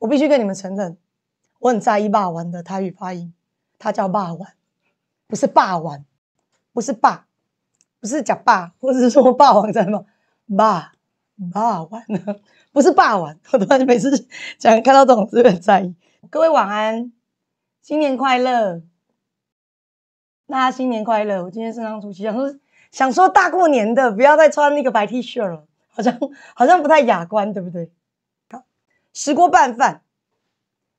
我必须跟你们承认，我很在意霸玩的台语发音，他叫霸玩，不是霸玩，不是霸，不是讲霸，或者是说霸王在吗？霸霸玩，不是霸玩。我突然就每次讲看到这种字很在意。各位晚安，新年快乐！大家新年快乐！我今天身上出席，想说想说大过年的，不要再穿那个白 T 恤了，好像好像不太雅观，对不对？石锅拌饭，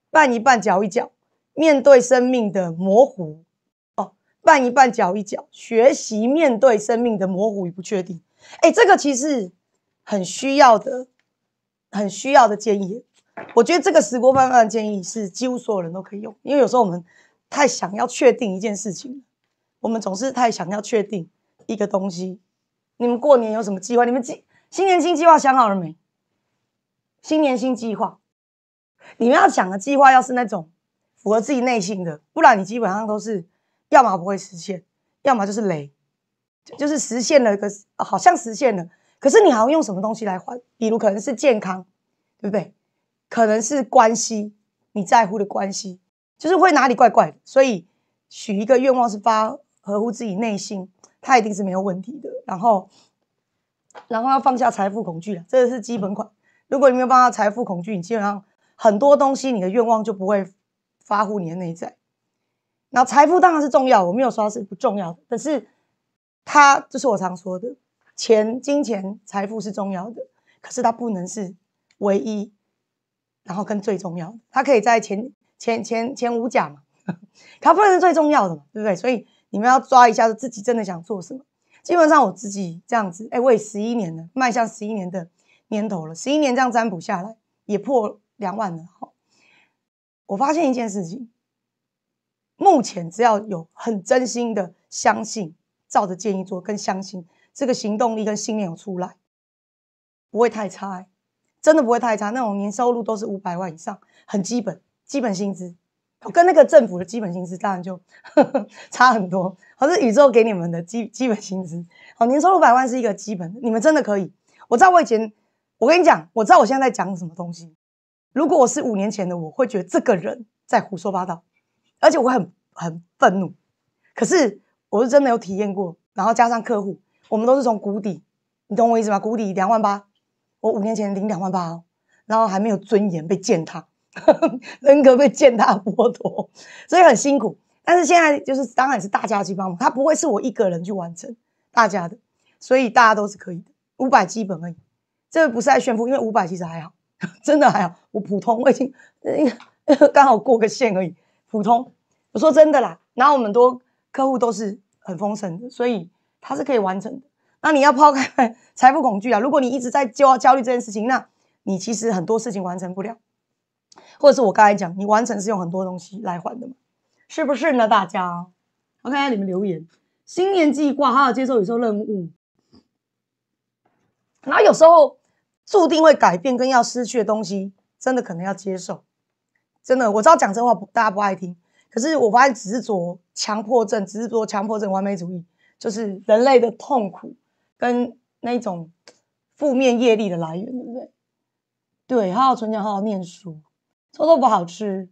拌一拌，搅一搅，面对生命的模糊哦，拌一拌，搅一搅，学习面对生命的模糊与不确定。哎，这个其实很需要的，很需要的建议。我觉得这个石锅拌饭建议是几乎所有人都可以用，因为有时候我们太想要确定一件事情，我们总是太想要确定一个东西。你们过年有什么计划？你们计新年新计划想好了没？新年新计划，你们要想的计划要是那种符合自己内心的，不然你基本上都是要么不会实现，要么就是雷，就是实现了一个好像实现了，可是你好像用什么东西来换，比如可能是健康，对不对？可能是关系，你在乎的关系，就是会哪里怪怪的。所以许一个愿望是发合乎自己内心，它一定是没有问题的。然后，然后要放下财富恐惧了，这个是基本款。如果你没有办法财富恐惧，你基本上很多东西，你的愿望就不会发乎你的内在。那财富当然是重要，我没有说是不重要的，可是它就是我常说的，钱、金钱、财富是重要的，可是它不能是唯一，然后跟最重要，的，它可以在前前前前五甲嘛，它不能是最重要的嘛，对不对？所以你们要抓一下自己真的想做什么。基本上我自己这样子，哎，我也十一年了，迈向十一年的。年头了，十一年这样占卜下来也破两万了。哈，我发现一件事情，目前只要有很真心的相信，照着建议做，跟相信这个行动力跟信念有出来，不会太差，真的不会太差。那种年收入都是五百万以上，很基本，基本薪资，跟那个政府的基本薪资当然就 差很多，可是宇宙给你们的基基本薪资，好，年收入百万是一个基本，你们真的可以。我知道我以前。我跟你讲，我知道我现在在讲什么东西。如果我是五年前的我，会觉得这个人在胡说八道，而且我很很愤怒。可是我是真的有体验过，然后加上客户，我们都是从谷底，你懂我意思吗？谷底两万八，我五年前领两万八，哦，然后还没有尊严被践踏，人格被践踏剥夺，所以很辛苦。但是现在就是，当然是大家去帮忙，他不会是我一个人去完成大家的，所以大家都是可以的，五百基本而已。这个不是在炫富，因为五百其实还好，真的还好，我普通，我已经刚好过个线而已，普通。我说真的啦，然后我们多客户都是很丰盛的，所以它是可以完成的。那你要抛开 财富恐惧啊，如果你一直在焦焦虑这件事情，那你其实很多事情完成不了，或者是我刚才讲，你完成是用很多东西来换的嘛，是不是呢？大家，我看你们留言，新年计划，好好接受宇宙任务，然后有时候。注定会改变跟要失去的东西，真的可能要接受。真的，我知道讲这话不大家不爱听，可是我发现，执着强迫症，执着强迫症、完美主义，就是人类的痛苦跟那种负面业力的来源，对不对？对，好好存钱，好好念书。臭豆腐好吃，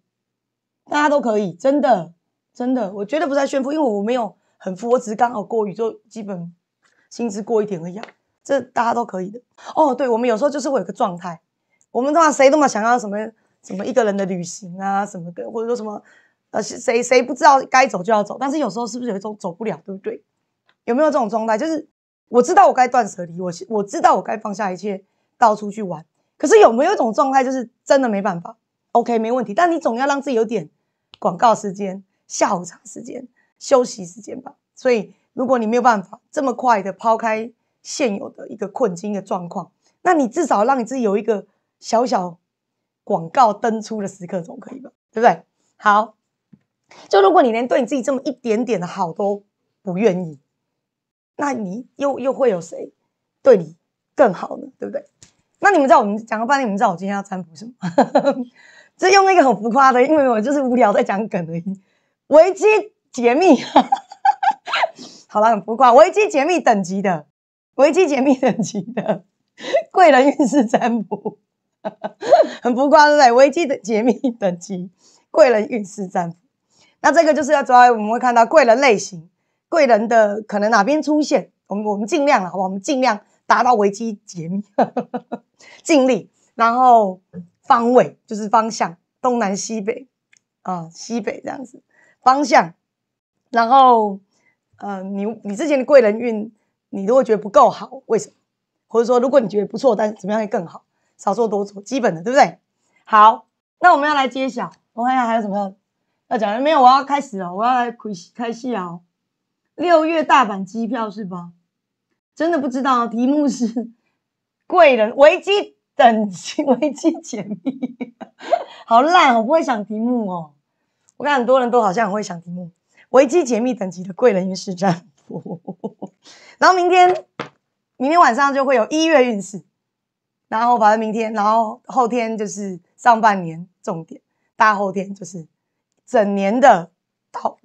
大家都可以，真的，真的，我绝对不在炫富，因为我没有很富，我只是刚好过于就基本薪资过一点而已。这大家都可以的哦。对，我们有时候就是会有个状态，我们通常谁都么想要什么什么一个人的旅行啊，什么的，或者说什么呃谁谁不知道该走就要走，但是有时候是不是有一种走不了，对不对？有没有这种状态？就是我知道我该断舍离，我我知道我该放下一切，到处去玩。可是有没有一种状态，就是真的没办法？OK，没问题。但你总要让自己有点广告时间、下午茶时间、休息时间吧。所以如果你没有办法这么快的抛开。现有的一个困境的状况，那你至少让你自己有一个小小广告登出的时刻总可以吧？对不对？好，就如果你连对你自己这么一点点的好都不愿意，那你又又会有谁对你更好呢？对不对？那你们知道我们讲了半天，你们知道我今天要占卜什么？这 用了一个很浮夸的，因为我就是无聊在讲梗而已。危机解密，好了，很浮夸，危机解密等级的。维基解密等级的 贵人运势占卜，很浮夸，对不对？维基的解密等级贵人运势占卜，那这个就是要抓，我们会看到贵人类型，贵人的可能哪边出现，我们我们尽量了，好不好？我们尽量达到维基解密，尽力。然后方位就是方向，东南西北啊，西北这样子方向。然后呃，你你之前的贵人运。你都果觉得不够好，为什么？或者说，如果你觉得不错，但怎么样会更好？少做多做，基本的，对不对？好，那我们要来揭晓。我看一下还有什么要讲的，没有，我要开始了，我要来开始开戏啊！六月大阪机票是吧？真的不知道题目是贵人危机等级，危机解密，好烂，我不会想题目哦。我看很多人都好像很会想题目，危机解密等级的贵人是势战。然后明天，明天晚上就会有一月运势。然后反正明天，然后后天就是上半年重点。大后天就是整年的到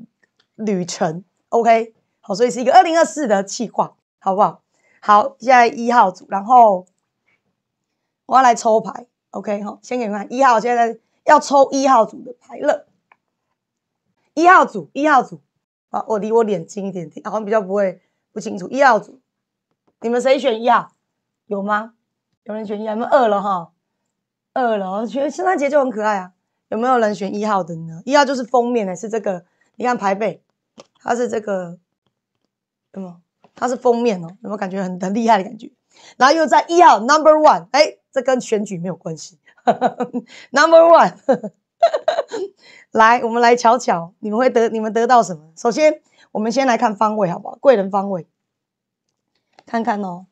旅程。OK，好，所以是一个二零二四的计划，好不好？好，现在一号组，然后我要来抽牌。OK，好，先给你们看一号，现在要抽一号组的牌了。一号组，一号组。我离我脸近一点点，好像比较不会不清楚。一号组，你们谁选一号？有吗？有人选一号？有们二了哈？二了，觉得圣诞节就很可爱啊？有没有人选一号的呢？一号就是封面呢，是这个。你看排背，它是这个，什么？它是封面哦。有没有感觉很很厉害的感觉？然后又在一号，Number One，哎，这跟选举没有关系。Number One。来，我们来瞧瞧，你们会得，你们得到什么？首先，我们先来看方位，好不好？贵人方位，看看哦，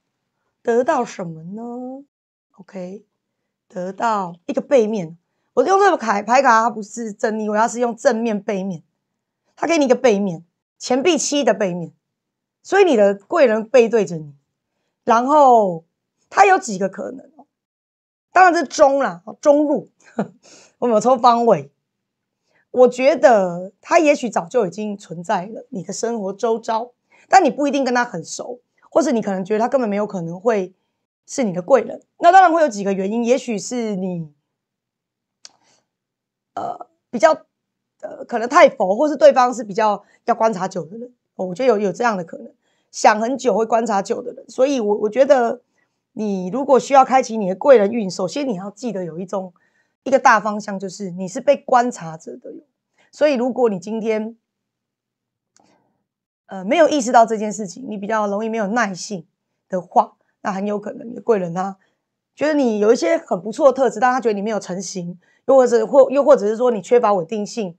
得到什么呢？OK，得到一个背面。我用这个牌牌卡，它不是正逆，我要是用正面、背面，它给你一个背面，钱币七的背面。所以你的贵人背对着你。然后，它有几个可能？当然是中了，中路。我们抽方位。我觉得他也许早就已经存在了你的生活周遭，但你不一定跟他很熟，或是你可能觉得他根本没有可能会是你的贵人。那当然会有几个原因，也许是你，呃，比较，呃，可能太佛，或是对方是比较要观察久的人。我觉得有有这样的可能，想很久会观察久的人。所以，我我觉得你如果需要开启你的贵人运，首先你要记得有一种。一个大方向就是你是被观察者的所以如果你今天，呃，没有意识到这件事情，你比较容易没有耐性的话，那很有可能你的贵人他觉得你有一些很不错的特质，但他觉得你没有成型，又或者或又或者是说你缺乏稳定性，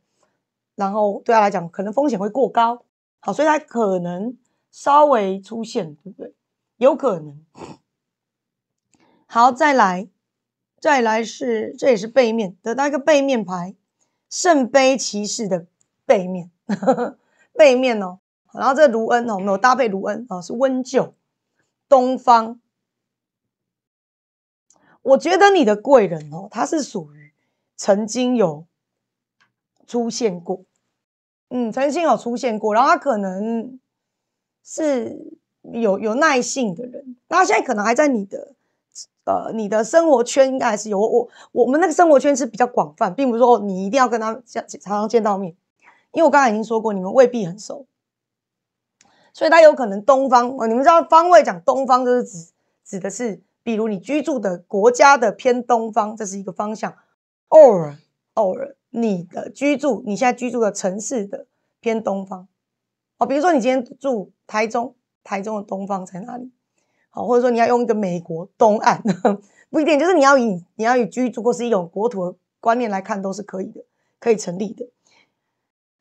然后对他来讲可能风险会过高，好，所以他可能稍微出现，有可能。好，再来。再来是，这也是背面，得到一个背面牌，圣杯骑士的背面，背面哦。然后这卢恩哦，我们有搭配卢恩哦，是温旧东方。我觉得你的贵人哦，他是属于曾经有出现过，嗯，曾经有出现过，然后他可能是有有耐性的人，那现在可能还在你的。呃，你的生活圈应该还是有我，我们那个生活圈是比较广泛，并不是说你一定要跟他常常见到面。因为我刚才已经说过，你们未必很熟，所以他有可能东方哦。你们知道方位，讲东方就是指指的是，比如你居住的国家的偏东方，这是一个方向。or or 你的居住，你现在居住的城市的偏东方。哦，比如说你今天住台中，台中的东方在哪里？好，或者说你要用一个美国东岸，不一定，就是你要以你要以居住或是一种国土观念来看，都是可以的，可以成立的。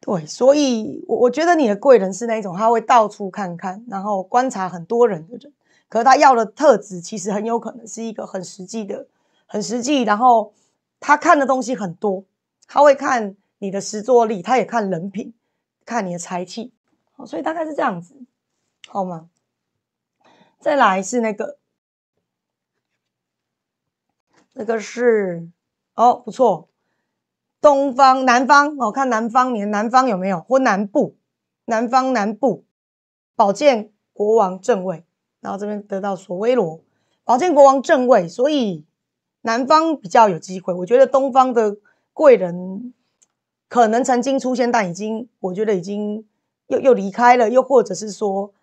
对，所以，我我觉得你的贵人是那种他会到处看看，然后观察很多人的人，可是他要的特质其实很有可能是一个很实际的，很实际，然后他看的东西很多，他会看你的实作力，他也看人品，看你的才气。所以大概是这样子，好吗？再来是那个，那个是哦，不错，东方南方哦，看南方，你的南方有没有或南部，南方南部，宝剑国王正位，然后这边得到索威罗，宝剑国王正位，所以南方比较有机会。我觉得东方的贵人可能曾经出现，但已经我觉得已经又又离开了，又或者是说。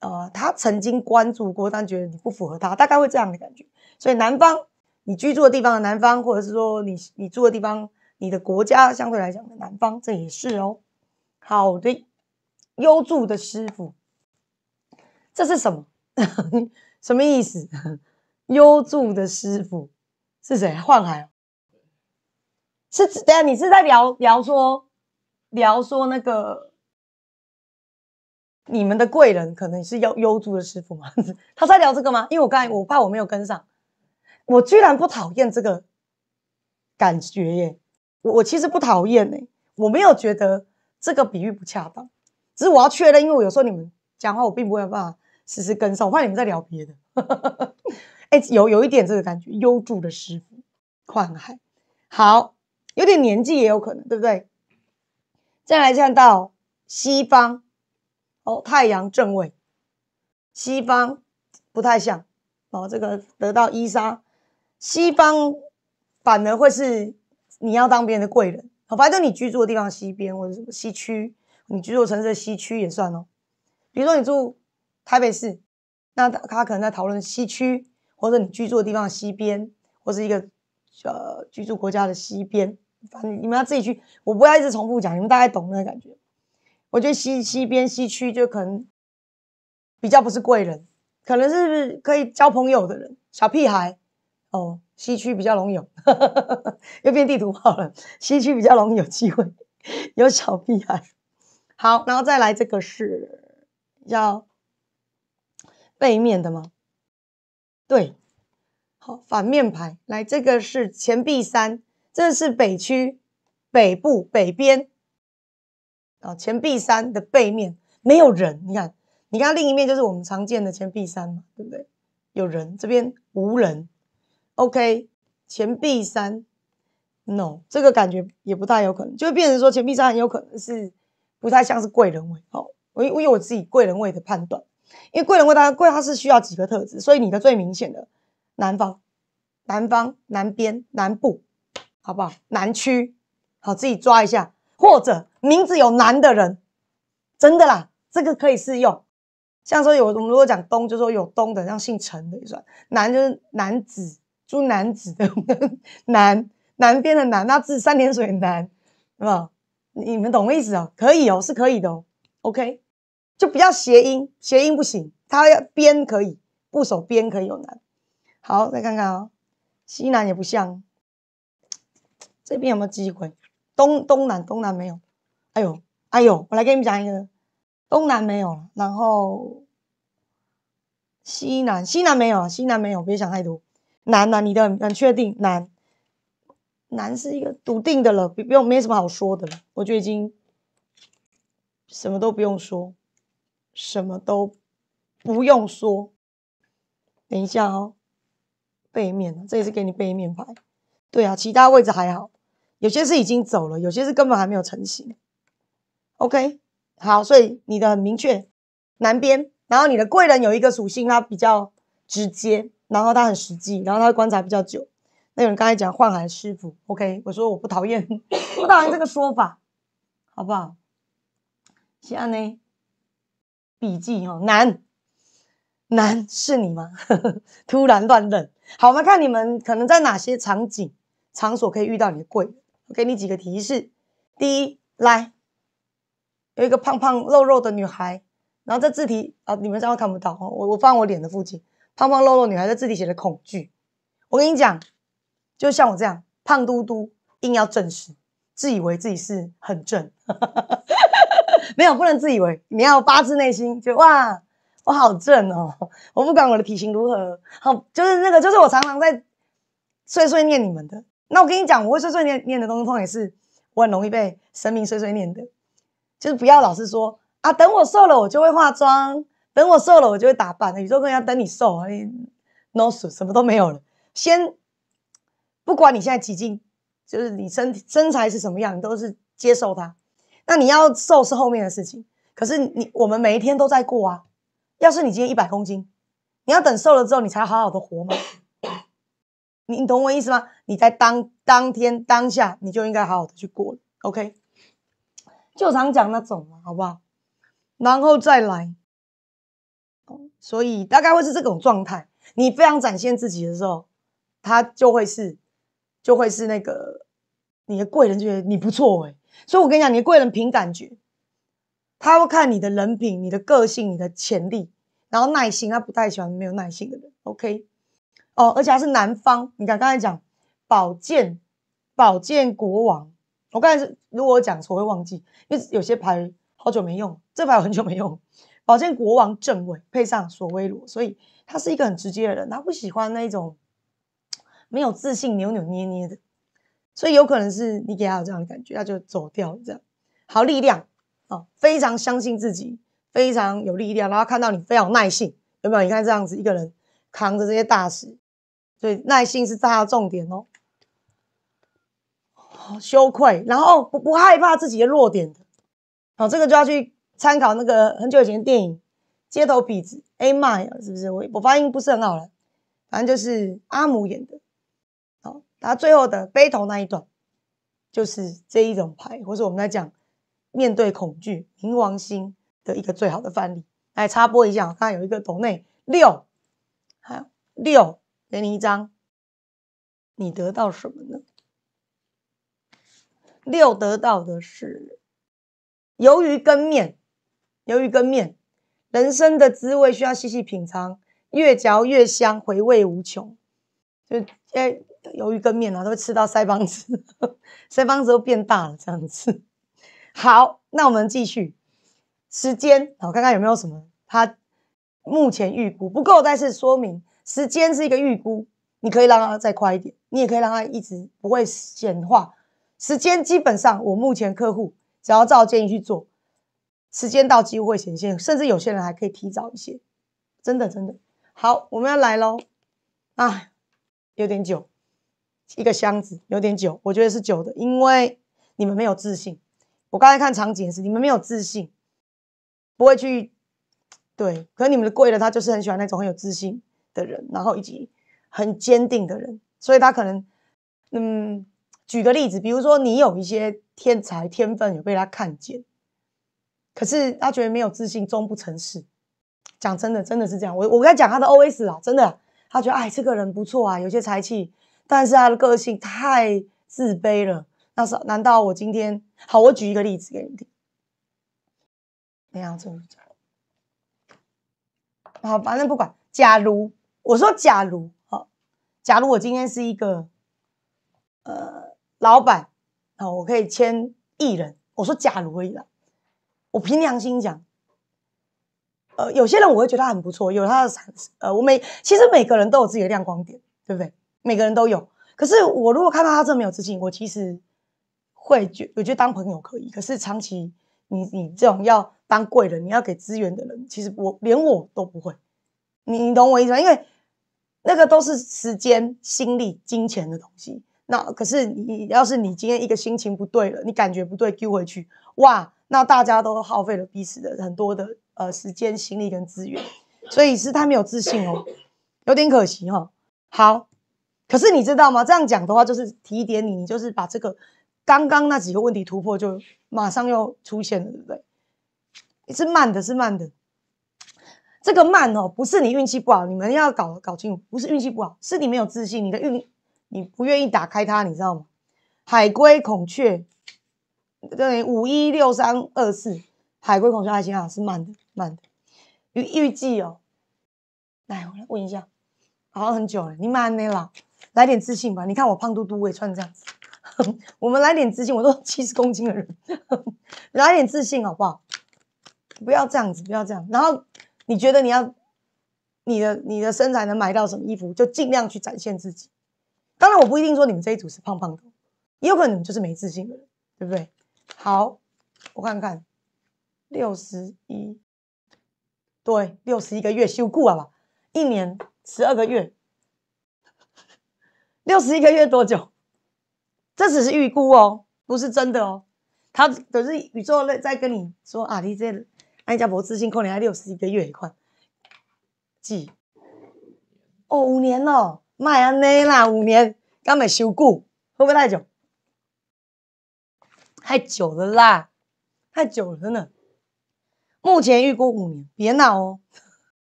呃，他曾经关注过，但觉得你不符合他，大概会这样的感觉。所以南方，你居住的地方的南方，或者是说你你住的地方，你的国家相对来讲的南方，这也是哦。好的，优住的师傅，这是什么？什么意思？优住的师傅是谁？宦海？是？等下你是在聊聊说聊说那个。你们的贵人可能是要优住的师傅吗？他在聊这个吗？因为我刚才我怕我没有跟上，我居然不讨厌这个感觉耶，我我其实不讨厌哎，我没有觉得这个比喻不恰当，只是我要确认，因为我有时候你们讲话我并不办法时时跟上，我怕你们在聊别的。哎，有有一点这个感觉，优住的师傅，跨海，好，有点年纪也有可能，对不对？再来，看到西方。太阳正位，西方不太像哦。这个得到伊莎，西方反而会是你要当别人的贵人。反正你居住的地方西边，或者什么西区，你居住城市的西区也算哦。比如说你住台北市，那他可能在讨论西区，或者你居住的地方西边，或是一个呃居住国家的西边。反正你们要自己去，我不要一直重复讲，你们大概懂那个感觉。我觉得西西边西区就可能比较不是贵人，可能是可以交朋友的人，小屁孩哦。西区比较易有，又变地图炮了。西区比较易有机会有小屁孩。好，然后再来这个是要背面的吗？对，好反面牌来，这个是钱币三，这是北区北部北边。啊，钱币三的背面没有人，你看，你看另一面就是我们常见的钱币三嘛，对不对？有人这边无人，OK，钱币三，no，这个感觉也不太有可能，就会变成说钱币三很有可能是不太像是贵人位。哦，我我有我自己贵人位的判断，因为贵人位它贵它是需要几个特质，所以你的最明显的南方、南方、南边、南部，好不好？南区，好，自己抓一下。或者名字有男的人，真的啦，这个可以适用。像说有我们如果讲东，就说有东的，像姓陈的也算。男就是男子，诸男子的 男，南边的南，那字三点水南，是吧？你们懂意思哦？可以哦，是可以的哦。OK，就比较谐音，谐音不行，它要边可以，部首边可以有南。好，再看看啊，西南也不像，这边有没有机会？东东南东南没有，哎呦哎呦，我来给你们讲一个，东南没有，然后西南西南没有啊，西南没有，别想太多，南、南你的很确定南，南是一个笃定的了，不用没什么好说的了，我就已经什么都不用说，什么都不用说，等一下哦，背面，这也是给你背面牌，对啊，其他位置还好。有些是已经走了，有些是根本还没有成型。OK，好，所以你的很明确，南边，然后你的贵人有一个属性，他比较直接，然后他很实际，然后他观察比较久。那有人刚才讲宦海师傅，OK，我说我不讨厌，不讨厌这个说法，好不好？谢安呢？笔记哦，难，难是你吗？突然乱认，好，我们看你们可能在哪些场景、场所可以遇到你的贵人。给你几个提示，第一，来有一个胖胖肉肉的女孩，然后这字体啊，你们这样看不到哦。我我放我脸的附近，胖胖肉肉女孩的字体写的恐惧。我跟你讲，就像我这样胖嘟嘟，硬要证实，自以为自己是很正，没有不能自以为，你要发自内心，觉得哇，我好正哦。我不管我的体型如何，好，就是那个，就是我常常在碎碎念你们的。那我跟你讲，我会碎碎念念的东西，也是我很容易被神明碎碎念的，就是不要老是说啊，等我瘦了我就会化妆，等我瘦了我就会打扮。宇宙能量等你瘦，no 瘦什么都没有了。先不管你现在几斤，就是你身身材是什么样，你都是接受它。那你要瘦是后面的事情，可是你我们每一天都在过啊。要是你今天一百公斤，你要等瘦了之后你才好好的活吗？你懂我意思吗？你在当当天当下，你就应该好好的去过 OK，就常讲那种嘛，好不好？然后再来，所以大概会是这种状态。你非常展现自己的时候，他就会是，就会是那个你的贵人觉得你不错哎。所以我跟你讲，你的贵人凭感觉，他会看你的人品、你的个性、你的潜力，然后耐心，他不太喜欢没有耐心的人。OK。哦，而且还是南方。你看，刚才讲宝剑，宝剑国王。我刚才是如果讲错会忘记，因为有些牌好久没用，这牌我很久没用。宝剑国王正位配上索威罗，所以他是一个很直接的人，他不喜欢那种没有自信、扭扭捏捏的。所以有可能是你给他有这样的感觉，他就走掉这样。好，力量啊，非常相信自己，非常有力量。然后看到你非常有耐性，有没有？你看这样子一个人扛着这些大石。所以耐心是他的重点哦，羞愧，然后不不害怕自己的弱点的，好，这个就要去参考那个很久以前的电影《街头痞子》，哎妈呀，是不是？我我发音不是很好了，反正就是阿姆演的，好，他最后的背头那一段，就是这一种牌，或是我们在讲面对恐惧冥王星的一个最好的范例。来插播一下，刚才有一个筒内六，还有六。给你一张，你得到什么呢？六得到的是鱿鱼羹面，鱿鱼羹面，人生的滋味需要细细品尝，越嚼越香，回味无穷。就是鱿鱼羹面啊，都会吃到腮帮子，腮帮子都变大了这样子。好，那我们继续时间，我看看有没有什么，它目前预估不够，再次说明。时间是一个预估，你可以让它再快一点，你也可以让它一直不会显化。时间基本上，我目前客户只要照建议去做，时间到几乎会显现，甚至有些人还可以提早一些。真的，真的。好，我们要来喽。啊，有点久，一个箱子有点久，我觉得是久的，因为你们没有自信。我刚才看场景是你们没有自信，不会去对。可你们的贵的他就是很喜欢那种很有自信。的人，然后以及很坚定的人，所以他可能，嗯，举个例子，比如说你有一些天才天分，有被他看见，可是他觉得没有自信，终不成事。讲真的，真的是这样。我我跟他讲他的 O S 啊，真的，他觉得哎，这个人不错啊，有些才气，但是他的个性太自卑了。那是难道我今天好？我举一个例子给你听。那样？子，好，反正不管。假如。我说：假如哦，假如我今天是一个呃老板啊，我可以签艺人。我说：假如而已了。我凭良心讲，呃，有些人我会觉得他很不错，有他的闪呃，我每其实每个人都有自己的亮光点，对不对？每个人都有。可是我如果看到他这么没有自信，我其实会觉我觉得当朋友可以。可是长期，你你这种要当贵人，你要给资源的人，其实我连我都不会。你你懂我意思吗？因为那个都是时间、心力、金钱的东西。那可是你，要是你今天一个心情不对了，你感觉不对，丢回去，哇，那大家都耗费了彼此的很多的呃时间、心力跟资源，所以是太没有自信哦，有点可惜哈。好，可是你知道吗？这样讲的话，就是提点你，你就是把这个刚刚那几个问题突破，就马上又出现了，对不对？是慢的，是慢的。这个慢哦，不是你运气不好，你们要搞搞清楚，不是运气不好，是你没有自信，你的运，你不愿意打开它，你知道吗？海龟孔雀，对，五一六三二四，海龟孔雀爱情啊，是慢的，慢的。预预计哦，来，我来问一下，好像很久了，你慢的了，来点自信吧，你看我胖嘟嘟，我也穿这样子，我们来点自信，我都七十公斤的人，来点自信好不好？不要这样子，不要这样，然后。你觉得你要你的你的身材能买到什么衣服，就尽量去展现自己。当然，我不一定说你们这一组是胖胖的，也有可能你们就是没自信的人，对不对？好，我看看，六十一，对，六十一个月，修够了吧？一年十二个月，六十一个月多久？这只是预估哦，不是真的哦。他可是宇宙在跟你说，啊，你这。安家无自信，可能还六十一个月一款，几？哦，五年哦，卖安尼啦，五年，甘会修股？会不会太久？太久了啦，太久了呢。目前预估五年，别闹哦，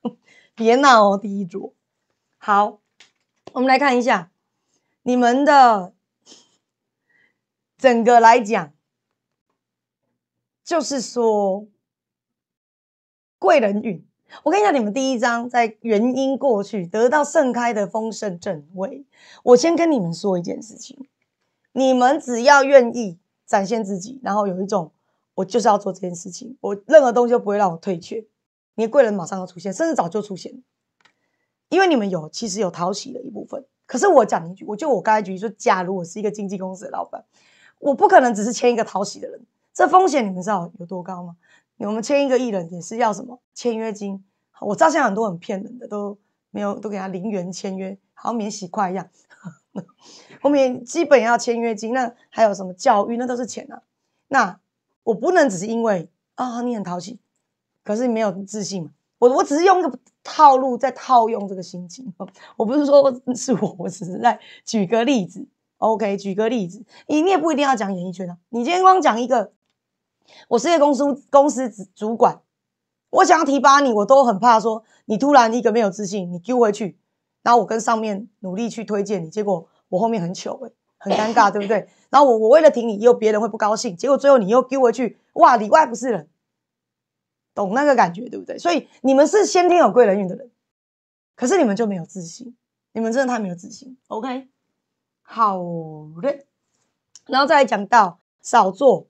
别闹哦，第一组。好，我们来看一下你们的整个来讲，就是说。贵人运。我跟你讲，你们第一章在原因过去得到盛开的丰盛正位。我先跟你们说一件事情，你们只要愿意展现自己，然后有一种我就是要做这件事情，我任何东西都不会让我退却，你的贵人马上要出现，甚至早就出现。因为你们有其实有讨喜的一部分，可是我讲一句，我就我刚才举例说，假如我是一个经纪公司的老板，我不可能只是签一个讨喜的人，这风险你们知道有多高吗？我们签一个艺人也是要什么签约金？我知道现在很多很骗人的都没有都给他零元签约，好像免洗筷一样。后面基本要签约金，那还有什么教育？那都是钱啊。那我不能只是因为啊你很淘气，可是你没有自信嘛？我我只是用一个套路在套用这个心情。我不是说是我，我只是在举个例子。OK，举个例子，你你也不一定要讲演艺圈啊，你今天光讲一个。我是一个公司公司主主管，我想要提拔你，我都很怕说你突然一个没有自信，你丢回去，然后我跟上面努力去推荐你，结果我后面很糗哎，很尴尬，对不对？然后我我为了挺你，又别人会不高兴，结果最后你又丢回去，哇，里外不是人，懂那个感觉对不对？所以你们是先天有贵人运的人，可是你们就没有自信，你们真的太没有自信。OK，好嘞，然后再来讲到少做。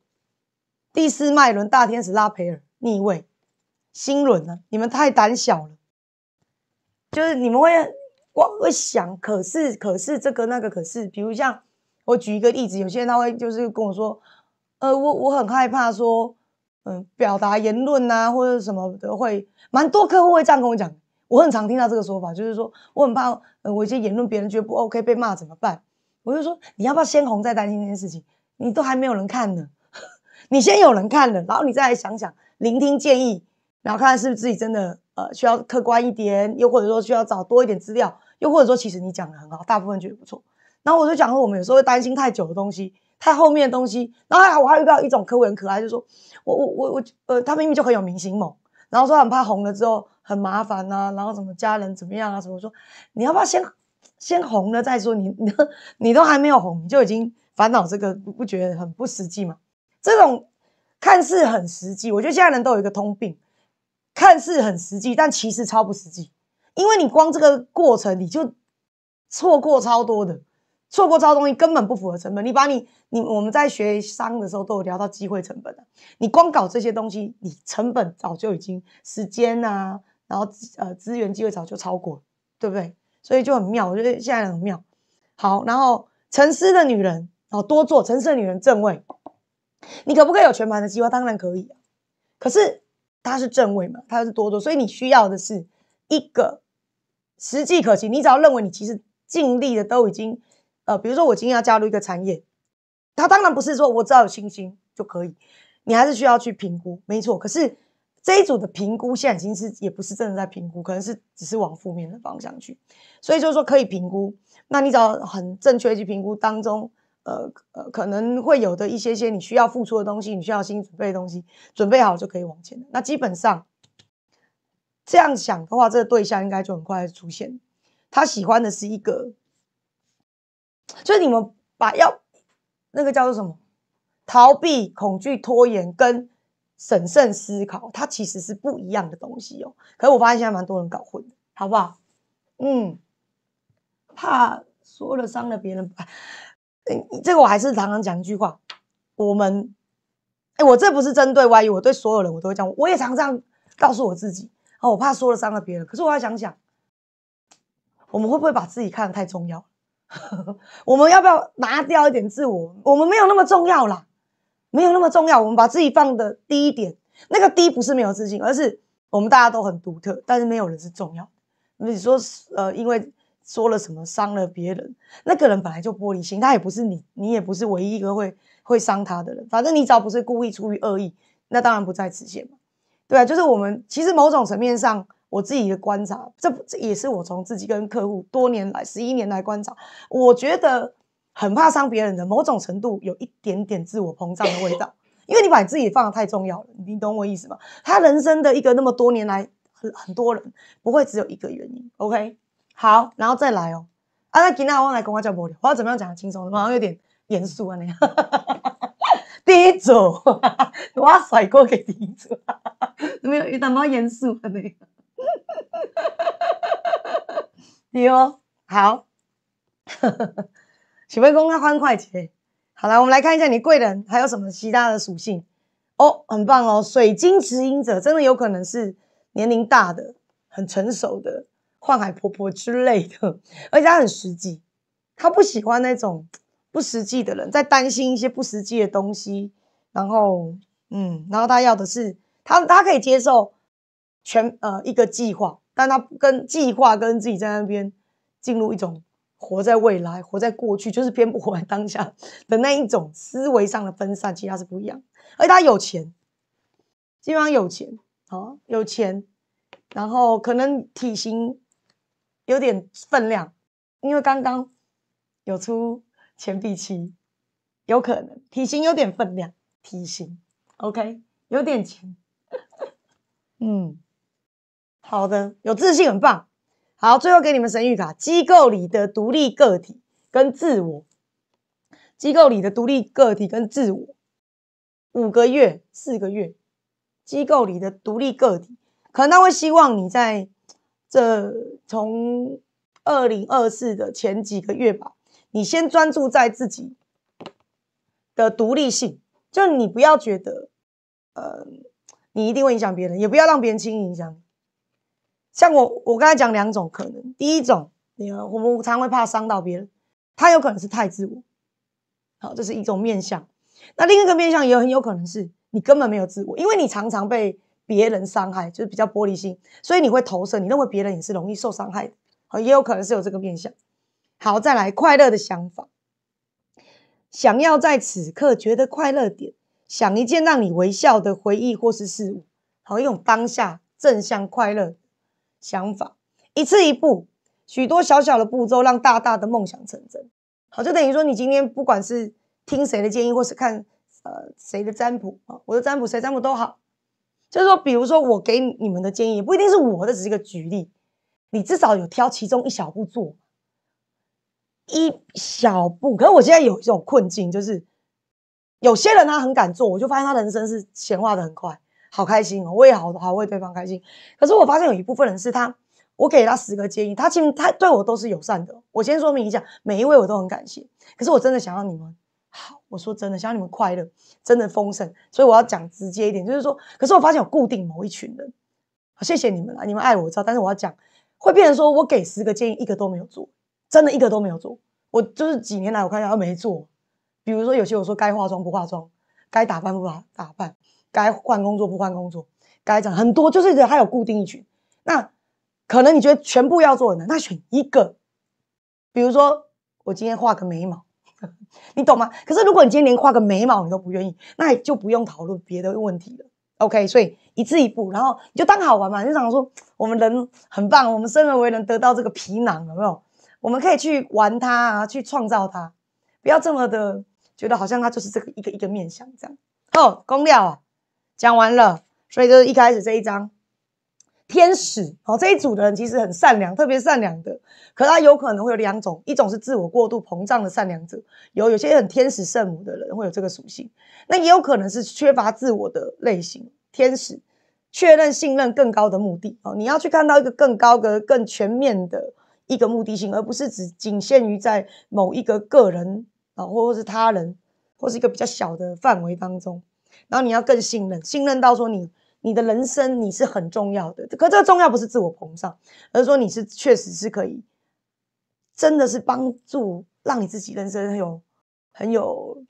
第四脉轮大天使拉斐尔逆位，新轮呢？你们太胆小了，就是你们会光会想，可是可是这个那个，可是比如像我举一个例子，有些人他会就是跟我说，呃，我我很害怕说，嗯，表达言论啊或者什么的会，蛮多客户会这样跟我讲，我很常听到这个说法，就是说我很怕，呃，我一些言论别人觉得不 OK 被骂怎么办？我就说你要不要先红再担心这件事情？你都还没有人看呢。你先有人看了，然后你再来想想，聆听建议，然后看看是不是自己真的呃需要客观一点，又或者说需要找多一点资料，又或者说其实你讲的很好，大部分觉得不错。然后我就讲说，我们有时候会担心太久的东西，太后面的东西。然后还好我还遇到一种客户很可爱，就说我我我我呃，他明明就很有明星梦，然后说很怕红了之后很麻烦啊，然后什么家人怎么样啊什么。我说你要不要先先红了再说？你你你都还没有红，你就已经烦恼这个，不觉得很不实际吗？这种看似很实际，我觉得现在人都有一个通病，看似很实际，但其实超不实际。因为你光这个过程，你就错过超多的，错过超东西，根本不符合成本。你把你你我们在学商的时候都有聊到机会成本的，你光搞这些东西，你成本早就已经时间啊，然后呃资源机会早就超过，对不对？所以就很妙，我觉得现在很妙。好，然后沉思的女人，哦，多做沉思的女人正位。你可不可以有全盘的计划？当然可以啊，可是它是正位嘛，它是多多，所以你需要的是一个实际可行。你只要认为你其实尽力的都已经，呃，比如说我今天要加入一个产业，它当然不是说我只要有信心就可以，你还是需要去评估，没错。可是这一组的评估现在已经是也不是真的在评估，可能是只是往负面的方向去，所以就是说可以评估，那你只要很正确去评估当中。呃呃，可能会有的一些些你需要付出的东西，你需要心理准备东西，准备好就可以往前那基本上这样想的话，这个对象应该就很快出现。他喜欢的是一个，就是你们把要那个叫做什么，逃避、恐惧、拖延跟审慎思考，它其实是不一样的东西哦。可是我发现现在蛮多人搞混，好不好？嗯，怕说了伤了别人。这个我还是常常讲一句话，我们，哎，我这不是针对 Y 遇，我对所有人我都会讲，我也常常告诉我自己，哦，我怕说了伤了别人，可是我要想想，我们会不会把自己看得太重要？我们要不要拿掉一点自我？我们没有那么重要啦，没有那么重要，我们把自己放的低一点，那个低不是没有自信，而是我们大家都很独特，但是没有人是重要。你说，呃，因为。说了什么伤了别人？那个人本来就玻璃心，他也不是你，你也不是唯一一个会会伤他的人。反正你只要不是故意出于恶意，那当然不在此限嘛。对啊，就是我们其实某种层面上，我自己的观察，这这也是我从自己跟客户多年来十一年来观察，我觉得很怕伤别人的，某种程度有一点点自我膨胀的味道。因为你把你自己放的太重要了，你懂我意思吗？他人生的一个那么多年来，很很多人不会只有一个原因。OK。好，然后再来哦。啊，那今天我来讲话叫无聊，我要怎么样讲轻松？好像有点严肃啊，你。第一组，我甩锅给第一组，有没有？有点毛严肃啊，你。对哦，好，请问公他欢快些。好了，我们来看一下你贵人还有什么其他的属性。哦，很棒哦，水晶指引者真的有可能是年龄大的、很成熟的。幻海婆婆之类的，而且她很实际，她不喜欢那种不实际的人，在担心一些不实际的东西。然后，嗯，然后她要的是，她她可以接受全呃一个计划，但她跟计划跟自己在那边进入一种活在未来、活在过去，就是偏不活在当下的那一种思维上的分散，其实是不一样。而她有钱，基本上有钱，好有钱，然后可能体型。有点分量，因为刚刚有出前臂七，有可能体型有点分量，体型 OK，有点强，嗯，好的，有自信很棒，好，最后给你们神谕卡，机构里的独立个体跟自我，机构里的独立个体跟自我，五个月、四个月，机构里的独立个体，可能他会希望你在。这从二零二四的前几个月吧，你先专注在自己的独立性，就你不要觉得，呃，你一定会影响别人，也不要让别人轻易影响。像我，我刚才讲两种可能，第一种，我们常会怕伤到别人，他有可能是太自我，好，这是一种面相。那另一个面相也很有可能是你根本没有自我，因为你常常被。别人伤害就是比较玻璃心，所以你会投射，你认为别人也是容易受伤害的，好，也有可能是有这个面相。好，再来快乐的想法，想要在此刻觉得快乐点，想一件让你微笑的回忆或是事物，好，用当下正向快乐想法，一次一步，许多小小的步骤让大大的梦想成真。好，就等于说你今天不管是听谁的建议，或是看呃谁的占卜啊，我的占卜，谁占卜都好。就是说，比如说我给你们的建议，不一定是我的，只是一个举例。你至少有挑其中一小步做，一小步。可是我现在有一种困境，就是有些人他很敢做，我就发现他人生是显化的很快，好开心哦，我也好，好为对方开心。可是我发现有一部分人是他，我给他十个建议，他其实他对我都是友善的。我先说明一下，每一位我都很感谢。可是我真的想要你们。好，我说真的，想要你们快乐，真的丰盛，所以我要讲直接一点，就是说，可是我发现我固定某一群人，好，谢谢你们啊，你们爱我，我知道，但是我要讲，会变成说我给十个建议，一个都没有做，真的一个都没有做，我就是几年来我看一下，他没做，比如说有些我说该化妆不化妆，该打扮不打打扮，该换工作不换工作，该讲很多，就是他有固定一群，那可能你觉得全部要做的，那选一个，比如说我今天画个眉毛。你懂吗？可是如果你今天连画个眉毛你都不愿意，那也就不用讨论别的问题了。OK，所以一次一步，然后你就当好玩嘛。你想说我们人很棒，我们生而为人得到这个皮囊有没有？我们可以去玩它啊，去创造它，不要这么的觉得好像它就是这个一个一个面相这样。哦，公料啊，讲完了，所以就是一开始这一章。天使，好这一组的人其实很善良，特别善良的。可他有可能会有两种，一种是自我过度膨胀的善良者，有有些很天使圣母的人会有这个属性。那也有可能是缺乏自我的类型。天使确认信任更高的目的，哦，你要去看到一个更高的、更全面的一个目的性，而不是只仅限于在某一个个人啊，或者是他人，或是一个比较小的范围当中。然后你要更信任，信任到说你。你的人生你是很重要的，可这个重要不是自我膨胀，而是说你是确实是可以，真的是帮助让你自己人生很有很有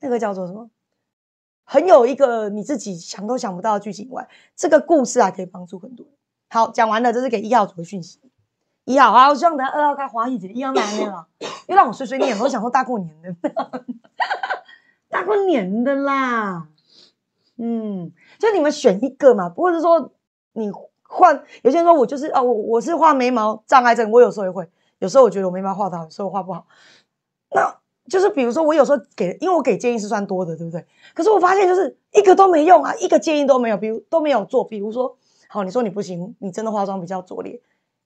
那个叫做什么，很有一个你自己想都想不到的剧情外，这个故事啊可以帮助很多。好，讲完了，这是给一号组的讯息。一号，好，希望等下二号开花眼姐一号哪里了？又让我碎碎念，我想说大过年的，大过年的啦。嗯，就你们选一个嘛，或者是说你换，有些人说我就是哦，我我是画眉毛障碍症，我有时候也会，有时候我觉得我眉毛画的好，所以我画不好。那就是比如说我有时候给，因为我给建议是算多的，对不对？可是我发现就是一个都没用啊，一个建议都没有，比如都没有做。比如说，好，你说你不行，你真的化妆比较拙劣，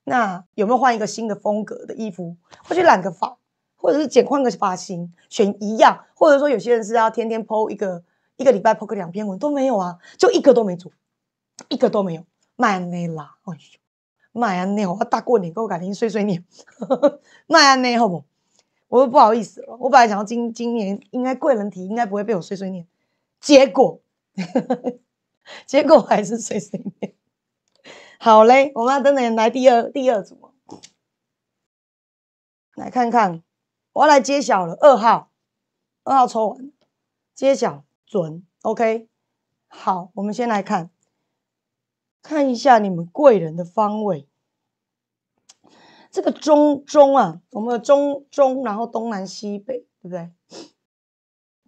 那有没有换一个新的风格的衣服，或去染个发，或者是剪换个发型，选一样，或者说有些人是要天天 PO 一个。一个礼拜 po 个两篇文都没有啊，就一个都没做，一个都没有。麦安内拉，哎呦，麦安内好，大过年给我改紧碎碎念。麦 安内好不？我不好意思了，我本来想要今今年应该贵人提，应该不会被我碎碎念，结果，呵 呵结果还是碎碎念。好嘞，我们要等等来第二第二组，来看看，我要来揭晓了。二号，二号抽完揭晓。准，OK，好，我们先来看看一下你们贵人的方位。这个中中啊，我们的中中？然后东南西北，对不对？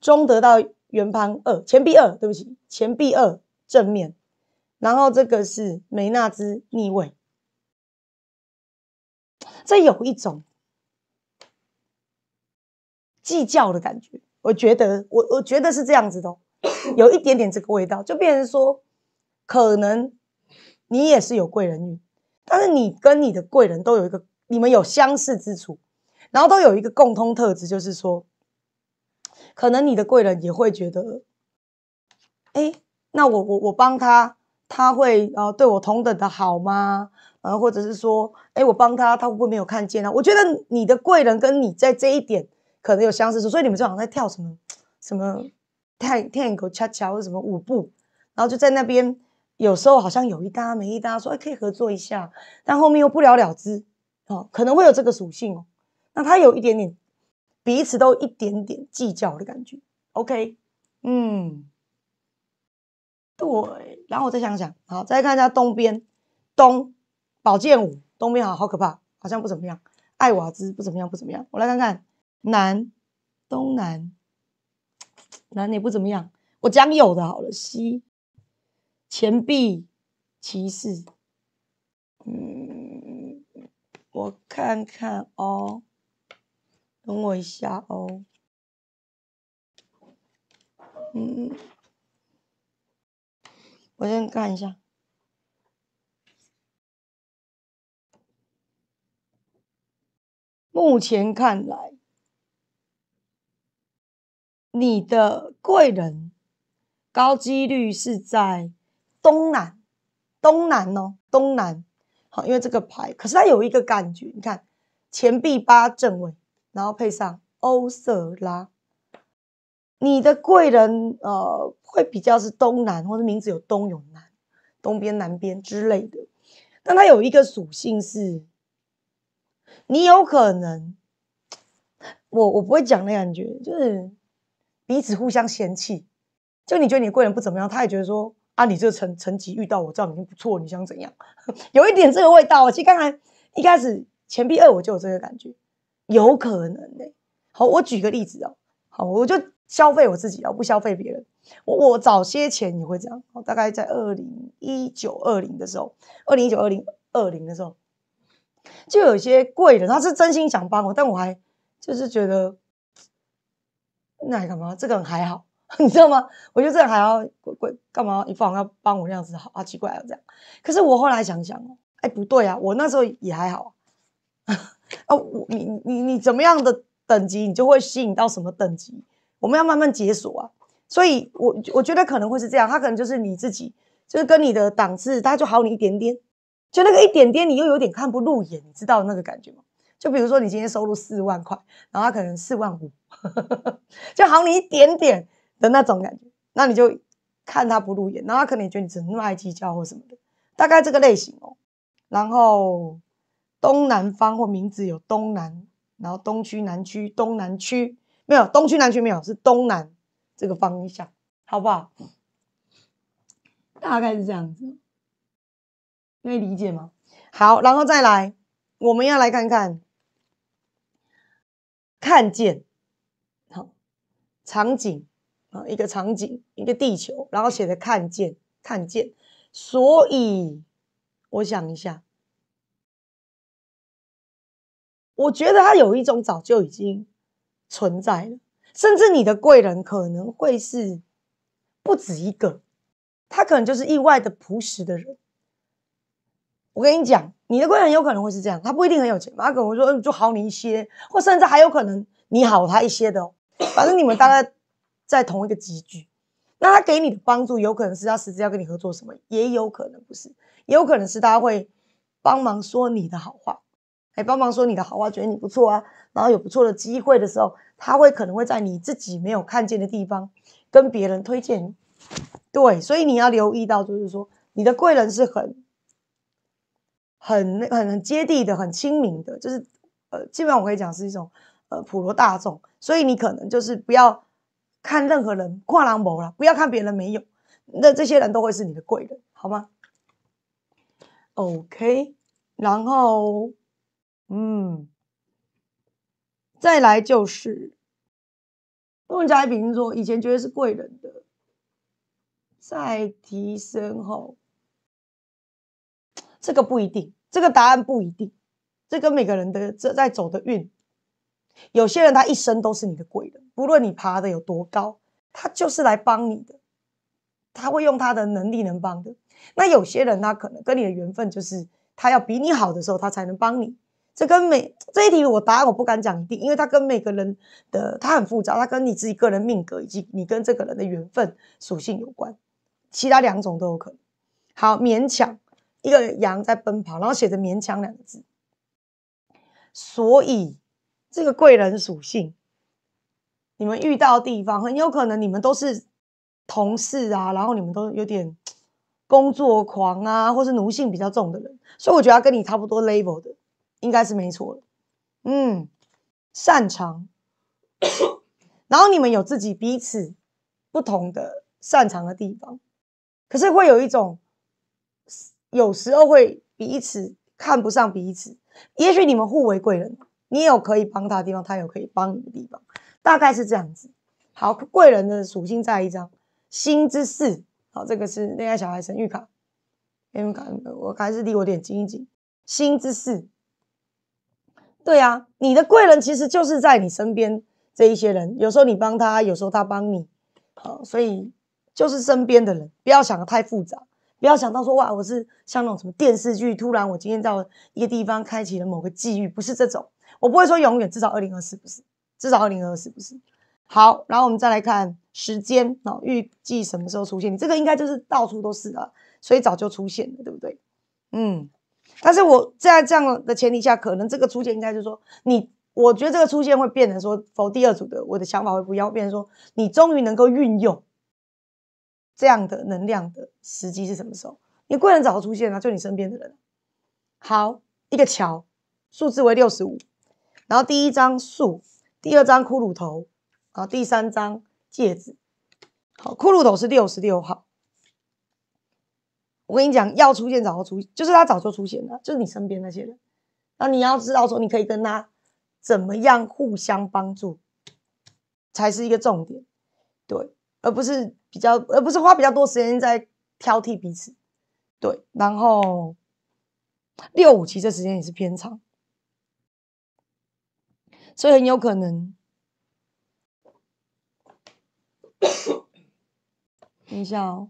中得到圆盘二，钱币二，对不起，钱币二正面。然后这个是梅纳兹逆位，这有一种计较的感觉。我觉得，我我觉得是这样子的，有一点点这个味道，就变成说，可能你也是有贵人运，但是你跟你的贵人都有一个，你们有相似之处，然后都有一个共通特质，就是说，可能你的贵人也会觉得，哎，那我我我帮他，他会呃对我同等的好吗？呃，或者是说，哎，我帮他，他会不会没有看见呢？我觉得你的贵人跟你在这一点。可能有相似处，所以你们就好像在跳什么，什么，探 n g o 恰恰或什么舞步，然后就在那边，有时候好像有一搭没一搭，说哎可以合作一下，但后面又不了了之，哦，可能会有这个属性哦。那他有一点点，彼此都一点点计较的感觉。OK，嗯，对，然后我再想想，好，再看一下东边，东，宝剑五东边好好可怕，好像不怎么样，艾瓦兹不怎么样，不怎么样，我来看看。南，东南，南也不怎么样。我讲有的好了。西，钱币，骑士。嗯，我看看哦，等我一下哦。嗯，我先看一下。目前看来。你的贵人高几率是在东南，东南哦，东南。好，因为这个牌，可是它有一个感觉，你看钱币八正位，然后配上欧瑟拉，你的贵人呃会比较是东南，或者名字有东有南，东边南边之类的。但它有一个属性是，你有可能，我我不会讲那感觉，就是。彼此互相嫌弃，就你觉得你贵人不怎么样，他也觉得说啊，你这个成成绩遇到我这样已经不错你想怎样？有一点这个味道。其实刚才一开始钱币二我就有这个感觉，有可能呢。好，我举个例子哦。好，我就消费我自己啊，不消费别人。我早些前也会这样，大概在二零一九二零的时候，二零一九二零二零的时候，就有一些贵人，他是真心想帮我，但我还就是觉得。那还干嘛？这个人还好，你知道吗？我觉得这人还要鬼鬼干嘛？一放要帮我那样子，好啊，奇怪啊，这样。可是我后来想想，哎，不对啊，我那时候也还好。哦，我你你你怎么样的等级，你就会吸引到什么等级？我们要慢慢解锁啊。所以我我觉得可能会是这样，他可能就是你自己，就是跟你的档次，他就好你一点点，就那个一点点，你又有点看不入眼，你知道那个感觉吗？就比如说，你今天收入四万块，然后他可能四万五，就好你一点点的那种感觉，那你就看他不入眼，然后他可能也觉得你只么爱计较或什么的，大概这个类型哦。然后东南方或名字有东南，然后东区、南区、东南区没有，东区、南区没有，是东南这个方向，好不好？大概是这样子，可以理解吗？好，然后再来，我们要来看看。看见，好场景啊，一个场景，一个地球，然后写的看见，看见。所以我想一下，我觉得他有一种早就已经存在了，甚至你的贵人可能会是不止一个，他可能就是意外的朴实的人。我跟你讲。你的贵人有可能会是这样，他不一定很有钱，他可能说，嗯，就好你一些，或甚至还有可能你好他一些的，哦。反正你们大概在同一个集聚。那他给你的帮助，有可能是他实质要跟你合作什么，也有可能不是，也有可能是他会帮忙说你的好话，哎，帮忙说你的好话，觉得你不错啊，然后有不错的机会的时候，他会可能会在你自己没有看见的地方跟别人推荐你。对，所以你要留意到，就是说你的贵人是很。很、很、很接地的，很亲民的，就是，呃，基本上我可以讲是一种，呃，普罗大众。所以你可能就是不要看任何人跨栏博了，不要看别人没有，那这些人都会是你的贵人，好吗？OK，然后，嗯，再来就是，有人加一比，以前觉得是贵人的，在提升后。这个不一定，这个答案不一定。这跟每个人的这在走的运，有些人他一生都是你的贵人，不论你爬的有多高，他就是来帮你的。他会用他的能力能帮的。那有些人他可能跟你的缘分就是他要比你好的时候，他才能帮你。这跟每这一题我答案我不敢讲定，因为他跟每个人的他很复杂，他跟你自己个人命格以及你跟这个人的缘分属性有关。其他两种都有可能。好，勉强。一个羊在奔跑，然后写着“勉强”两个字，所以这个贵人属性，你们遇到地方很有可能你们都是同事啊，然后你们都有点工作狂啊，或是奴性比较重的人，所以我觉得跟你差不多 level 的应该是没错。嗯，擅长，然后你们有自己彼此不同的擅长的地方，可是会有一种。有时候会彼此看不上彼此，也许你们互为贵人，你有可以帮他的地方，他有可以帮你的地方，大概是这样子。好，贵人的属性在一张，新之士。好，这个是恋爱小孩神谕卡，你们看，我还是离我点近一近。心之士，对啊，你的贵人其实就是在你身边这一些人，有时候你帮他，有时候他帮你，好，所以就是身边的人，不要想的太复杂。不要想到说哇，我是像那种什么电视剧，突然我今天在一个地方开启了某个际遇，不是这种。我不会说永远，至少二零二四不是，至少二零二四不是。好，然后我们再来看时间啊，预计什么时候出现？你这个应该就是到处都是了，所以早就出现，了，对不对？嗯。但是我在这样的前提下，可能这个出现应该就是说，你我觉得这个出现会变成说否第二组的，我的想法会不要变成说你终于能够运用。这样的能量的时机是什么时候？你贵人早就出现了，就你身边的人。好，一个桥，数字为六十五。然后第一张树，第二张骷髅头，然后第三张戒指。好，骷髅头是六十六号。我跟你讲，要出现早就出就是他早就出现了，就是你身边那些人。那你要知道说，你可以跟他怎么样互相帮助，才是一个重点，对，而不是。比较，而不是花比较多时间在挑剔彼此，对。然后六五七这时间也是偏长，所以很有可能。等一下哦，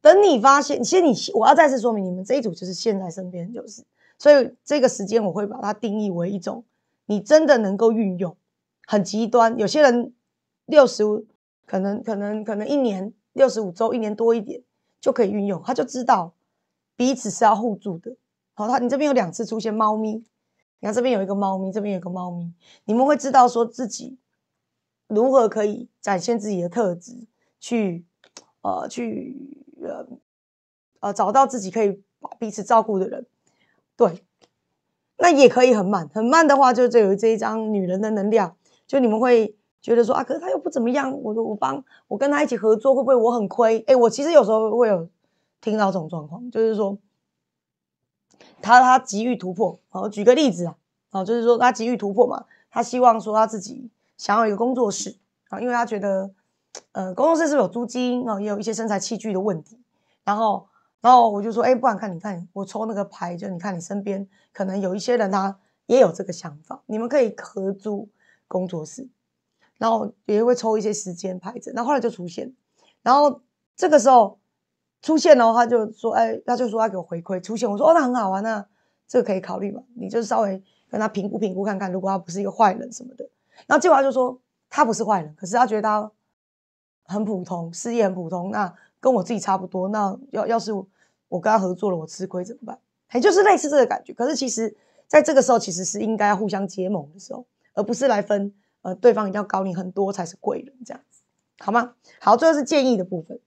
等你发现，其实你，我要再次说明，你们这一组就是现在身边就是，所以这个时间我会把它定义为一种你真的能够运用。很极端，有些人六十五，可能可能可能一年六十五周，一年多一点就可以运用，他就知道彼此是要互助的。好，他你这边有两次出现猫咪，你看这边有一个猫咪，这边有一个猫咪，你们会知道说自己如何可以展现自己的特质，去呃去呃呃找到自己可以把彼此照顾的人。对，那也可以很慢，很慢的话，就这有这一张女人的能量。就你们会觉得说啊，可是他又不怎么样，我我帮我跟他一起合作，会不会我很亏？哎，我其实有时候会有听到这种状况，就是说他他急于突破我举个例子啊，啊，就是说他急于突破嘛，他希望说他自己想要一个工作室啊，因为他觉得呃，工作室是是有租金啊，也有一些身材器具的问题。然后，然后我就说，哎，不管看你看，我抽那个牌，就你看你身边可能有一些人他也有这个想法，你们可以合租。工作室，然后也会抽一些时间拍着，那后来就出现，然后这个时候出现的他就说，哎，他就说要给我回馈出现，我说哦，那很好啊，那这个可以考虑嘛，你就稍微跟他评估评估看看，如果他不是一个坏人什么的，然后果他就说他不是坏人，可是他觉得他很普通，事业很普通，那跟我自己差不多，那要要是我跟他合作了，我吃亏怎么办？哎，就是类似这个感觉，可是其实在这个时候其实是应该互相结盟的时候。而不是来分，呃，对方一定要高你很多才是贵人，这样子，好吗？好，最后是建议的部分。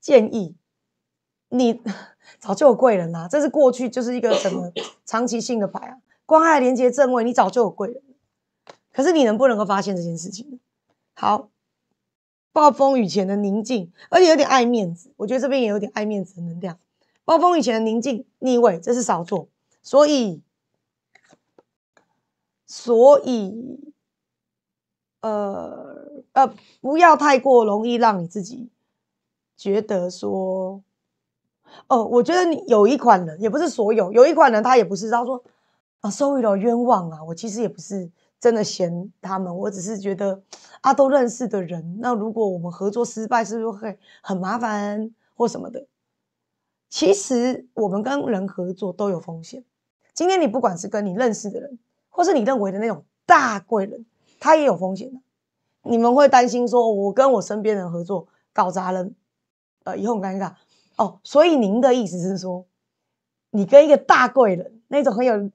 建议你 早就有贵人啦，这是过去就是一个什么长期性的牌啊，关爱连接正位，你早就有贵人，可是你能不能够发现这件事情？好，暴风雨前的宁静，而且有点爱面子，我觉得这边也有点爱面子，能量。暴风雨前的宁静逆位，这是少做，所以。所以，呃呃，不要太过容易让你自己觉得说，哦，我觉得你有一款人，也不是所有有一款人他也不是，他说啊，sorry 了，冤枉啊，我其实也不是真的嫌他们，我只是觉得啊，都认识的人，那如果我们合作失败，是不是会很麻烦或什么的？其实我们跟人合作都有风险。今天你不管是跟你认识的人。或是你认为的那种大贵人，他也有风险的。你们会担心说，我跟我身边人合作搞砸了，呃，以后尴尬哦。所以您的意思是说，你跟一个大贵人那种很有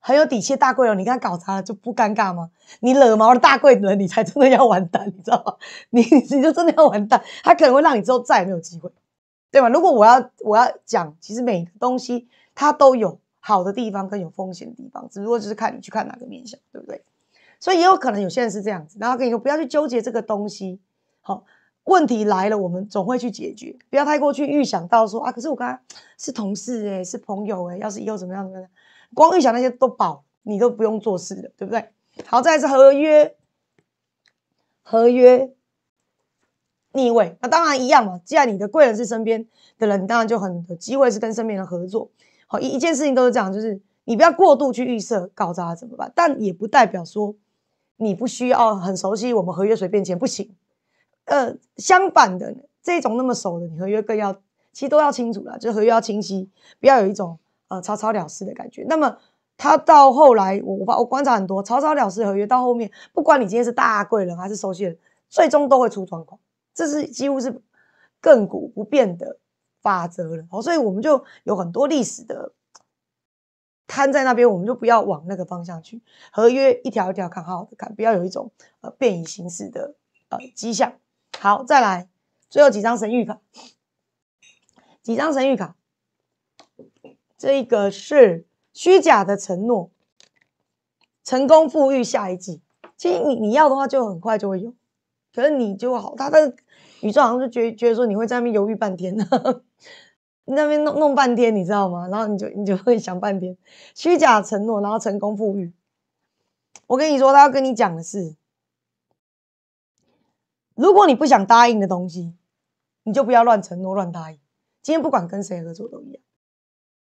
很有底气大贵人，你跟他搞砸了就不尴尬吗？你惹毛了大贵人，你才真的要完蛋，你知道吗？你你就真的要完蛋，他可能会让你之后再也没有机会，对吧？如果我要我要讲，其实每个东西它都有。好的地方跟有风险的地方，只不过就是看你去看哪个面相，对不对？所以也有可能有些人是这样子。然后跟你说，不要去纠结这个东西。好，问题来了，我们总会去解决，不要太过去预想到说啊。可是我刚刚是同事哎，是朋友哎，要是以后怎么样样，光预想那些都饱，你都不用做事了，对不对？好，再是合约，合约逆位，那当然一样嘛。既然你的贵人是身边的人，当然就很有机会是跟身边人合作。好，一一件事情都是这样，就是你不要过度去预设搞砸怎么办，但也不代表说你不需要很熟悉我们合约随便签不行。呃，相反的这种那么熟的，你合约更要，其实都要清楚啦，就合约要清晰，不要有一种呃草草了事的感觉。那么他到后来，我我我观察很多草草了事合约，到后面不管你今天是大贵人还是熟悉人，最终都会出状况，这是几乎是亘古不变的。法则了哦，所以我们就有很多历史的摊在那边，我们就不要往那个方向去。合约一条一条看，好好的看，不要有一种呃变以形式的呃迹象。好，再来最后几张神谕卡，几张神谕卡，这个是虚假的承诺，成功富裕下一季。其实你你要的话，就很快就会有，可是你就好，他的宇宙好像就觉觉得说你会在那边犹豫半天呢。那边弄弄半天，你知道吗？然后你就你就会想半天，虚假承诺，然后成功富裕。我跟你说，他要跟你讲的是：如果你不想答应的东西，你就不要乱承诺、乱答应。今天不管跟谁合作都一样，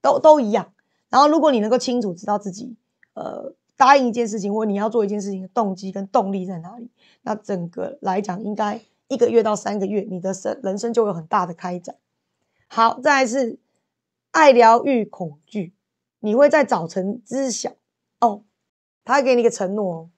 都都一样。然后，如果你能够清楚知道自己，呃，答应一件事情或你要做一件事情的动机跟动力在哪里，那整个来讲，应该一个月到三个月，你的生人生就有很大的开展。好，再来是爱疗愈恐惧，你会在早晨知晓哦。他给你一个承诺哦。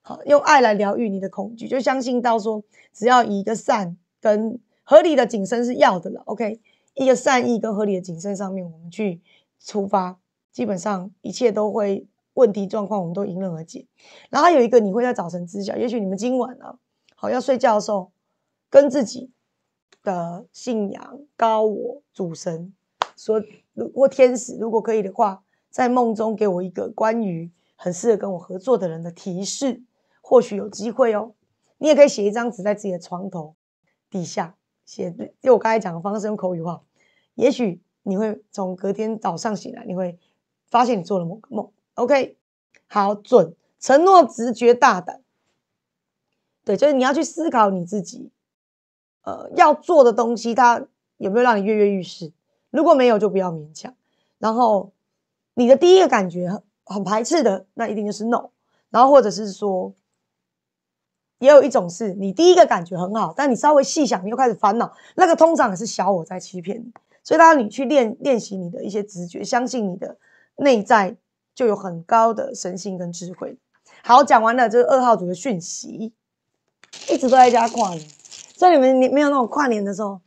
好，用爱来疗愈你的恐惧，就相信到说，只要以一个善跟合理的谨慎是要的了。OK，一个善意跟合理的谨慎上面，我们去出发，基本上一切都会问题状况，我们都迎刃而解。然后有一个你会在早晨知晓，也许你们今晚呢，好要睡觉的时候，跟自己。的信仰高我主神说，如果天使如果可以的话，在梦中给我一个关于很适合跟我合作的人的提示，或许有机会哦。你也可以写一张纸在自己的床头底下写，用我刚才讲的方式，用口语话，也许你会从隔天早上醒来，你会发现你做了某个梦。OK，好准，承诺直觉大胆，对，就是你要去思考你自己。呃，要做的东西，它有没有让你跃跃欲试？如果没有，就不要勉强。然后，你的第一个感觉很很排斥的，那一定就是 no。然后，或者是说，也有一种是你第一个感觉很好，但你稍微细想，你又开始烦恼。那个通常也是小我在欺骗你。所以，大家你去练练习你的一些直觉，相信你的内在就有很高的神性跟智慧。好，讲完了，这个二号组的讯息，一直都在加快。所以你们你没有那种跨年的时候，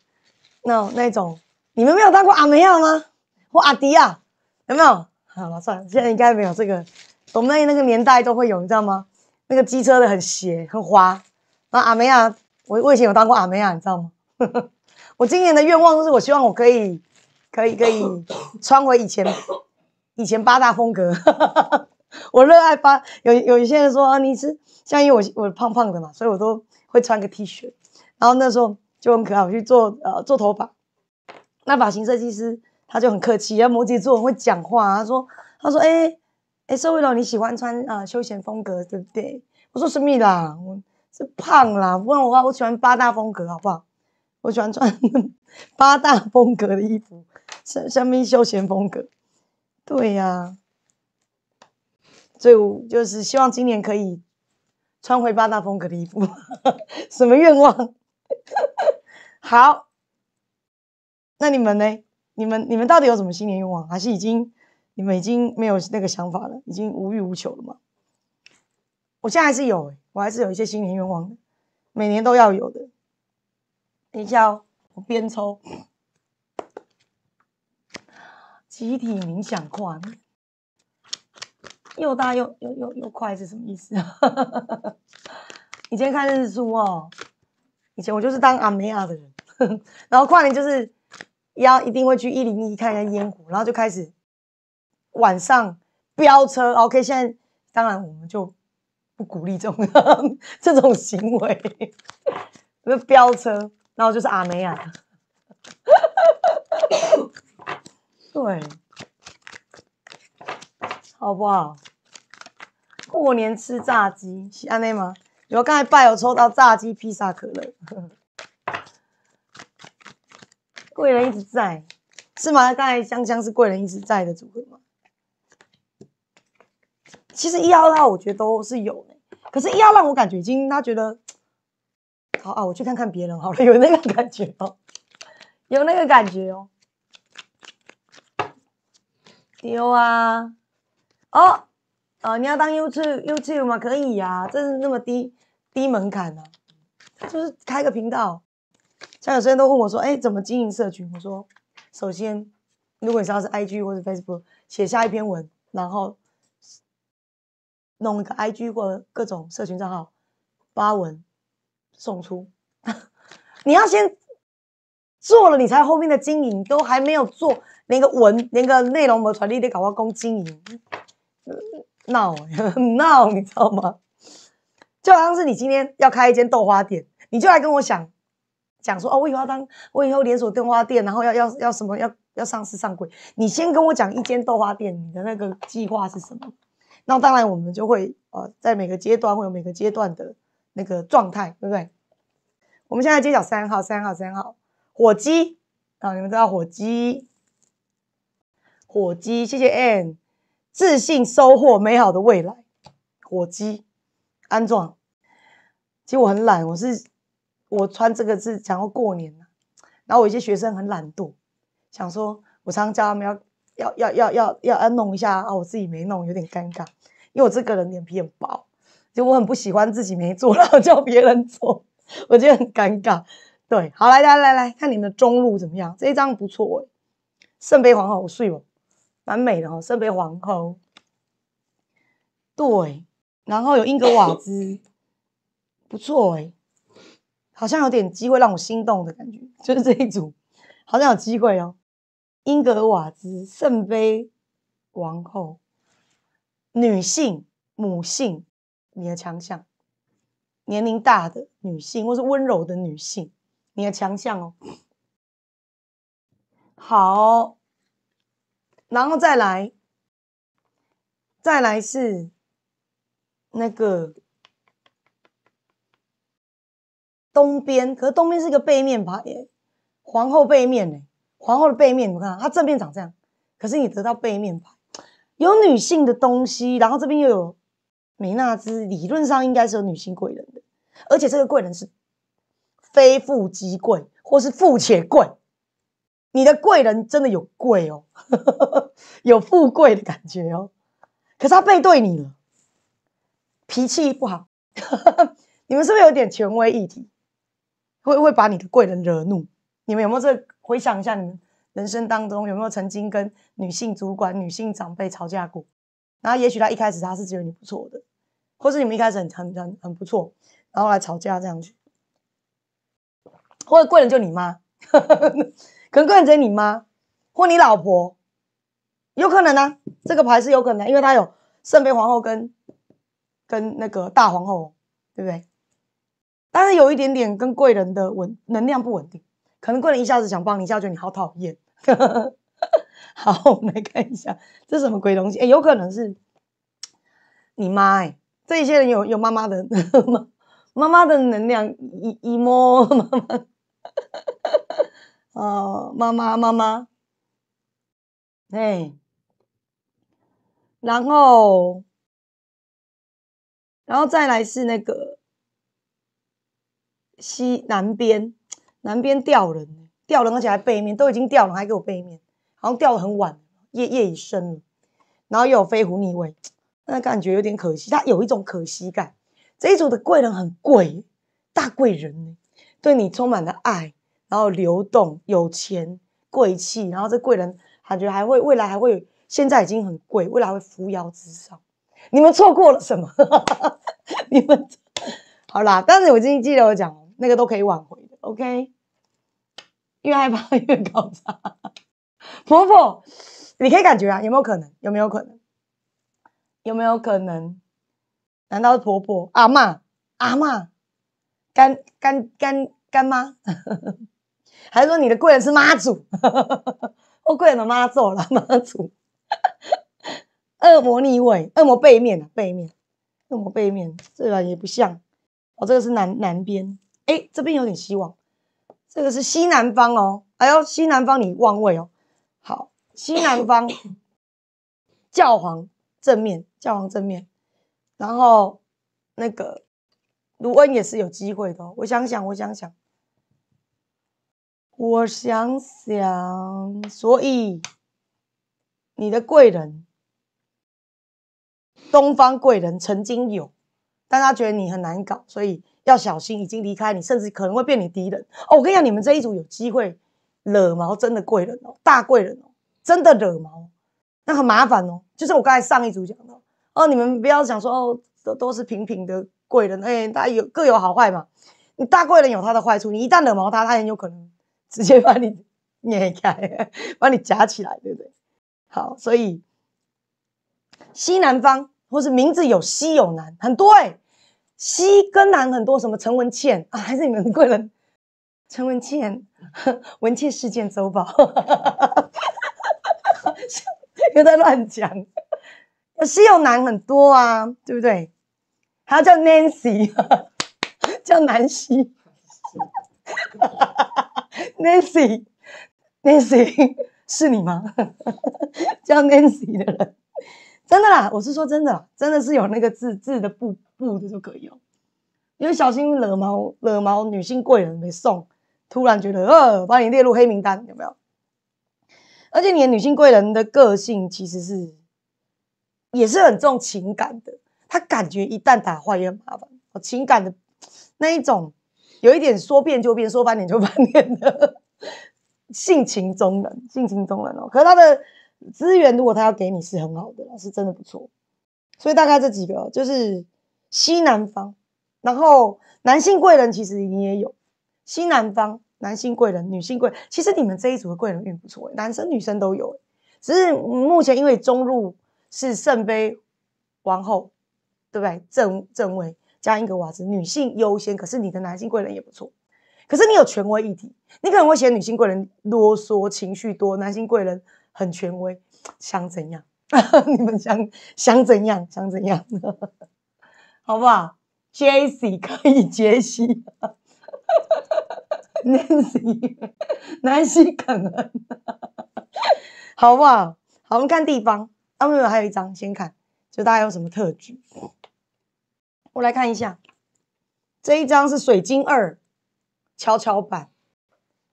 那那种，你们没有当过阿梅亚吗？或阿迪亚，有没有？好了，算了，现在应该没有这个。我们那个年代都会有，你知道吗？那个机车的很斜很滑，然后阿梅亚，我以前有当过阿梅亚，你知道吗？我今年的愿望就是，我希望我可以可以可以穿回以前以前八大风格。我热爱八，有有一些人说啊，你是，像因为我我胖胖的嘛，所以我都会穿个 T 恤。然后那时候就很可爱，我去做呃做头发，那发型设计师他就很客气，然后摩羯座会讲话，他说他说哎哎，社会佬你喜欢穿啊休闲风格对不对？我说是么啦，我是胖啦，不然我话我喜欢八大风格好不好？我喜欢穿 八大风格的衣服，像像咪休闲风格，对呀，所以我就是希望今年可以穿回八大风格的衣服，什么愿望？好，那你们呢？你们你们到底有什么新年愿望？还是已经你们已经没有那个想法了？已经无欲无求了吗？我现在还是有，我还是有一些新年愿望的，每年都要有的。你哦，我边抽，集体冥想快又大又又又又快是什么意思？你今天看日出哦。以前我就是当阿梅亚的人，然后跨年就是要一定会去一零一看一下烟火，然后就开始晚上飙车。OK，现在当然我们就不鼓励这种 这种行为，不是飙车，然后就是阿梅亚。对，好不好？过年吃炸鸡，喜阿内吗？有，刚才拜有抽到炸鸡披萨可乐，贵人一直在，是吗？刚才香香是贵人一直在的组合吗？其实一、号二号我觉得都是有的，可是一、号让我感觉，已经他觉得，好啊，我去看看别人好了，有那个感觉哦，有那个感觉哦，丢啊，哦，哦，你要当 YouTube YouTube 吗？可以呀，真是那么低。低门槛呢，就是开个频道，像有些人都问我说，哎，怎么经营社群？我说，首先，如果你知道是 I G 或者 Facebook，写下一篇文，然后弄一个 I G 或各种社群账号发文送出。你要先做了，你才后面的经营。都还没有做，连个文，连个内容，我们团队得搞个公经营，闹闹，你知道吗？就好像是你今天要开一间豆花店，你就来跟我讲讲说哦，我以后要当我以后连锁豆花店，然后要要要什么要要上市上柜，你先跟我讲一间豆花店，你的那个计划是什么？那当然我们就会呃，在每个阶段会有每个阶段的那个状态，对不对？我们现在揭晓三号，三号，三号，火鸡啊，你们知道火鸡，火鸡，谢谢 Ann，自信收获美好的未来，火鸡，安壮。其实我很懒，我是我穿这个是想要过年然后我一些学生很懒惰，想说我常常教他们要要要要要要弄一下啊，我自己没弄，有点尴尬。因为我这个人脸皮很薄，就我很不喜欢自己没做，然后叫别人做，我觉得很尴尬。对，好来，来来来看你们的中路怎么样？这一张不错哎，圣杯皇后睡了，蛮美的哦，圣杯皇后。对，然后有英格瓦兹。不错欸、好像有点机会让我心动的感觉，就是这一组，好像有机会哦。英格瓦兹圣杯王后，女性母性，你的强项。年龄大的女性或是温柔的女性，你的强项哦。好，然后再来，再来是那个。东边可是东边是一个背面牌，耶，皇后背面呢？皇后的背面，你们看，它正面长这样，可是你得到背面牌，有女性的东西，然后这边又有梅纳兹，理论上应该是有女性贵人的，而且这个贵人是非富即贵，或是富且贵，你的贵人真的有贵哦，有富贵的感觉哦。可是他背对你了，脾气不好，你们是不是有点权威一体？会会把你的贵人惹怒，你们有没有这？回想一下，你们人生当中有没有曾经跟女性主管、女性长辈吵架过？然后也许他一开始他是觉得你不错的，或是你们一开始很很很很不错，然后来吵架这样子，或者贵人就你妈，可能贵人只有你妈或你老婆，有可能啊，这个牌是有可能，因为他有圣杯皇后跟跟那个大皇后，对不对？但是有一点点跟贵人的稳能量不稳定，可能贵人一下子想帮你，一下觉得你好讨厌。好，我们来看一下这什么鬼东西？哎，有可能是你妈哎，这一些人有有妈妈的妈，妈妈的能量一一摸，妈妈，啊，妈妈妈妈，哎，然后，然后再来是那个。西南边，南边吊人，吊人而且还背面，都已经吊了，还给我背面，好像吊的很晚，夜夜已深了。然后又有飞狐逆位，那感觉有点可惜，他有一种可惜感。这一组的贵人很贵，大贵人，对你充满了爱，然后流动有钱贵气，然后这贵人感觉还会未来还会，现在已经很贵，未来会扶摇直上。你们错过了什么？你们好啦，但是我已经记得我讲哦，那个都可以挽回的，OK。越害怕越搞砸。婆婆，你可以感觉啊，有没有可能？有没有可能？有没有可能？难道是婆婆、阿妈、阿妈、干干干干妈，还是说你的贵人是妈祖？我贵人的妈走了，妈祖。恶魔逆位，恶魔背面啊，背面，恶魔背面，这个也不像。我这个是南南边。哎，这边有点希望，这个是西南方哦。哎呦，西南方你旺位哦。好，西南方教皇正面，教皇正面，然后那个卢恩也是有机会的。我想想，我想想，我想想，所以你的贵人东方贵人曾经有，但他觉得你很难搞，所以。要小心，已经离开你，甚至可能会变你敌人哦。我跟你讲，你们这一组有机会惹毛真的贵人哦，大贵人哦，真的惹毛，那很麻烦哦。就是我刚才上一组讲的哦，你们不要想说哦，都都是平平的贵人，哎，他有各有好坏嘛。你大贵人有他的坏处，你一旦惹毛他，他很有可能直接把你捏开，把你夹起来，对不对？好，所以西南方或是名字有西有南，很多哎。西跟南很多，什么陈文茜啊？还是你们贵人？陈文茜，文茜事件，周 宝又在乱讲。西有男很多啊，对不对？还要叫 Nancy，叫南希，Nancy，Nancy 是你吗？叫 Nancy 的人。真的啦，我是说真的，真的是有那个字字的布布的就可以了，因为小心惹毛惹毛女性贵人没送，突然觉得呃把你列入黑名单有没有？而且你的女性贵人的个性其实是也是很重情感的，她感觉一旦打坏也很麻烦，情感的那一种有一点说变就变，说翻脸就翻脸的性情中人性情中人哦，可是他的。资源如果他要给你是很好的，是真的不错。所以大概这几个就是西南方，然后男性贵人其实你也有，西南方男性贵人、女性贵，其实你们这一组的贵人运不错，男生女生都有。只是目前因为中路是圣杯王后，对不对？正正位加英格瓦兹，女性优先。可是你的男性贵人也不错，可是你有权威议题，你可能会嫌女性贵人啰嗦、情绪多，男性贵人。很权威，想怎样？你们想想怎样？想怎样？好不好？杰西可以，杰西，c y 南希肯恩，好不好？好，我们看地方啊，没有，还有一张，先看，就大家有什么特质？我来看一下，这一张是水晶二，跷跷板，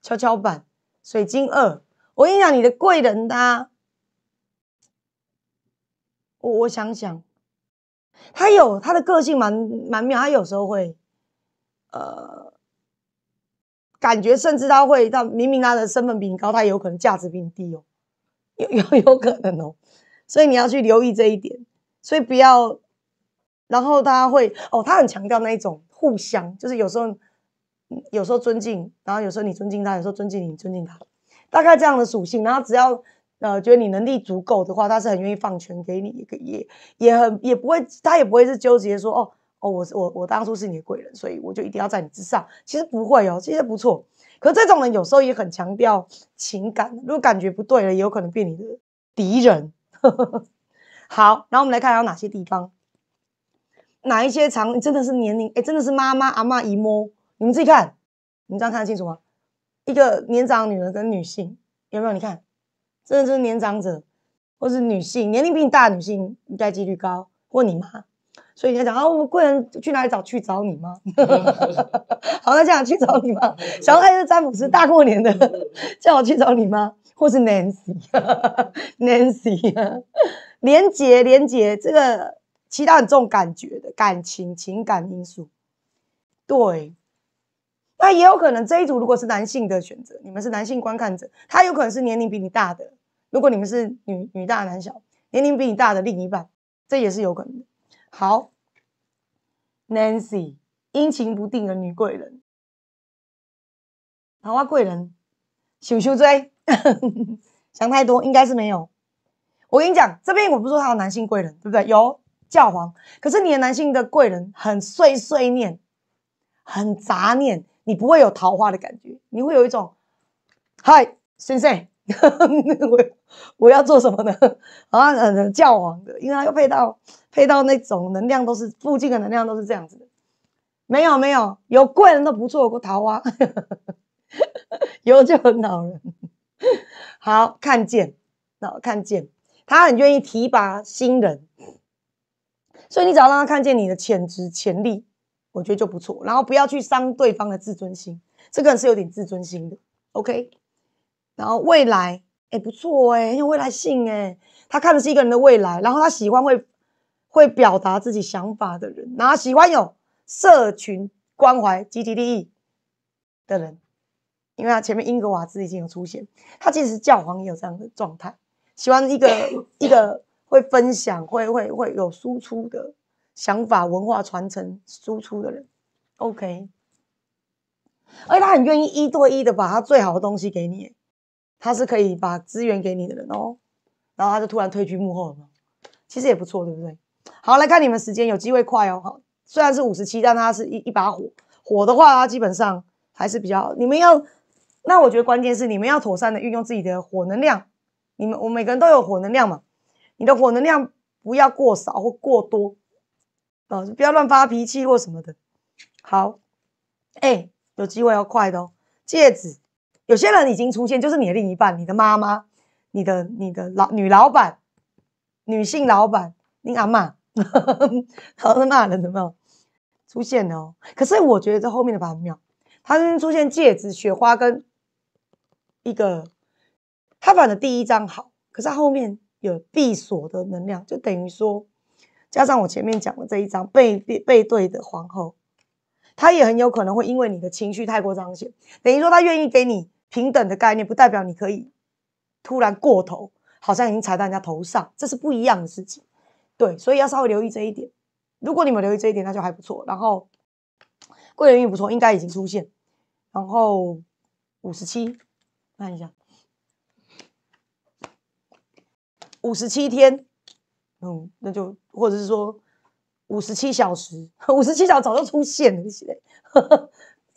跷跷板，水晶二。我跟你讲，你的贵人他，我我想想，他有他的个性蛮蛮妙，他有时候会，呃，感觉甚至他会，他明明他的身份比你高，他有可能价值比你低哦，有有有可能哦，所以你要去留意这一点，所以不要，然后他会哦，他很强调那一种互相，就是有时候有时候尊敬，然后有时候你尊敬他，有时候尊敬你，尊敬他。大概这样的属性，然后只要呃觉得你能力足够的话，他是很愿意放权给你，也也也很也不会，他也不会是纠结说哦哦，我我我当初是你的贵人，所以我就一定要在你之上。其实不会哦，其实不错。可这种人有时候也很强调情感，如果感觉不对了，也有可能变你的敌人。好，然后我们来看有哪些地方，哪一些长真的是年龄，哎，真的是妈妈、阿妈、姨嬷，你们自己看，你们这样看得清楚吗？一个年长女人跟女性有没有？你看，的就是年长者，或是女性年龄比你大的女性，应该几率高，或你妈。所以你要讲啊，我们贵人去哪里找？去找你妈。好，那这样去找你妈。想要爱是占卜斯，大过年的，叫我去找你妈，或是 Nancy，Nancy，连结连结，这个其他很重感觉的感情、情感因素，对。他也有可能这一组如果是男性的选择，你们是男性观看者，他有可能是年龄比你大的。如果你们是女女大男小，年龄比你大的另一半，这也是有可能。好，Nancy，阴晴不定的女贵人，桃花贵人，羞羞追，想太多，应该是没有。我跟你讲，这边我不说他有男性贵人，对不对？有教皇，可是你的男性的贵人很碎碎念，很杂念。你不会有桃花的感觉，你会有一种，嗨，先生，我我要做什么呢？啊，嗯，皇的，因为他要配到配到那种能量都是附近的能量都是这样子的，没有没有，有贵人都不错，过桃花，有就很恼人。好，看见，那看见，他很愿意提拔新人，所以你只要让他看见你的潜质潜力。我觉得就不错，然后不要去伤对方的自尊心，这个人是有点自尊心的。OK，然后未来，哎，不错哎，有未来性哎，他看的是一个人的未来，然后他喜欢会会表达自己想法的人，然后喜欢有社群关怀、集体利益的人，因为他前面英格瓦兹已经有出现，他其实教皇也有这样的状态，喜欢一个 一个会分享、会会会有输出的。想法、文化传承、输出的人，OK，而且他很愿意一对一的把他最好的东西给你，他是可以把资源给你的人哦。然后他就突然退居幕后了，其实也不错，对不对？好，来看你们时间，有机会快哦。好，虽然是五十七，但他是一一把火，火的话，他基本上还是比较。你们要，那我觉得关键是你们要妥善的运用自己的火能量。你们，我每个人都有火能量嘛？你的火能量不要过少或过多。哦，不要乱发脾气或什么的。好，哎，有机会要快的哦。戒指，有些人已经出现，就是你的另一半，你的妈妈，你的你的老女老板，女性老板，你阿妈，好，他骂人，有没有？出现了哦。可是我觉得这后面的牌很妙，它出现戒指、雪花跟一个，他反的第一张好，可是后面有闭锁的能量，就等于说。加上我前面讲的这一张背背对的皇后，她也很有可能会因为你的情绪太过彰显，等于说她愿意给你平等的概念，不代表你可以突然过头，好像已经踩到人家头上，这是不一样的事情。对，所以要稍微留意这一点。如果你们留意这一点，那就还不错。然后贵人运不错，应该已经出现。然后五十七，看一下五十七天。嗯，那就或者是说五十七小时，五十七小时早就出现了一些，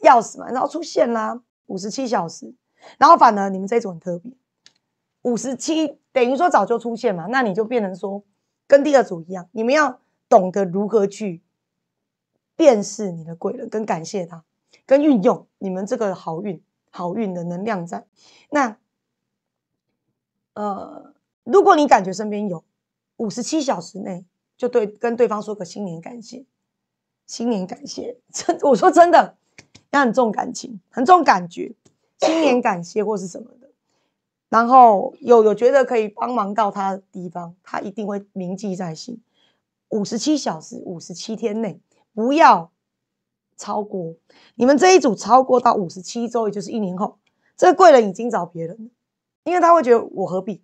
要死嘛，然后出现啦，五十七小时，然后反而你们这一组很特别，五十七等于说早就出现嘛，那你就变成说跟第二组一样，你们要懂得如何去辨识你的贵人，跟感谢他，跟运用你们这个好运好运的能量在。那呃，如果你感觉身边有。五十七小时内就对跟对方说个新年感谢，新年感谢，真我说真的，要很重感情，很重感觉，新年感谢或是什么的，然后有有觉得可以帮忙到他的地方，他一定会铭记在心。五十七小时，五十七天内不要超过，你们这一组超过到五十七周，也就是一年后，这个贵人已经找别人，了，因为他会觉得我何必，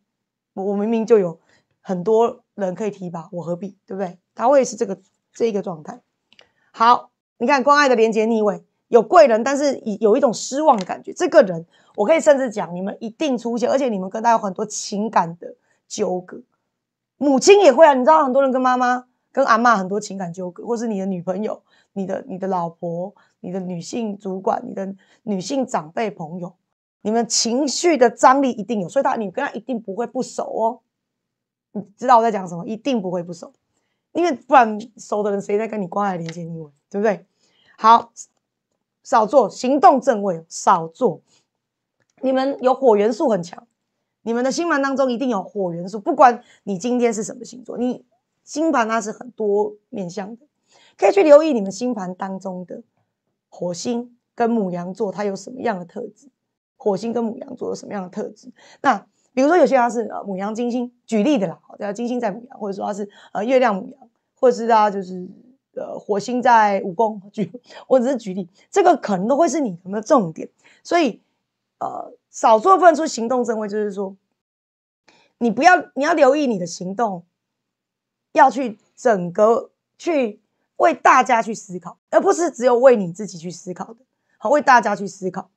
我明明就有。很多人可以提拔我，何必对不对？他会是这个这个状态。好，你看关爱的连接逆位，有贵人，但是有有一种失望的感觉。这个人，我可以甚至讲，你们一定出现，而且你们跟他有很多情感的纠葛。母亲也会啊，你知道很多人跟妈妈、跟阿妈很多情感纠葛，或是你的女朋友、你的、你的老婆、你的女性主管、你的女性长辈朋友，你们情绪的张力一定有，所以他你跟他一定不会不熟哦。你知道我在讲什么？一定不会不熟，因为不然熟的人谁在跟你关爱连接你？对不对？好，少做行动正位，少做。你们有火元素很强，你们的星盘当中一定有火元素。不管你今天是什么星座，你星盘那是很多面向的，可以去留意你们星盘当中的火星跟母羊座，它有什么样的特质？火星跟母羊座有什么样的特质？那。比如说，有些人是呃母羊金星，举例的啦，好，叫金星在母羊，或者说他是呃月亮母羊，或者是大家就是呃火星在五宫，举我只是举例，这个可能都会是你们的重点，所以呃少做分出行动正位，就是说你不要你要留意你的行动，要去整个去为大家去思考，而不是只有为你自己去思考的，好为大家去思考，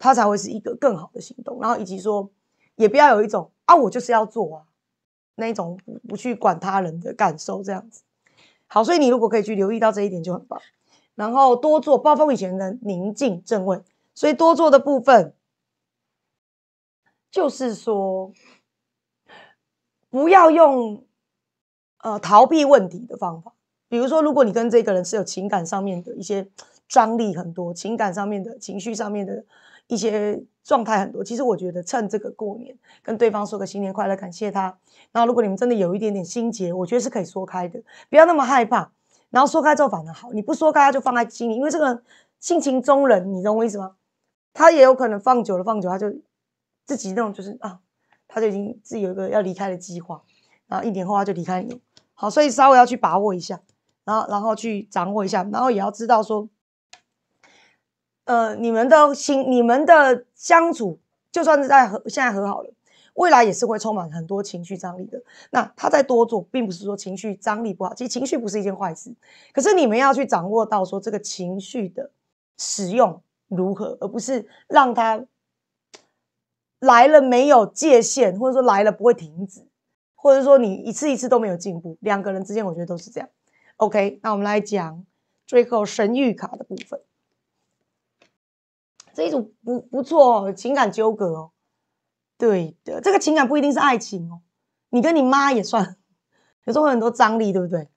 它才会是一个更好的行动，然后以及说。也不要有一种啊，我就是要做啊，那一种不去管他人的感受这样子。好，所以你如果可以去留意到这一点就很棒。然后多做暴风雨前的宁静正位，所以多做的部分就是说，不要用呃逃避问题的方法。比如说，如果你跟这个人是有情感上面的一些张力很多，情感上面的情绪上面的。一些状态很多，其实我觉得趁这个过年跟对方说个新年快乐，感谢他。然后如果你们真的有一点点心结，我觉得是可以说开的，不要那么害怕。然后说开之后反而好，你不说开他就放在心里，因为这个性情中人，你懂我意思吗？他也有可能放久了，放久了就自己那种就是啊，他就已经自己有一个要离开的计划然后一年后他就离开你。好，所以稍微要去把握一下，然后然后去掌握一下，然后也要知道说。呃，你们的心，你们的相处，就算是在和现在和好了，未来也是会充满很多情绪张力的。那他再多做，并不是说情绪张力不好，其实情绪不是一件坏事。可是你们要去掌握到说这个情绪的使用如何，而不是让他来了没有界限，或者说来了不会停止，或者说你一次一次都没有进步。两个人之间，我觉得都是这样。OK，那我们来讲最后神谕卡的部分。这一组不不错哦，情感纠葛哦，对的，这个情感不一定是爱情哦，你跟你妈也算，有时候很多张力，对不对？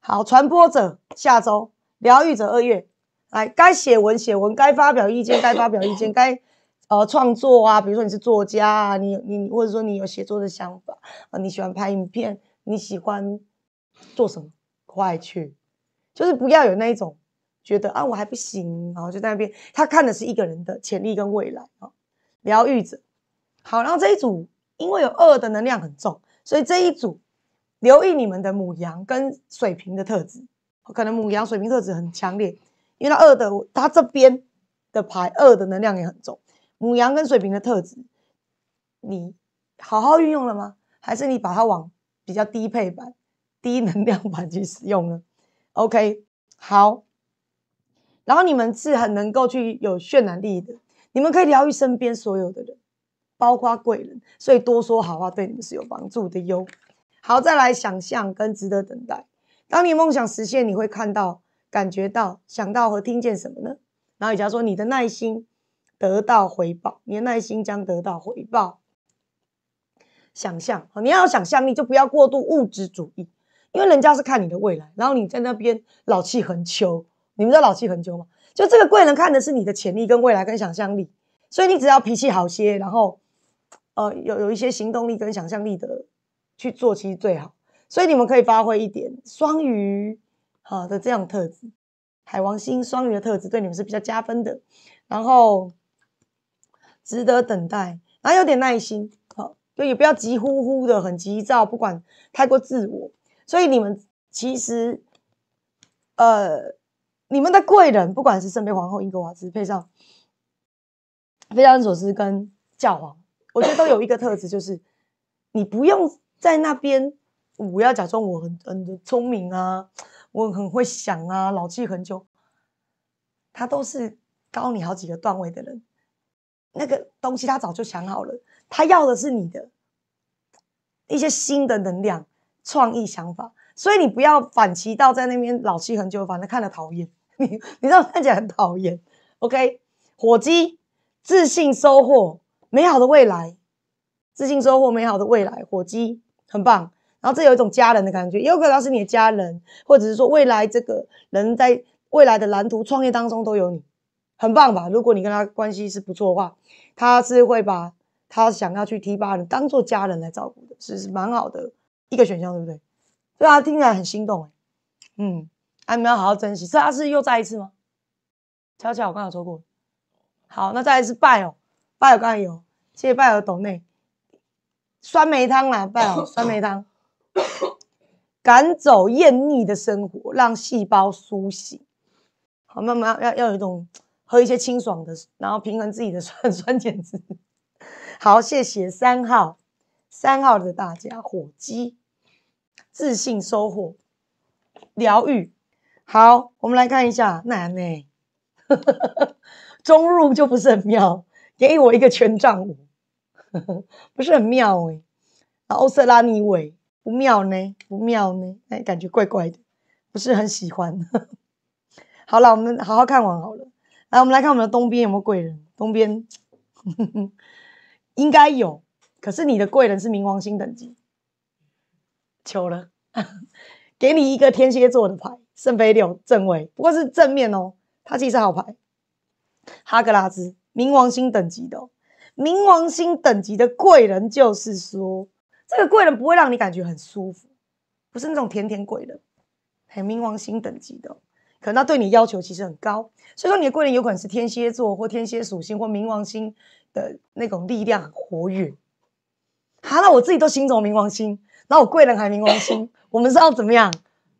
好，传播者下周，疗愈者二月，来该写文写文，该发表意见该发表意见，该呃创作啊，比如说你是作家啊，你你或者说你有写作的想法啊，你喜欢拍影片，你喜欢做什么？快去，就是不要有那一种。觉得啊，我还不行，然后就在那边。他看的是一个人的潜力跟未来啊，疗愈者。好，然后这一组因为有二的能量很重，所以这一组留意你们的母羊跟水瓶的特质，可能母羊、水瓶特质很强烈，因为他二的他这边的牌二的能量也很重。母羊跟水瓶的特质，你好好运用了吗？还是你把它往比较低配版、低能量版去使用呢？OK，好。然后你们是很能够去有渲染力的，你们可以疗愈身边所有的人，包括贵人，所以多说好话对你们是有帮助的哟。好，再来想象跟值得等待。当你梦想实现，你会看到、感觉到、想到和听见什么呢？然后假如说你的耐心得到回报，你的耐心将得到回报。想象，你要有想象力，就不要过度物质主义，因为人家是看你的未来，然后你在那边老气横秋。你们道老气很久吗？就这个贵人看的是你的潜力跟未来跟想象力，所以你只要脾气好些，然后呃有有一些行动力跟想象力的去做，其实最好。所以你们可以发挥一点双鱼好的这样特质，海王星双鱼的特质对你们是比较加分的。然后值得等待，然后有点耐心，好，就也不要急呼呼的很急躁，不管太过自我。所以你们其实呃。你们的贵人，不管是圣杯皇后、英格瓦兹，配上菲拉恩索斯跟教皇，我觉得都有一个特质，就是你不用在那边，我要假装我很很聪明啊，我很会想啊，老气很久。他都是高你好几个段位的人，那个东西他早就想好了，他要的是你的，一些新的能量、创意想法。所以你不要反其道，在那边老气很久，反正看了讨厌。你你知道看起来很讨厌，OK？火鸡自信收获美好的未来，自信收获美好的未来，火鸡很棒。然后这有一种家人的感觉，也有可能是你的家人，或者是说未来这个人在未来的蓝图创业当中都有你，很棒吧？如果你跟他关系是不错的话，他是会把他想要去提拔人当做家人来照顾的，是是蛮好的一个选项，对不对？对啊，听起来很心动嗯。你们要好好珍惜，是次又再一次吗？悄悄，我刚刚说过。好，那再一次拜哦，拜我刚才有，谢谢拜尔斗内酸梅汤啊，拜哦酸梅汤，赶走厌腻的生活，让细胞苏醒。好，慢慢要要有一种喝一些清爽的，然后平衡自己的酸 酸碱值。好，谢谢三号，三号的大家火鸡，自信收获，疗愈。好，我们来看一下，难呢，中入就不是很妙，给我一个权杖五，不是很妙哎，那欧瑟拉尼韦不妙呢，不妙呢，那感觉怪怪的，不是很喜欢。好了，我们好好看完好了，来我们来看我们的东边有没有贵人，东边应该有，可是你的贵人是冥王星等级，求了，给你一个天蝎座的牌。圣杯六正位，不过是正面哦，它其实好牌。哈格拉兹，冥王星等级的，冥王星等级的贵人，就是说这个贵人不会让你感觉很舒服，不是那种甜甜贵人，有冥王星等级的，可能他对你要求其实很高，所以说你的贵人有可能是天蝎座或天蝎属性或冥王星的那种力量很活跃。啊，那我自己都星走冥王星，然后我贵人还冥王星，我们是要怎么样？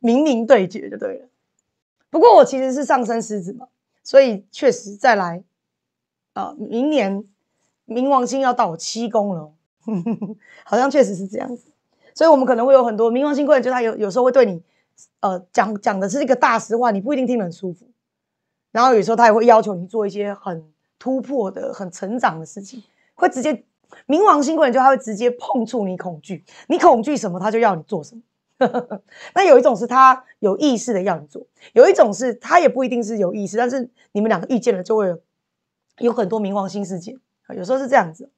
明明对决就对了，不过我其实是上升狮子嘛，所以确实再来啊，明年冥王星要到七宫了，好像确实是这样子，所以我们可能会有很多冥王星贵人，就他有有时候会对你呃讲讲的是一个大实话，你不一定听得很舒服，然后有时候他也会要求你做一些很突破的、很成长的事情，会直接冥王星贵人就他会直接碰触你恐惧，你恐惧什么，他就要你做什么。那有一种是他有意识的要你做，有一种是他也不一定是有意识，但是你们两个遇见了就会有有很多冥王星事件啊，有时候是这样子，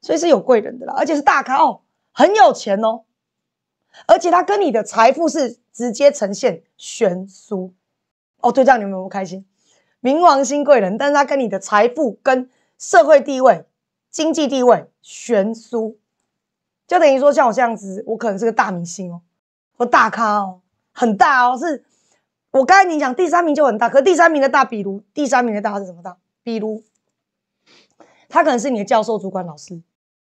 所以是有贵人的啦，而且是大咖哦，很有钱哦，而且他跟你的财富是直接呈现悬殊哦，对，这样你们有没不开心？冥王星贵人，但是他跟你的财富跟社会地位、经济地位悬殊，就等于说像我这样子，我可能是个大明星哦。不大咖哦，很大哦，是，我刚才你讲第三名就很大，可第三名的大，比如第三名的大是什么大？比如他可能是你的教授、主管、老师、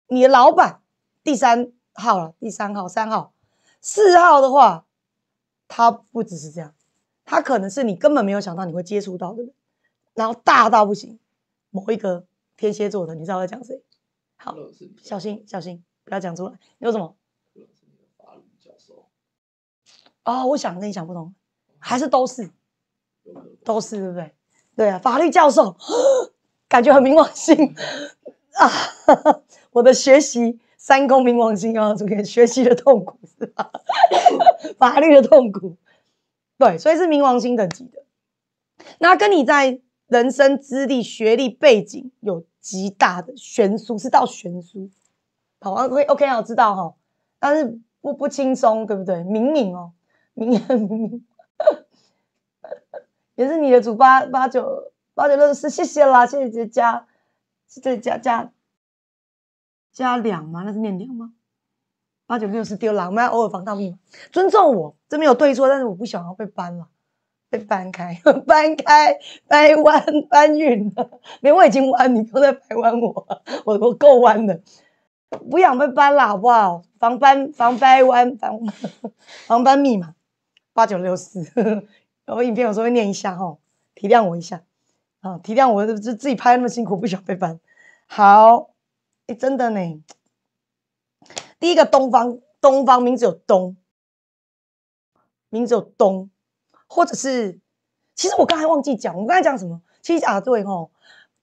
你的老板。第三号了，第三号、三号、四号的话，他不只是这样，他可能是你根本没有想到你会接触到的人，然后大到不行。某一个天蝎座的，你知道在讲谁？好，小心，小心，不要讲出来。你说什么？啊，我想跟你想不通，还是都是，都是对不对？对啊，法律教授，感觉很冥王星啊，我的学习三公冥王星啊，这个学习的痛苦，是吧？法律的痛苦，对，所以是冥王星等级的，那跟你在人生资历、学历背景有极大的悬殊，是到悬殊，好啊，o k OK 啊，知道哈，但是不不轻松，对不对？明明哦。明啊明，也是你的主八八九八九六十四，谢谢啦，谢谢加，谢谢加加加两吗？那是念两吗？八九六四丢了，我们要偶尔防盗密码，尊重我，这没有对错，但是我不想要被搬了。被搬开，搬开，掰弯，搬运了，没我已经弯，你都在掰弯我，我我够弯的，不想被搬了好不好？防搬防掰弯防防搬密码。八九六四，我影片有时候会念一下哈，体谅我一下啊，体谅我就自己拍那么辛苦，不想被翻。好，哎，真的呢。第一个东方，东方名字有东，名字有东，或者是，其实我刚才忘记讲，我刚才讲什么？其实啊，对吼，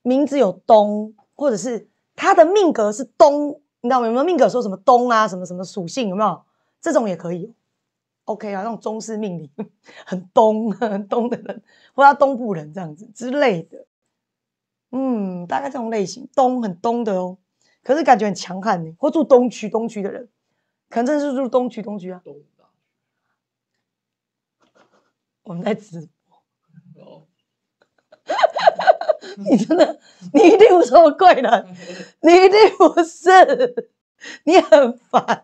名字有东，或者是他的命格是东，你知道吗？有没有命格说什么东啊，什么什么属性有没有？这种也可以。OK 啊，那种中式命令很东 很东的人，或者东部人这样子之类的，嗯，大概这种类型，东很东的哦。可是感觉很强悍，或住东区东区的人，可能真的是住东区东区啊。我们在直播。你真的，你一定不是贵人，你一定不是，你很烦。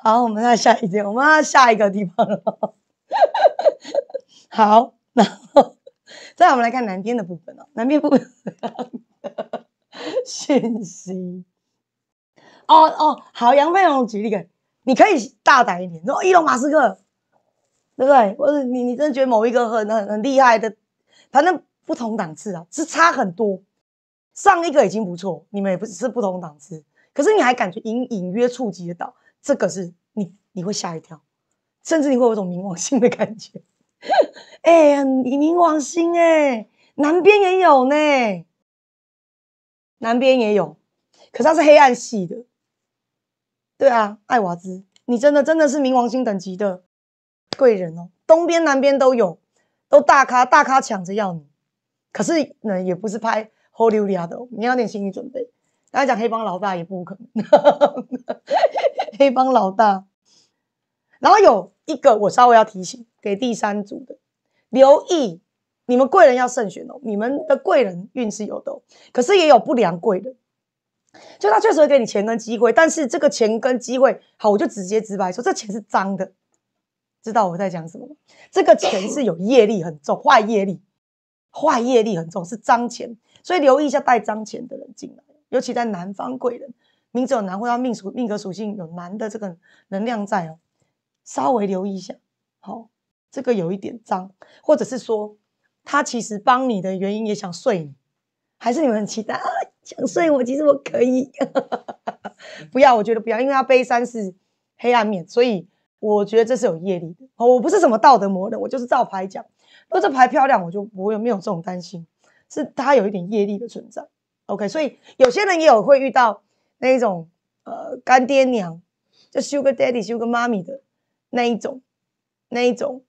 好，我们再下一个，我们要下一个地方了。好，然后再我们来看南边的部分哦，南边部分信息。哦哦，好，杨佩荣举例个，你可以大胆一点，说伊隆马斯克，对不对？或者你你真的觉得某一个很很很厉害的，反正不同档次啊，是差很多。上一个已经不错，你们也不只是不同档次，可是你还感觉隐隐约触及得到。这个是你，你会吓一跳，甚至你会有一种冥王星的感觉。哎呀，你冥王星哎，南边也有呢，南边也有，可是它是黑暗系的。对啊，艾瓦兹，你真的真的是冥王星等级的贵人哦，东边、南边都有，都大咖，大咖抢着要你。可是呢，也不是拍 Hollywood 的，你要点心理准备。大家讲黑帮老大也不可能，黑帮老大。然后有一个，我稍微要提醒给第三组的，留意你们贵人要慎选哦。你们的贵人运势有哦，可是也有不良贵人。就他确实会给你钱跟机会，但是这个钱跟机会，好，我就直接直白说，这钱是脏的。知道我在讲什么？这个钱是有业力很重，坏业力，坏业力很重，是脏钱。所以留意一下带脏钱的人进来。尤其在南方贵人，名字有南，或者命属命格属性有南的这个能量在哦，稍微留意一下。好，这个有一点脏，或者是说他其实帮你的原因也想睡你，还是你们很期待啊？想睡我，其实我可以。不要，我觉得不要，因为他背山是黑暗面，所以我觉得这是有业力的。哦，我不是什么道德魔的，我就是照牌讲。如果这牌漂亮，我就我有没有这种担心？是他有一点业力的存在。OK，所以有些人也有会遇到那一种呃干爹娘，就 Sugar Daddy、Sugar m o m m y 的那一种那一种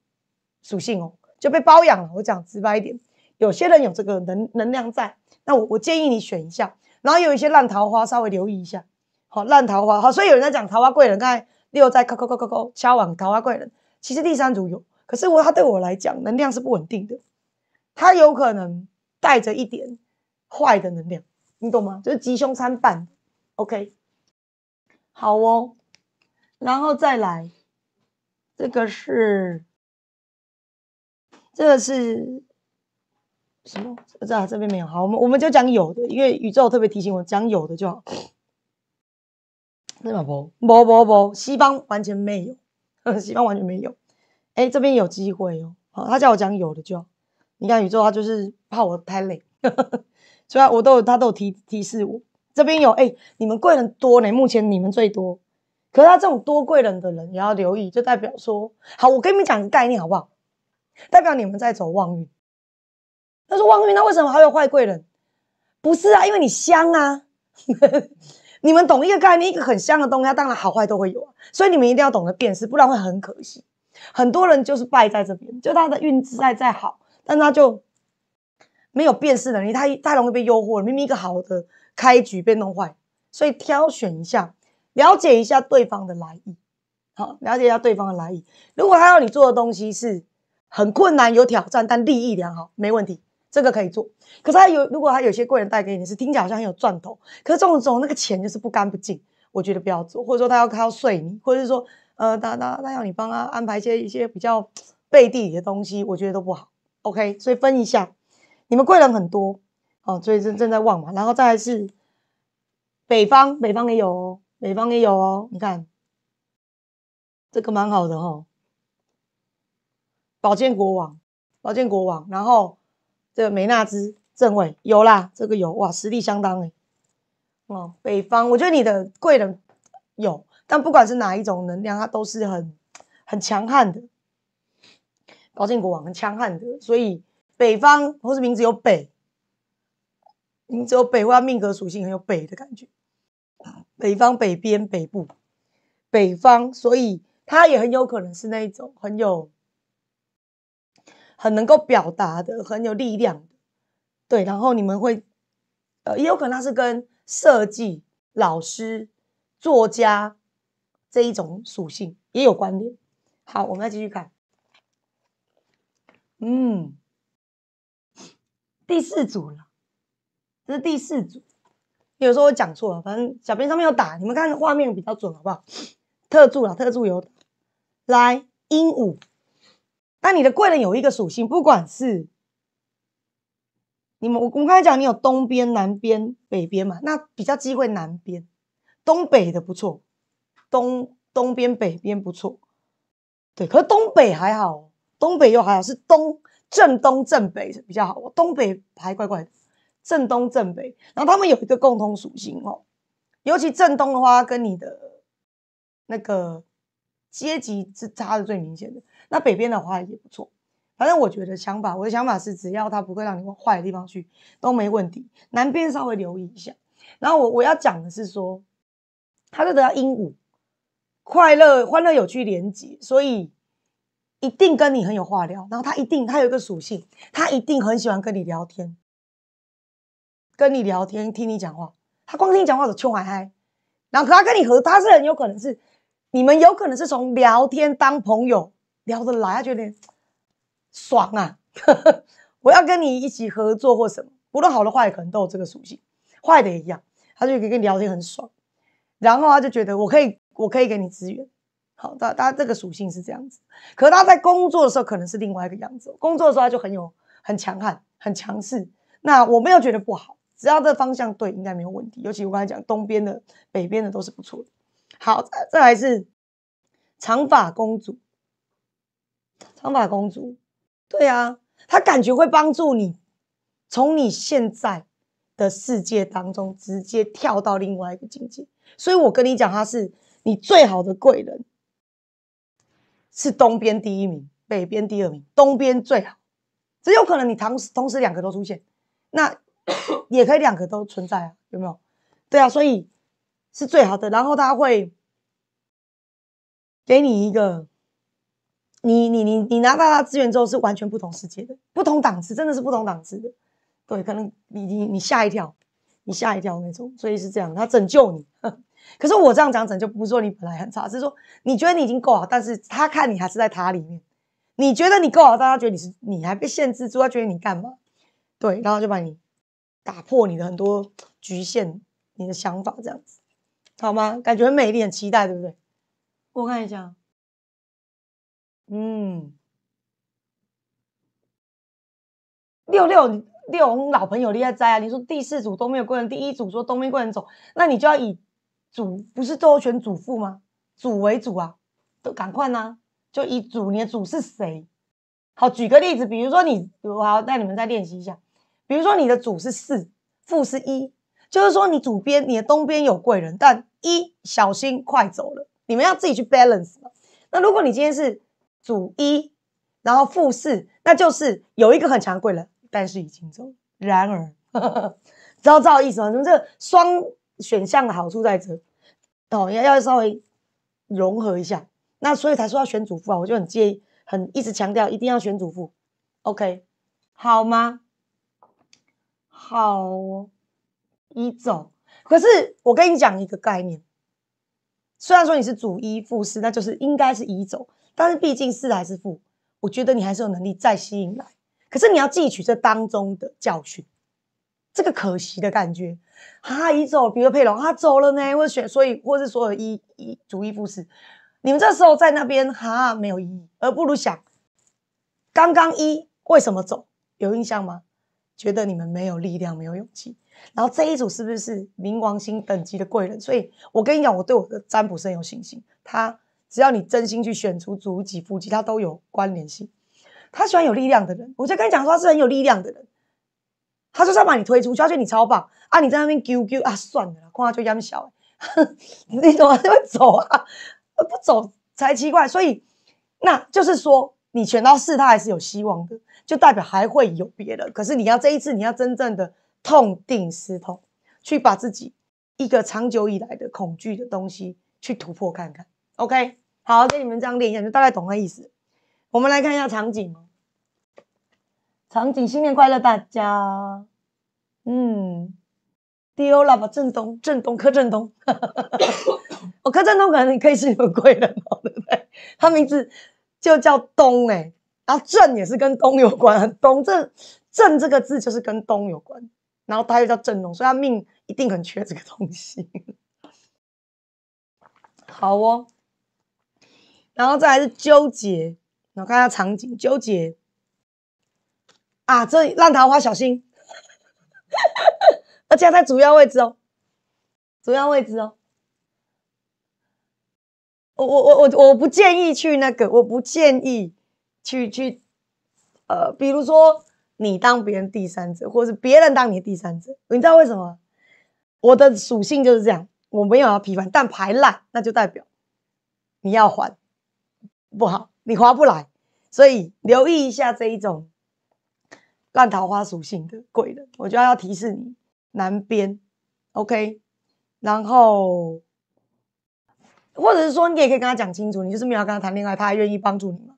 属性哦，就被包养了。我讲直白一点，有些人有这个能能量在，那我我建议你选一下，然后有一些烂桃花稍微留意一下。好，烂桃花好，所以有人在讲桃花贵人，刚才六在抠抠抠抠抠敲往桃花贵人。其实第三组有，可是我他对我来讲能量是不稳定的，他有可能带着一点坏的能量。你懂吗？就是吉凶参半，OK，好哦，然后再来，这个是，这个是什么？不知这边没有，好，我们我们就讲有的，因为宇宙特别提醒我讲有的就好。那不不不不，西方完全没有，西方完全没有，哎，这边有机会哦，好，他叫我讲有的就，好。你看宇宙他就是怕我太累。所以我都有他都有提提示我，这边有哎，你们贵人多呢，目前你们最多。可是他这种多贵人的人也要留意，就代表说，好，我跟你们讲个概念好不好？代表你们在走旺运。他说旺运，那为什么还有坏贵人？不是啊，因为你香啊。你们懂一个概念，一个很香的东西，它当然好坏都会有啊。所以你们一定要懂得辨识，不然会很可惜。很多人就是败在这边，就他的运在再好，但他就。没有辨识能力，太太容易被诱惑了。明明一个好的开局被弄坏，所以挑选一下，了解一下对方的来意。好，了解一下对方的来意。如果他要你做的东西是很困难、有挑战，但利益良好，没问题，这个可以做。可是他有，如果他有些贵人带给你，是听起来好像很有赚头，可是这种种那个钱就是不干不净，我觉得不要做。或者说他要靠睡你，或者是说呃，他他他要你帮他安排一些一些比较背地里的东西，我觉得都不好。OK，所以分一下。你们贵人很多哦，所以正正在旺嘛，然后再是北方，北方也有，哦，北方也有哦。你看这个蛮好的哦，宝剑国王，宝剑国王，然后这个美纳姿正位有啦，这个有哇，实力相当哎。哦，北方，我觉得你的贵人有，但不管是哪一种能量，它都是很很强悍的，宝剑国王很强悍的，所以。北方，或是名字有北，名字有北，会命格属性很有北的感觉。北方、北边、北部、北方，所以他也很有可能是那一种很有、很能够表达的，很有力量的。对，然后你们会，呃，也有可能他是跟设计、老师、作家这一种属性也有关联。好，我们再继续看。嗯。第四组了，这是第四组。有时候我讲错了，反正小编上面有打，你们看画面比较准，好不好？特助了，特助有。来，鹦鹉，那你的贵人有一个属性，不管是你们，我我们刚才讲你有东边、南边、北边嘛，那比较机会南边，东北的不错，东东边、北边不错。对，可是东北还好，东北又还好，是东。正东正北是比较好，我东北还怪怪的。正东正北，然后他们有一个共同属性哦，尤其正东的话，跟你的那个阶级是差的最明显的。那北边的话也不错，反正我觉得想法，我的想法是，只要他不会让你往坏的地方去，都没问题。南边稍微留意一下。然后我我要讲的是说，他就得到鹦鹉，快乐、欢乐、有趣、廉洁，所以。一定跟你很有话聊，然后他一定他有一个属性，他一定很喜欢跟你聊天，跟你聊天听你讲话，他光听讲话都超嗨嗨。然后他跟你和他是很有可能是，你们有可能是从聊天当朋友聊得来，他觉得爽啊，我要跟你一起合作或什么，不论好的坏，可能都有这个属性，坏的也一样，他就可以跟你聊天很爽，然后他就觉得我可以我可以给你资源。好，大大家这个属性是这样子，可他在工作的时候可能是另外一个样子。工作的时候他就很有很强悍、很强势。那我没有觉得不好，只要这方向对，应该没有问题。尤其我刚才讲东边的、北边的都是不错的。好，再来是长发公主，长发公主，对啊，他感觉会帮助你从你现在的世界当中直接跳到另外一个境界。所以我跟你讲，他是你最好的贵人。是东边第一名，北边第二名，东边最好，只有可能你同时同时两个都出现，那也可以两个都存在啊，有没有？对啊，所以是最好的，然后他会给你一个，你你你你拿到他资源之后是完全不同世界的，不同档次，真的是不同档次的，对，可能你你你吓一跳，你吓一跳那种，所以是这样，他拯救你。可是我这样讲，整就不是说你本来很差，是说你觉得你已经够好，但是他看你还是在他里面，你觉得你够好，但他觉得你是你还被限制住，他觉得你干嘛？对，然后就把你打破你的很多局限，你的想法这样子，好吗？感觉很美丽，很期待，对不对？我看一下，嗯，六六六，我们老朋友厉害在啊！你说第四组都没有贵人，第一组说都没贵人走，那你就要以。主不是周全主父吗？主为主啊，都赶快呐！就以主，你的主是谁？好，举个例子，比如说你，我好带你们再练习一下。比如说你的主是四，副是一，就是说你主边你的东边有贵人，但一小心快走了，你们要自己去 balance 嘛。那如果你今天是主一，然后副四，那就是有一个很强贵人，但是已经走。然而 知道知道意思吗？你们这双。选项的好处在这，哦，要要稍微融合一下，那所以才说要选主副啊，我就很介意，很一直强调一定要选主副，OK，好吗？好，移走。可是我跟你讲一个概念，虽然说你是主一副四，那就是应该是移走，但是毕竟四还是副，我觉得你还是有能力再吸引来，可是你要汲取这当中的教训，这个可惜的感觉。哈，移走，比如佩龙，他走了呢，或者选，所以，或是所有一一逐一复试，你们这时候在那边哈，没有意义，而不如想刚刚一为什么走，有印象吗？觉得你们没有力量，没有勇气。然后这一组是不是冥王星等级的贵人？所以我跟你讲，我对我的占卜很有信心。他只要你真心去选出主吉副级，他都有关联性。他喜欢有力量的人，我就跟你讲说，他是很有力量的人。他就算把你推出，他觉得你超棒啊！你在那边啾啾啊，算了，啦，看他这样笑，你怎么就会走啊，不走才奇怪。所以，那就是说，你选到四，他还是有希望的，就代表还会有别的。可是你要这一次，你要真正的痛定思痛，去把自己一个长久以来的恐惧的东西去突破看看。OK，好，给你们这样练一下，就大概懂那意思。我们来看一下场景哦。场景，新年快乐，大家。嗯，D O 了吧，正东，正东，柯震东。我 柯震东可能可以是有们贵人，对不对？他名字就叫东哎，然后正也是跟东有关，东正正这个字就是跟东有关，然后他又叫正东，所以他命一定很缺这个东西。好哦，然后再来是纠结，然后看一下场景纠结。啊，这烂桃花小心，而且在主要位置哦，主要位置哦。我我我我我不建议去那个，我不建议去去呃，比如说你当别人第三者，或是别人当你第三者，你知道为什么？我的属性就是这样，我没有要批判，但排烂那就代表你要还不好，你划不来，所以留意一下这一种。烂桃花属性的贵的，我就得要提示你南边，OK，然后或者是说你也可以跟他讲清楚，你就是没有跟他谈恋爱，他还愿意帮助你吗？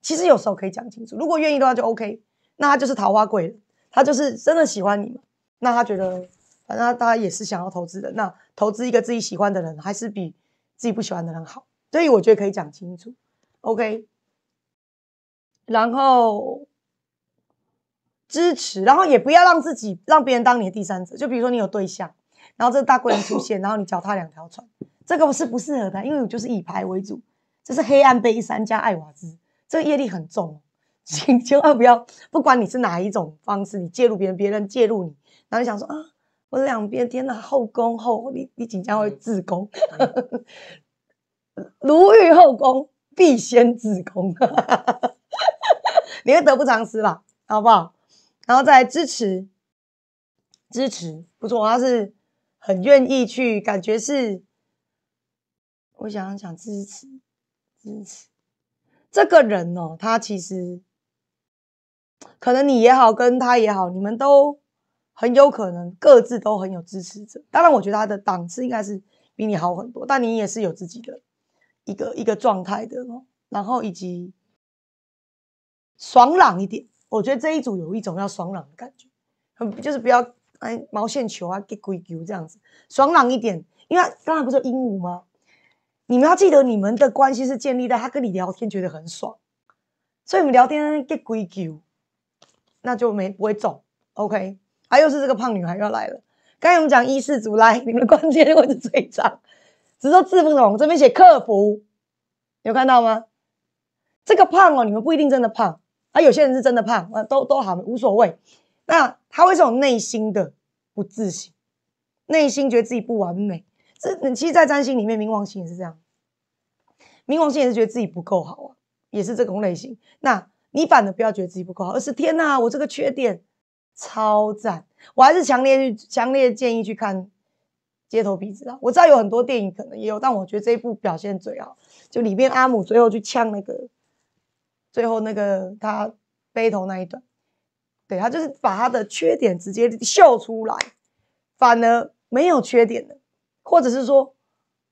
其实有时候可以讲清楚，如果愿意的话就 OK，那他就是桃花贵了，他就是真的喜欢你嘛，那他觉得反正他也是想要投资的，那投资一个自己喜欢的人还是比自己不喜欢的人好，所以我觉得可以讲清楚，OK，然后。支持，然后也不要让自己让别人当你的第三者。就比如说你有对象，然后这个大贵人出现，然后你脚踏两条船，这个不是不适合的，因为我就是以牌为主，这是黑暗杯三加爱瓦兹，这个业力很重，请千万不要，不管你是哪一种方式，你介入别人，别人介入你，然后你想说啊，我两边，天哪，后宫后，你你紧张会自宫，哈哈哈。如遇后宫，必先自宫，你会得不偿失吧，好不好？然后再来支持，支持不错，他是很愿意去，感觉是，我想想支持，支持这个人哦，他其实可能你也好，跟他也好，你们都很有可能各自都很有支持者。当然，我觉得他的档次应该是比你好很多，但你也是有自己的一个一个状态的哦。然后以及爽朗一点。我觉得这一组有一种要爽朗的感觉，就是不要哎毛线球啊，get g r e e y 这样子，爽朗一点。因为刚才不是鹦鹉吗？你们要记得，你们的关系是建立在他跟你聊天觉得很爽，所以你们聊天 get g r e e y 那就没不会中。OK，啊，又是这个胖女孩要来了。刚才我们讲一四组，来你们关键位置最长，只是说字不同，这边写客服，有看到吗？这个胖哦，你们不一定真的胖。啊，有些人是真的胖，啊，都都好，无所谓。那他会是有内心的不自信，内心觉得自己不完美。这其实，在占星里面，冥王星也是这样，冥王星也是觉得自己不够好啊，也是这种类型。那你反的不要觉得自己不够好，而是天哪，我这个缺点超赞！我还是强烈强烈建议去看《街头痞子》啊！我知道有很多电影可能也有，但我觉得这一部表现最好，就里面阿姆最后去呛那个。最后那个他背头那一段，对他就是把他的缺点直接秀出来，反而没有缺点了，或者是说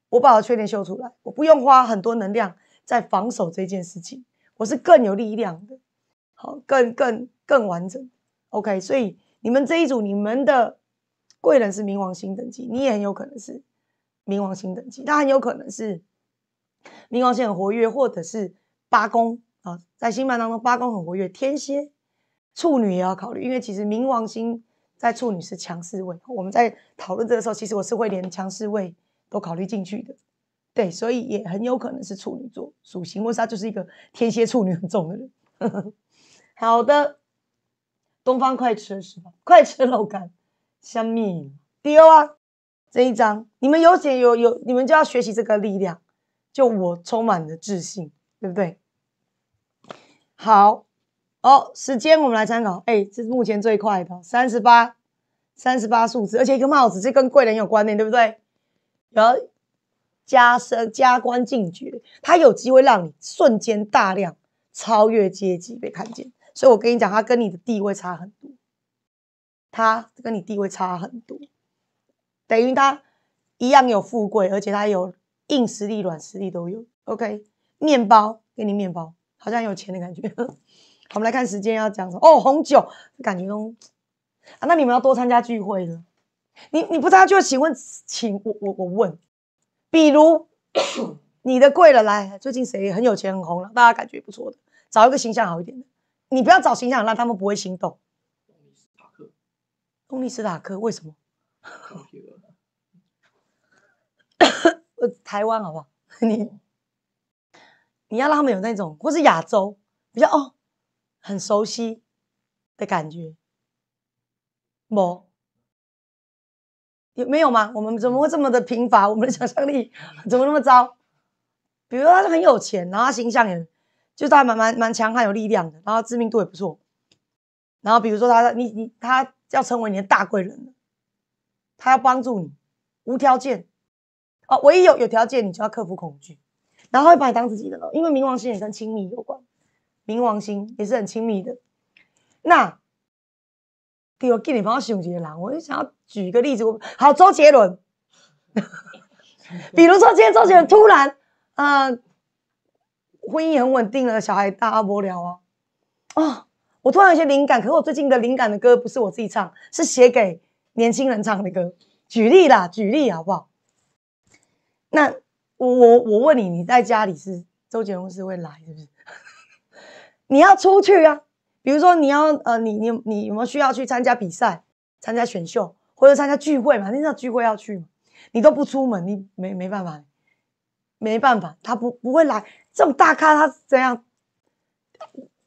我把我缺点秀出来，我不用花很多能量在防守这件事情，我是更有力量的，好，更更更完整。OK，所以你们这一组你们的贵人是冥王星等级，你也很有可能是冥王星等级，他很有可能是冥王星很活跃，或者是八宫。啊，在星盘当中，八宫很活跃，天蝎、处女也要考虑，因为其实冥王星在处女是强势位。我们在讨论这个时候，其实我是会连强势位都考虑进去的，对，所以也很有可能是处女座属性。温莎就是一个天蝎处女很重的人。好的，东方快车是吧？快车肉干，香蜜，第二这一张，你们有写有有，你们就要学习这个力量，就我充满了自信，对不对？好哦，时间我们来参考。哎，这是目前最快的三十八，三十八数字，而且一个帽子，这跟贵人有关联，对不对？然后加升加官进爵，他有机会让你瞬间大量超越阶级，被看见。所以我跟你讲，他跟你的地位差很多，他跟你地位差很多，等于他一样有富贵，而且他有硬实力、软实力都有。OK，面包给你面包。好像很有钱的感觉，我们来看时间要讲什么哦。红酒感觉中啊，那你们要多参加聚会了。你你不参加聚会，请问，请我我我问，比如 你的贵人来，最近谁很有钱很红了，大家感觉不错的，找一个形象好一点的，你不要找形象让他们不会心动。东尼斯塔克，东尼斯塔克为什么？台湾好不好？你。你要让他们有那种，或是亚洲比较哦，很熟悉的感觉，某有没有吗？我们怎么会这么的贫乏？我们的想象力 怎么那么糟？比如他是很有钱，然后他形象也，就他蛮蛮蛮强悍有力量的，然后知名度也不错。然后比如说他，你你他要成为你的大贵人他要帮助你，无条件哦，唯一有有条件，你就要克服恐惧。然后会把你当自己的了，因为冥王星也跟亲密有关，冥王星也是很亲密的。那，给我给你朋友喜几个些我就想要举一个例子。好，周杰伦，比如说今天周杰伦突然，呃，婚姻很稳定了，小孩大阿伯聊哦，我突然有些灵感，可是我最近的灵感的歌不是我自己唱，是写给年轻人唱的歌。举例啦，举例好不好？那。我我我问你，你在家里是周杰伦是会来是不是？你要出去啊！比如说你要呃，你你你有没有需要去参加比赛、参加选秀或者参加聚会嘛？那聚会要去嘛？你都不出门，你没没办法，没办法，他不不会来。这种大咖他怎样？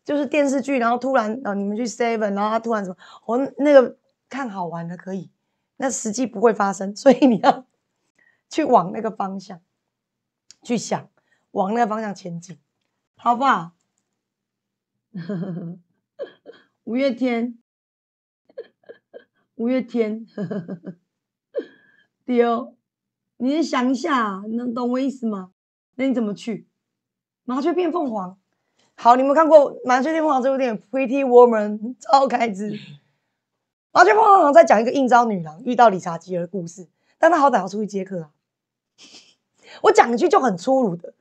就是电视剧，然后突然呃你们去 s e v e n 然后他突然说，么？我那个看好玩的可以，那实际不会发生，所以你要 去往那个方向。去想，往那个方向前进，好不好？五月天，五月天，丢，你先想一下，能懂我意思吗？那你怎么去？麻雀变凤凰。好，你有有看过《麻雀变凤凰》这部电影？Pretty Woman，超开支。麻雀变凤凰在讲一个应召女郎遇到理查吉尔故事，但她好歹要出去接客啊。我讲一句就很粗鲁的，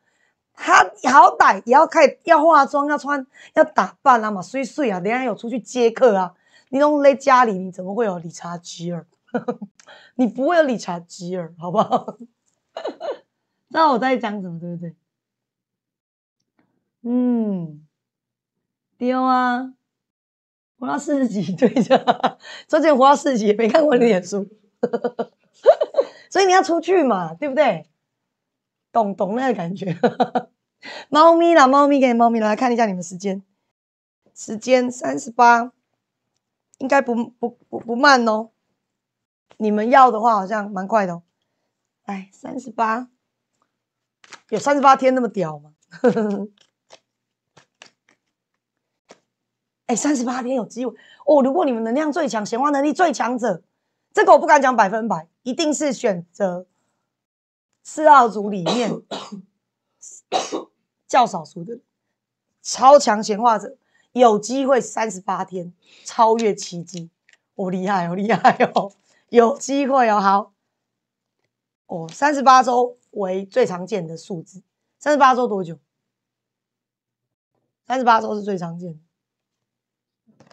他好歹也要看要化妆、要穿、要打扮啊嘛，睡睡啊，等下有出去接客啊，你弄在家里，你怎么会有理查吉尔？你不会有理查吉尔，好不好？知道我在讲什么，对不对？嗯，丢啊，活到四十几，对的，最件活到四十几，没看过你脸书，所以你要出去嘛，对不对？懂懂那个感觉，猫咪啦，猫咪给猫咪来看一下你们时间，时间三十八，应该不不不不慢哦，你们要的话好像蛮快的哦，哎，三十八，有三十八天那么屌吗？哎，三十八天有机会哦，如果你们能量最强、显化能力最强者，这个我不敢讲百分百，一定是选择。四二组里面，较少数的超强显化者，有机会三十八天超越奇迹，哦厉害哦厉害哦，有机会哦好，哦三十八周为最常见的数字，三十八周多久？三十八周是最常见的，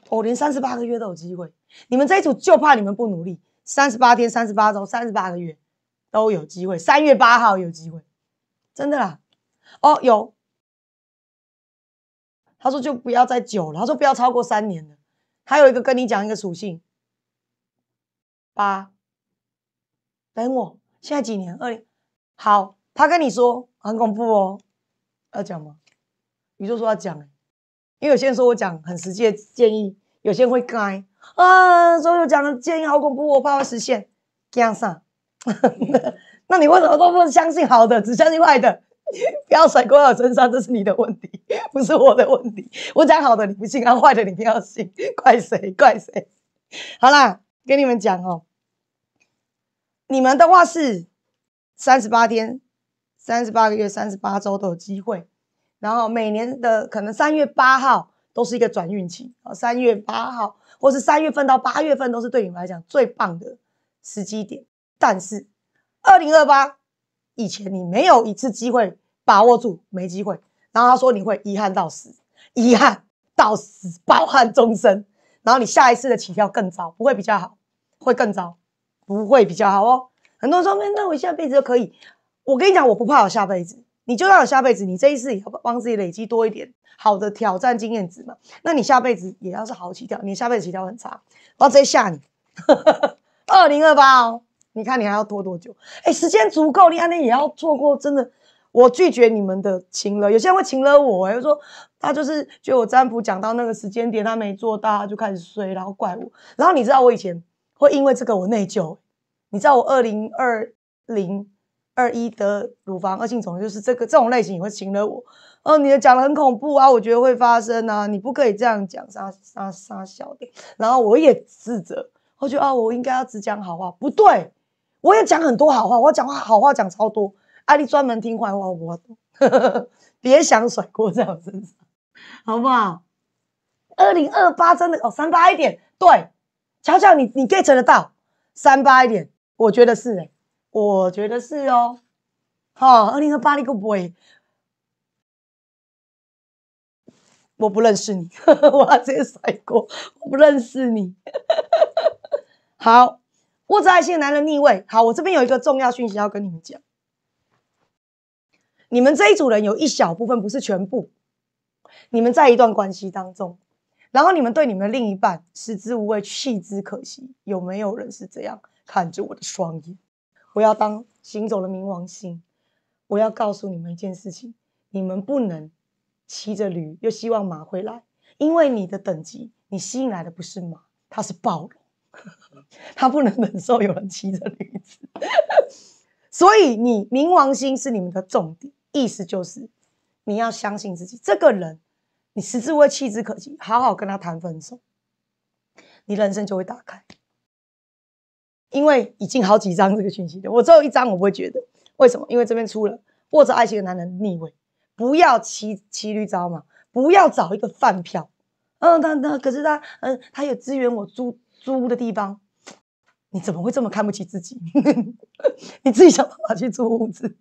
我连三十八个月都有机会，你们这一组就怕你们不努力，三十八天、三十八周、三十八个月。都有机会，三月八号有机会，真的啦！哦，有。他说就不要再久了，他说不要超过三年了。还有一个跟你讲一个属性，八。等我，现在几年？二零？好，他跟你说很恐怖哦，要讲吗？宇宙说要讲，因为有些人说我讲很实际的建议，有些会该啊。所有讲的建议好恐怖，我怕会实现，惊上。那你为什么都不相信好的，只相信坏的？不要甩锅我身上，这是你的问题，不是我的问题。我讲好的你不信，讲坏的你偏要信，怪谁？怪谁？好啦，跟你们讲哦，你们的话是三十八天、三十八个月、三十八周都有机会，然后每年的可能三月八号都是一个转运期啊，三月八号或是三月份到八月份都是对你们来讲最棒的时机点。但是二零二八以前，你没有一次机会把握住，没机会。然后他说你会遗憾到死，遗憾到死，抱憾终生。然后你下一次的起跳更糟，不会比较好，会更糟，不会比较好哦。很多人说，那我下辈子就可以？我跟你讲，我不怕我下辈子。你就算有下辈子，你这一次也要帮自己累积多一点好的挑战经验值嘛。那你下辈子也要是好起跳，你下辈子起跳很差，我要直接吓你。二零二八哦。你看，你还要拖多久？哎，时间足够，你今天也要错过，真的，我拒绝你们的情了。有些人会情了我，又说他就是觉得我占卜讲到那个时间点，他没做到，他就开始睡，然后怪我。然后你知道我以前会因为这个我内疚。你知道我二零二零二一得乳房恶性肿瘤，就是这个这种类型也会情了我。哦，你的讲的很恐怖啊，我觉得会发生啊，你不可以这样讲，杀杀杀小点。然后我也自责，我觉得啊，我应该要只讲好话，不对。我也讲很多好话，我讲话好话讲超多。艾丽专门听话，我婆，别想甩锅在我身上，好不好？二零二八真的哦，三八一点，对，瞧瞧你，你 get 得到三八一点，我觉得是哎，我觉得是哦。好，二零二八你个鬼，我不认识你，我直接甩锅，我不认识你，好。物质爱心男人逆位。好，我这边有一个重要讯息要跟你们讲。你们这一组人有一小部分，不是全部。你们在一段关系当中，然后你们对你们的另一半食之无味，弃之可惜。有没有人是这样？看着我的双眼，我要当行走的冥王星。我要告诉你们一件事情：你们不能骑着驴又希望马会来，因为你的等级，你吸引来的不是马，它是暴人。他不能忍受有人欺着驴子，所以你冥王星是你们的重点，意思就是你要相信自己。这个人，你实质会弃之可惜，好好跟他谈分手，你人生就会打开。因为已经好几张这个讯息了，我只有一张我不会觉得为什么？因为这边出了握着爱情的男人逆位，不要骑骑驴招嘛，不要找一个饭票。嗯，他他可是他嗯，他也支援我租。租的地方，你怎么会这么看不起自己？你自己想办法去租屋子，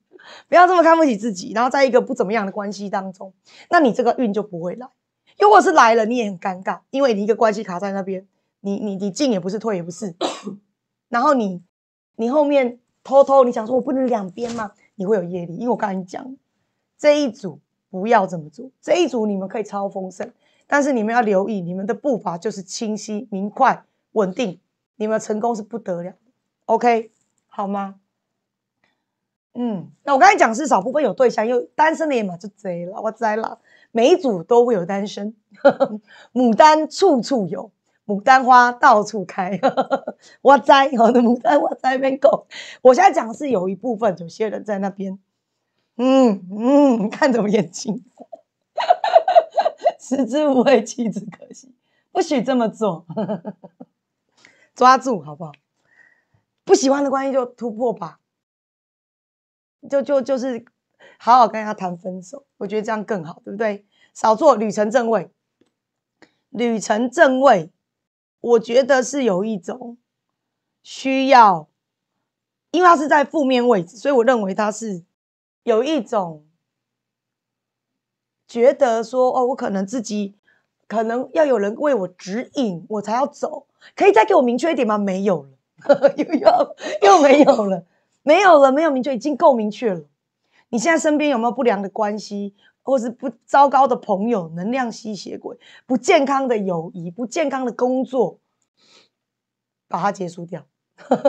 不要这么看不起自己。然后在一个不怎么样的关系当中，那你这个运就不会来。如果是来了，你也很尴尬，因为你一个关系卡在那边，你你你进也不是，退也不是。然后你你后面偷偷你想说我不能两边吗？你会有业力，因为我刚才讲这一组不要这么做，这一组你们可以超丰盛，但是你们要留意你们的步伐就是清晰明快。稳定，你们成功是不得了 OK，好吗？嗯，那我刚才讲是少部分有对象，因为单身的嘛就贼了，我栽了。每一组都会有单身，牡丹处处有，牡丹花到处开。我栽我的牡丹，我栽没够。我现在讲是有一部分，有些人在那边。嗯嗯，看着我眼睛。食之无味，弃之可惜，不许这么做。抓住好不好？不喜欢的关系就突破吧，就就就是好好跟他谈分手，我觉得这样更好，对不对？少做旅程正位，旅程正位，我觉得是有一种需要，因为他是在负面位置，所以我认为他是有一种觉得说哦，我可能自己。可能要有人为我指引，我才要走。可以再给我明确一点吗？没有了，又要又没有了，没有了，没有明确，已经够明确了。你现在身边有没有不良的关系，或是不糟糕的朋友、能量吸血鬼、不健康的友谊、不健康的工作，把它结束掉，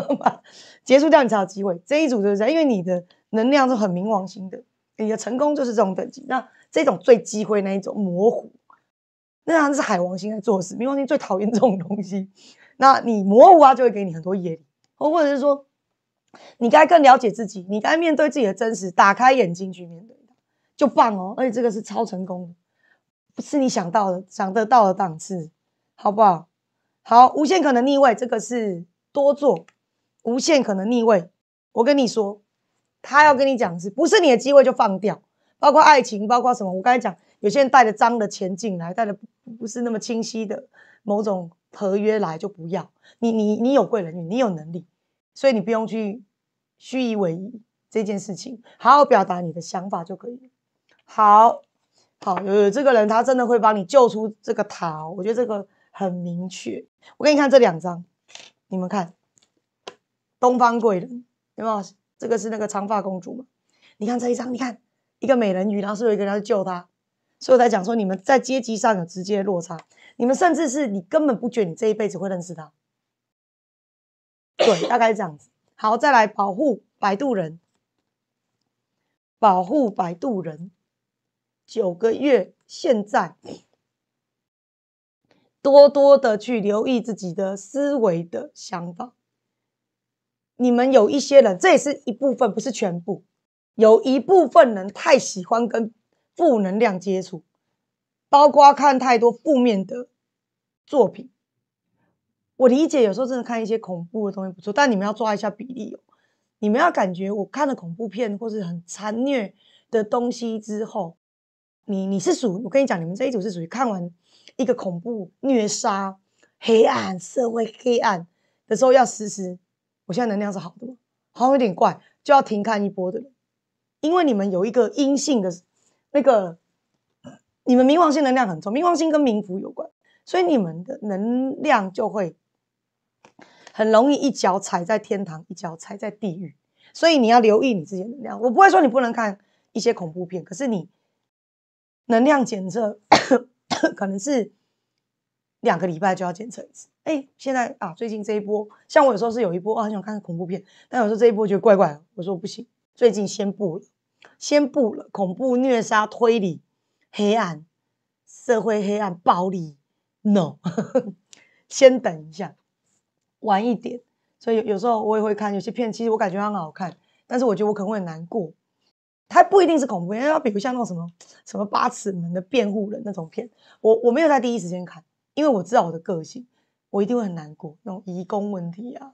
结束掉，你才有机会。这一组是这样，因为你的能量是很冥王星的，你的成功就是这种等级。那这种最机会那一种模糊。那他是海王星在做事，冥王星最讨厌这种东西。那你模糊啊，就会给你很多野力，或者是说，你该更了解自己，你该面对自己的真实，打开眼睛去面对，就棒哦。而且这个是超成功的，不是你想到的、想得到的档次，好不好？好，无限可能逆位，这个是多做。无限可能逆位，我跟你说，他要跟你讲是，不是你的机会就放掉，包括爱情，包括什么，我刚才讲。有些人带着脏的钱进来，带着不是那么清晰的某种合约来就不要。你你你有贵人，你你有能力，所以你不用去虚以为蛇这件事情，好好表达你的想法就可以了。好，好有有这个人，他真的会帮你救出这个塔，我觉得这个很明确。我给你看这两张，你们看，东方贵人有没有？这个是那个长发公主嘛？你看这一张，你看一个美人鱼，然后是有一个人在救她。所以我才讲说，你们在阶级上有直接落差，你们甚至是你根本不觉得你这一辈子会认识他。对，大概是这样子。好，再来保护摆渡人，保护摆渡人。九个月，现在多多的去留意自己的思维的想法。你们有一些人，这也是一部分，不是全部。有一部分人太喜欢跟。负能量接触，包括看太多负面的作品。我理解，有时候真的看一些恐怖的东西不错，但你们要抓一下比例哦。你们要感觉，我看了恐怖片或是很残虐的东西之后，你你是属我跟你讲，你们这一组是属于看完一个恐怖、虐杀、黑暗社会、黑暗的时候，要实施。我现在能量是好的吗？好像有点怪，就要停看一波的人，因为你们有一个阴性的。那个，你们冥王星能量很重，冥王星跟冥府有关，所以你们的能量就会很容易一脚踩在天堂，一脚踩在地狱。所以你要留意你自己的能量。我不会说你不能看一些恐怖片，可是你能量检测 可能是两个礼拜就要检测一次。哎，现在啊，最近这一波，像我有时候是有一波，我很想看恐怖片，但有时候这一波觉得怪怪，我说不行，最近先不。先不了，恐怖虐杀推理，黑暗社会黑暗暴力，no，先等一下，晚一点。所以有时候我也会看有些片，其实我感觉很好看，但是我觉得我可能会很难过。它不一定是恐怖，因为它比如像那种什么什么八尺门的辩护人那种片，我我没有在第一时间看，因为我知道我的个性，我一定会很难过。那种移工问题啊，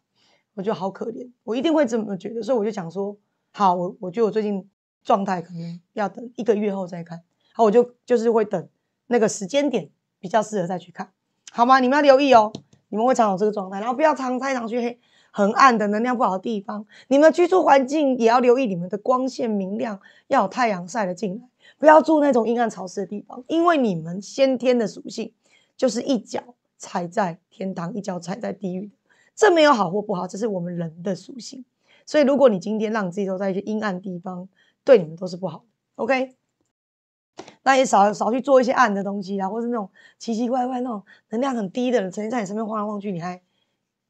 我觉得好可怜，我一定会这么觉得。所以我就想说，好，我我觉得我最近。状态可能要等一个月后再看，好，我就就是会等那个时间点比较适合再去看，好吗？你们要留意哦，你们会常有这个状态，然后不要常太常去很暗的能量不好的地方。你们居住环境也要留意，你们的光线明亮，要有太阳晒了进来，不要住那种阴暗潮湿的地方，因为你们先天的属性就是一脚踩在天堂，一脚踩在地狱，这没有好或不好，这是我们人的属性。所以如果你今天让自己都在一些阴暗地方，对你们都是不好，OK？那也少少去做一些暗的东西，然或是那种奇奇怪怪、那种能量很低的人，成天在你身边晃来晃去，你还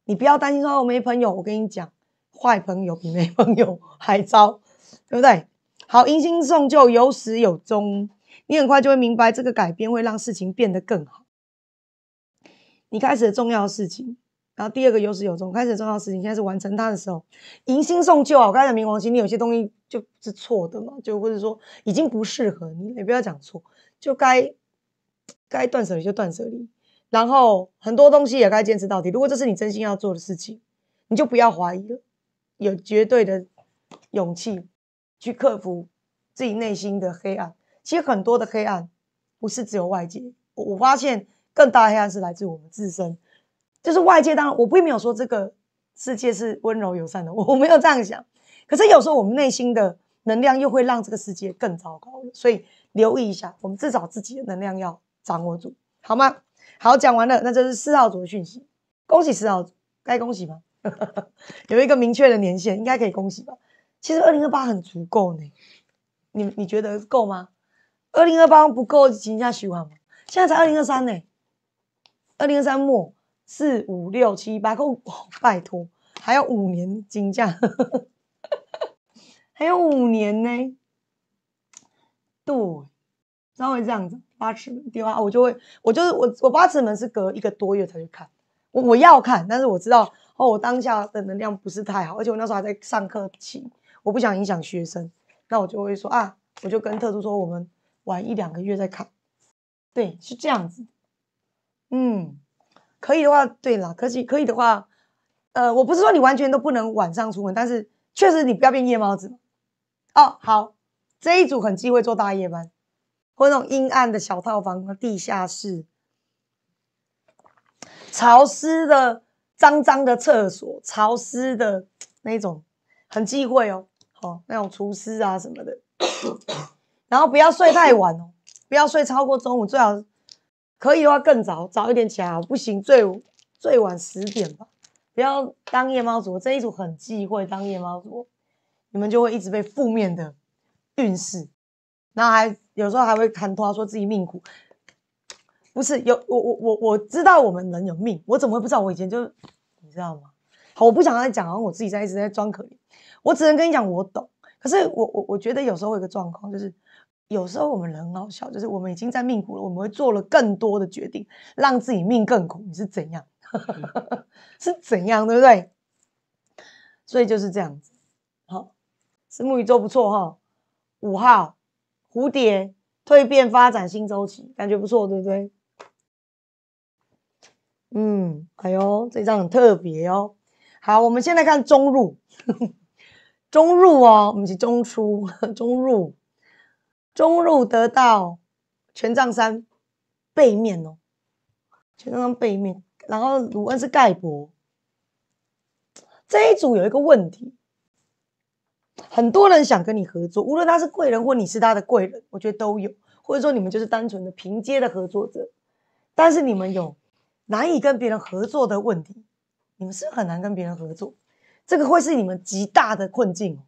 你不要担心说我没朋友。我跟你讲，坏朋友比没朋友 还糟，对不对？好，迎新送旧有始有终，你很快就会明白这个改变会让事情变得更好。你开始重要的事情。然后第二个有始有终，开始重要事情，现在是完成它的时候。迎新送旧啊，刚才冥王星你有些东西就是错的嘛，就或者说已经不适合你，也不要讲错，就该该断舍离就断舍离，然后很多东西也该坚持到底。如果这是你真心要做的事情，你就不要怀疑了，有绝对的勇气去克服自己内心的黑暗。其实很多的黑暗不是只有外界，我发现更大的黑暗是来自我们自身。就是外界当然，我并没有说这个世界是温柔友善的，我没有这样想。可是有时候我们内心的能量又会让这个世界更糟糕所以留意一下，我们至少自己的能量要掌握住，好吗？好，讲完了，那就是四号组的讯息，恭喜四号组，该恭喜吗？有一个明确的年限，应该可以恭喜吧？其实二零二八很足够呢，你你觉得够吗？二零二八不够，请假修好吗？现在才二零二三呢，二零二三末。四五六七八，够拜托，还有五年金价，还有五年呢，对，稍微这样子，八尺电话，我就会，我就是我，我八尺门是隔一个多月才去看，我我要看，但是我知道哦，我当下的能量不是太好，而且我那时候还在上课期，我不想影响学生，那我就会说啊，我就跟特助说，我们玩一两个月再看，对，是这样子，嗯。可以的话，对啦，可以可以的话，呃，我不是说你完全都不能晚上出门，但是确实你不要变夜猫子哦。好，这一组很忌讳做大夜班，或那种阴暗的小套房、地下室、潮湿的、脏脏的厕所、潮湿的那种，很忌讳哦。好，那种厨师啊什么的，然后不要睡太晚哦，不要睡超过中午，最好。可以的话，更早早一点起来。不行，最最晚十点吧。不要当夜猫族，这一组很忌讳当夜猫族。你们就会一直被负面的运势，然后还有时候还会谈拖，说自己命苦。不是有我我我我知道我们人有命，我怎么会不知道？我以前就你知道吗？好，我不想再讲，然后我自己在一直在装可怜。我只能跟你讲，我懂。可是我我我觉得有时候有个状况就是。有时候我们人好笑，就是我们已经在命苦了，我们会做了更多的决定，让自己命更苦。你是怎样？是怎样？对不对？所以就是这样子。好，是木宇座不错哈。五号蝴蝶蜕变发展新周期，感觉不错，对不对？嗯，哎呦，这张很特别哦。好，我们现在看中入，中入哦，我们是中出，中入。中路得到权杖三背面哦，权杖三背面，然后鲁恩是盖博。这一组有一个问题，很多人想跟你合作，无论他是贵人或你是他的贵人，我觉得都有，或者说你们就是单纯的平接的合作者。但是你们有难以跟别人合作的问题，你们是很难跟别人合作，这个会是你们极大的困境。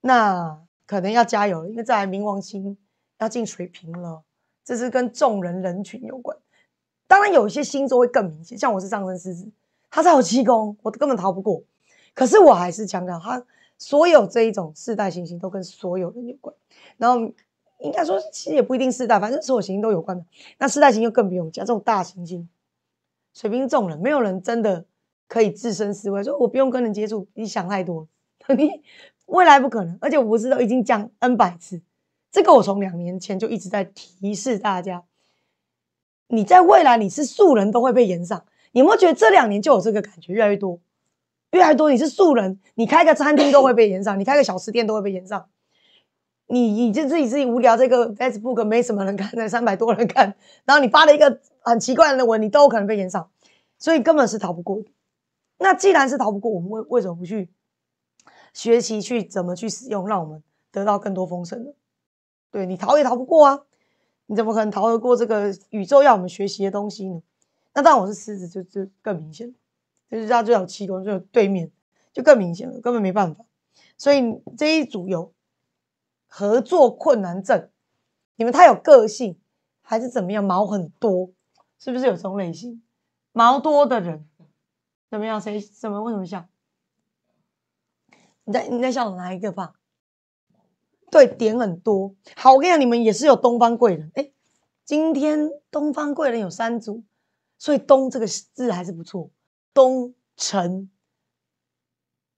那。可能要加油，因为在冥王星要进水瓶了，这是跟众人人群有关。当然，有一些星座会更明显，像我是上升狮子，他才有七宫，我根本逃不过。可是我还是强调，他所有这一种四代行星都跟所有人有关。然后应该说，其实也不一定四代，反正所有行星都有关的。那四代行星就更不用讲，这种大行星，水瓶众人，没有人真的可以置身事外，说我不用跟人接触。你想太多，你。未来不可能，而且我不是都已经讲 N 百次，这个我从两年前就一直在提示大家。你在未来你是素人都会被延上，你有没有觉得这两年就有这个感觉，越来越多，越来越多你是素人，你开个餐厅都会被延上，你开个小吃店都会被延上，你你就自己自己无聊这个 Facebook 没什么人看，才三百多人看，然后你发了一个很奇怪的文，你都有可能被延上，所以根本是逃不过。那既然是逃不过，我们为为什么不去？学习去怎么去使用，让我们得到更多丰盛的。对你逃也逃不过啊，你怎么可能逃得过这个宇宙要我们学习的东西呢？那当然，我是狮子，就就更明显了，就是他就好七宫，就对面就更明显了，根本没办法。所以这一组有合作困难症，你们太有个性，还是怎么样？毛很多，是不是有这种类型？毛多的人怎么样？谁怎么为什么笑？你在你在笑哪一个吧？对，点很多。好，我跟你讲，你们也是有东方贵人。哎，今天东方贵人有三组，所以“东”这个字还是不错。东城，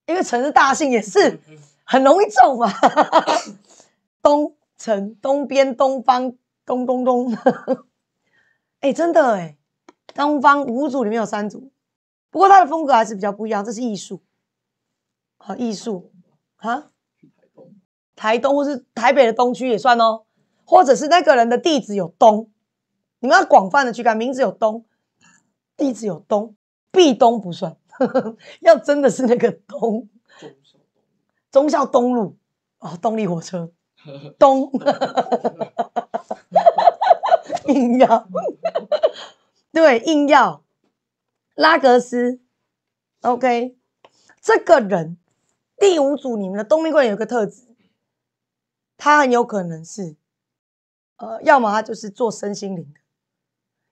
因为“城”是大姓，也是很容易中嘛。东城，东边东方，东东东。哎，真的哎，东方五组里面有三组，不过他的风格还是比较不一样，这是艺术。啊，艺术，啊，台东或是台北的东区也算哦，或者是那个人的地址有东，你们要广泛的去看，名字有东，地址有东，壁东不算，要真的是那个东，忠孝东路哦，动力火车，东，硬要，对，硬要，拉格斯，OK，这个人。第五组，你们的冬明贵人有个特质，他很有可能是，呃，要么他就是做身心灵的，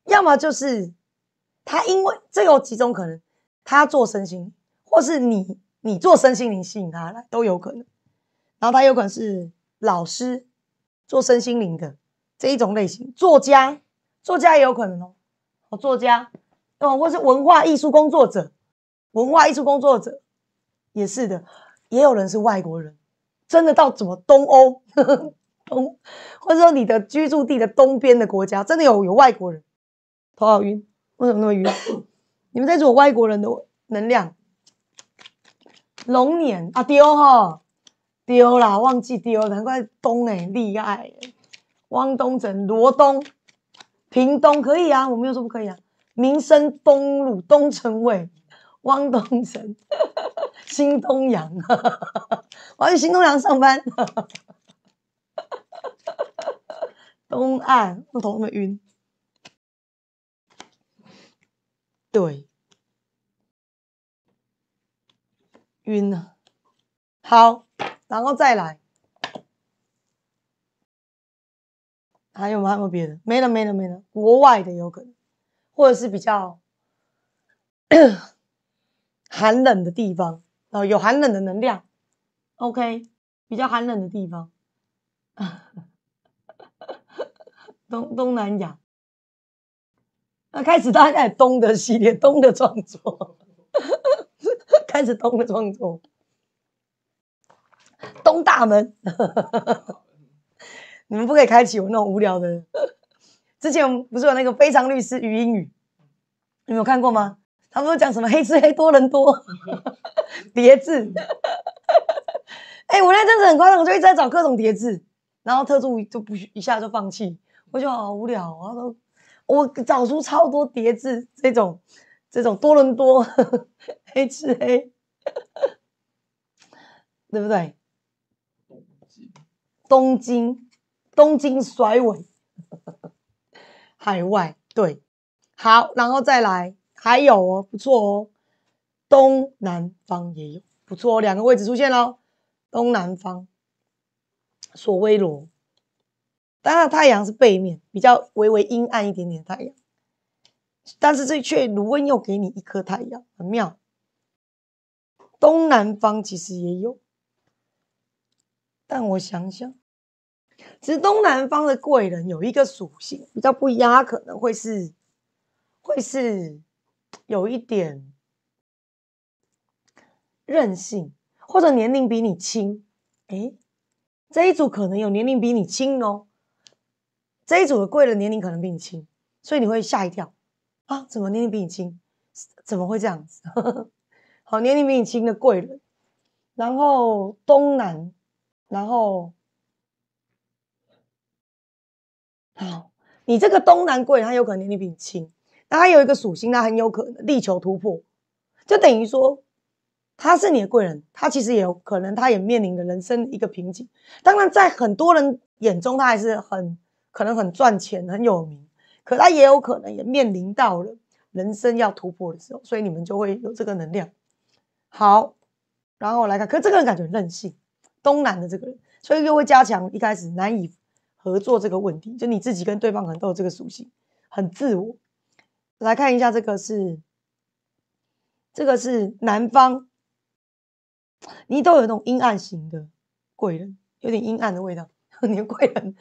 要么就是他因为这有几种可能，他做身心，或是你你做身心灵吸引他来都有可能。然后他有可能是老师做身心灵的这一种类型，作家，作家也有可能哦，哦，作家，哦，或是文化艺术工作者，文化艺术工作者也是的。也有人是外国人，真的到怎么东欧 东，或者说你的居住地的东边的国家，真的有有外国人，头好晕，为什么那么晕？你们在做外国人的能量。龙年啊丢哈，丢啦，忘记丢，难怪东哎厉害。汪东城、罗东、平东可以啊，我没有说不可以啊。民生东路东城尾，汪东城。新东阳，我要去新东阳上班。东岸，我头那么晕。对，晕了。好，然后再来，还有还有别的？没了，没了，没了。国外的有可能，或者是比较 寒冷的地方。哦，有寒冷的能量，OK，比较寒冷的地方，东东南亚。那开始大家东的系列，东的创作，开始东的创作，东大门。你们不可以开启我那种无聊的。之前我们不是有那个《非常律师于英语》，你们有看过吗？他们讲什么黑吃黑，多人多。叠字，哎，我那阵子很夸张，我就一直在找各种叠字，然后特助就不一下就放弃，我就好无聊啊！都我找出超多叠字，这种这种多伦多，黑吃黑，对不对？东京，东京甩尾，海外，对，好，然后再来，还有哦，不错哦。东南方也有不错哦，两个位置出现喽。东南方，索威罗，当然太阳是背面，比较微微阴暗一点点太阳，但是这却卢温又给你一颗太阳，很妙。东南方其实也有，但我想想，其实东南方的贵人有一个属性比较不一样，他可能会是会是有一点。任性，或者年龄比你轻，诶，这一组可能有年龄比你轻哦。这一组的贵人年龄可能比你轻，所以你会吓一跳啊？怎么年龄比你轻？怎么会这样子？好，年龄比你轻的贵人，然后东南，然后好，你这个东南贵人他有可能年龄比你轻，那他有一个属性，他很有可能力求突破，就等于说。他是你的贵人，他其实也有可能，他也面临着人生一个瓶颈。当然，在很多人眼中，他还是很可能很赚钱、很有名，可他也有可能也面临到了人生要突破的时候，所以你们就会有这个能量。好，然后来看，可是这个人感觉任性，东南的这个人，所以又会加强一开始难以合作这个问题。就你自己跟对方可能都有这个属性，很自我。来看一下，这个是这个是南方。你都有那种阴暗型的贵人，有点阴暗的味道。你的贵人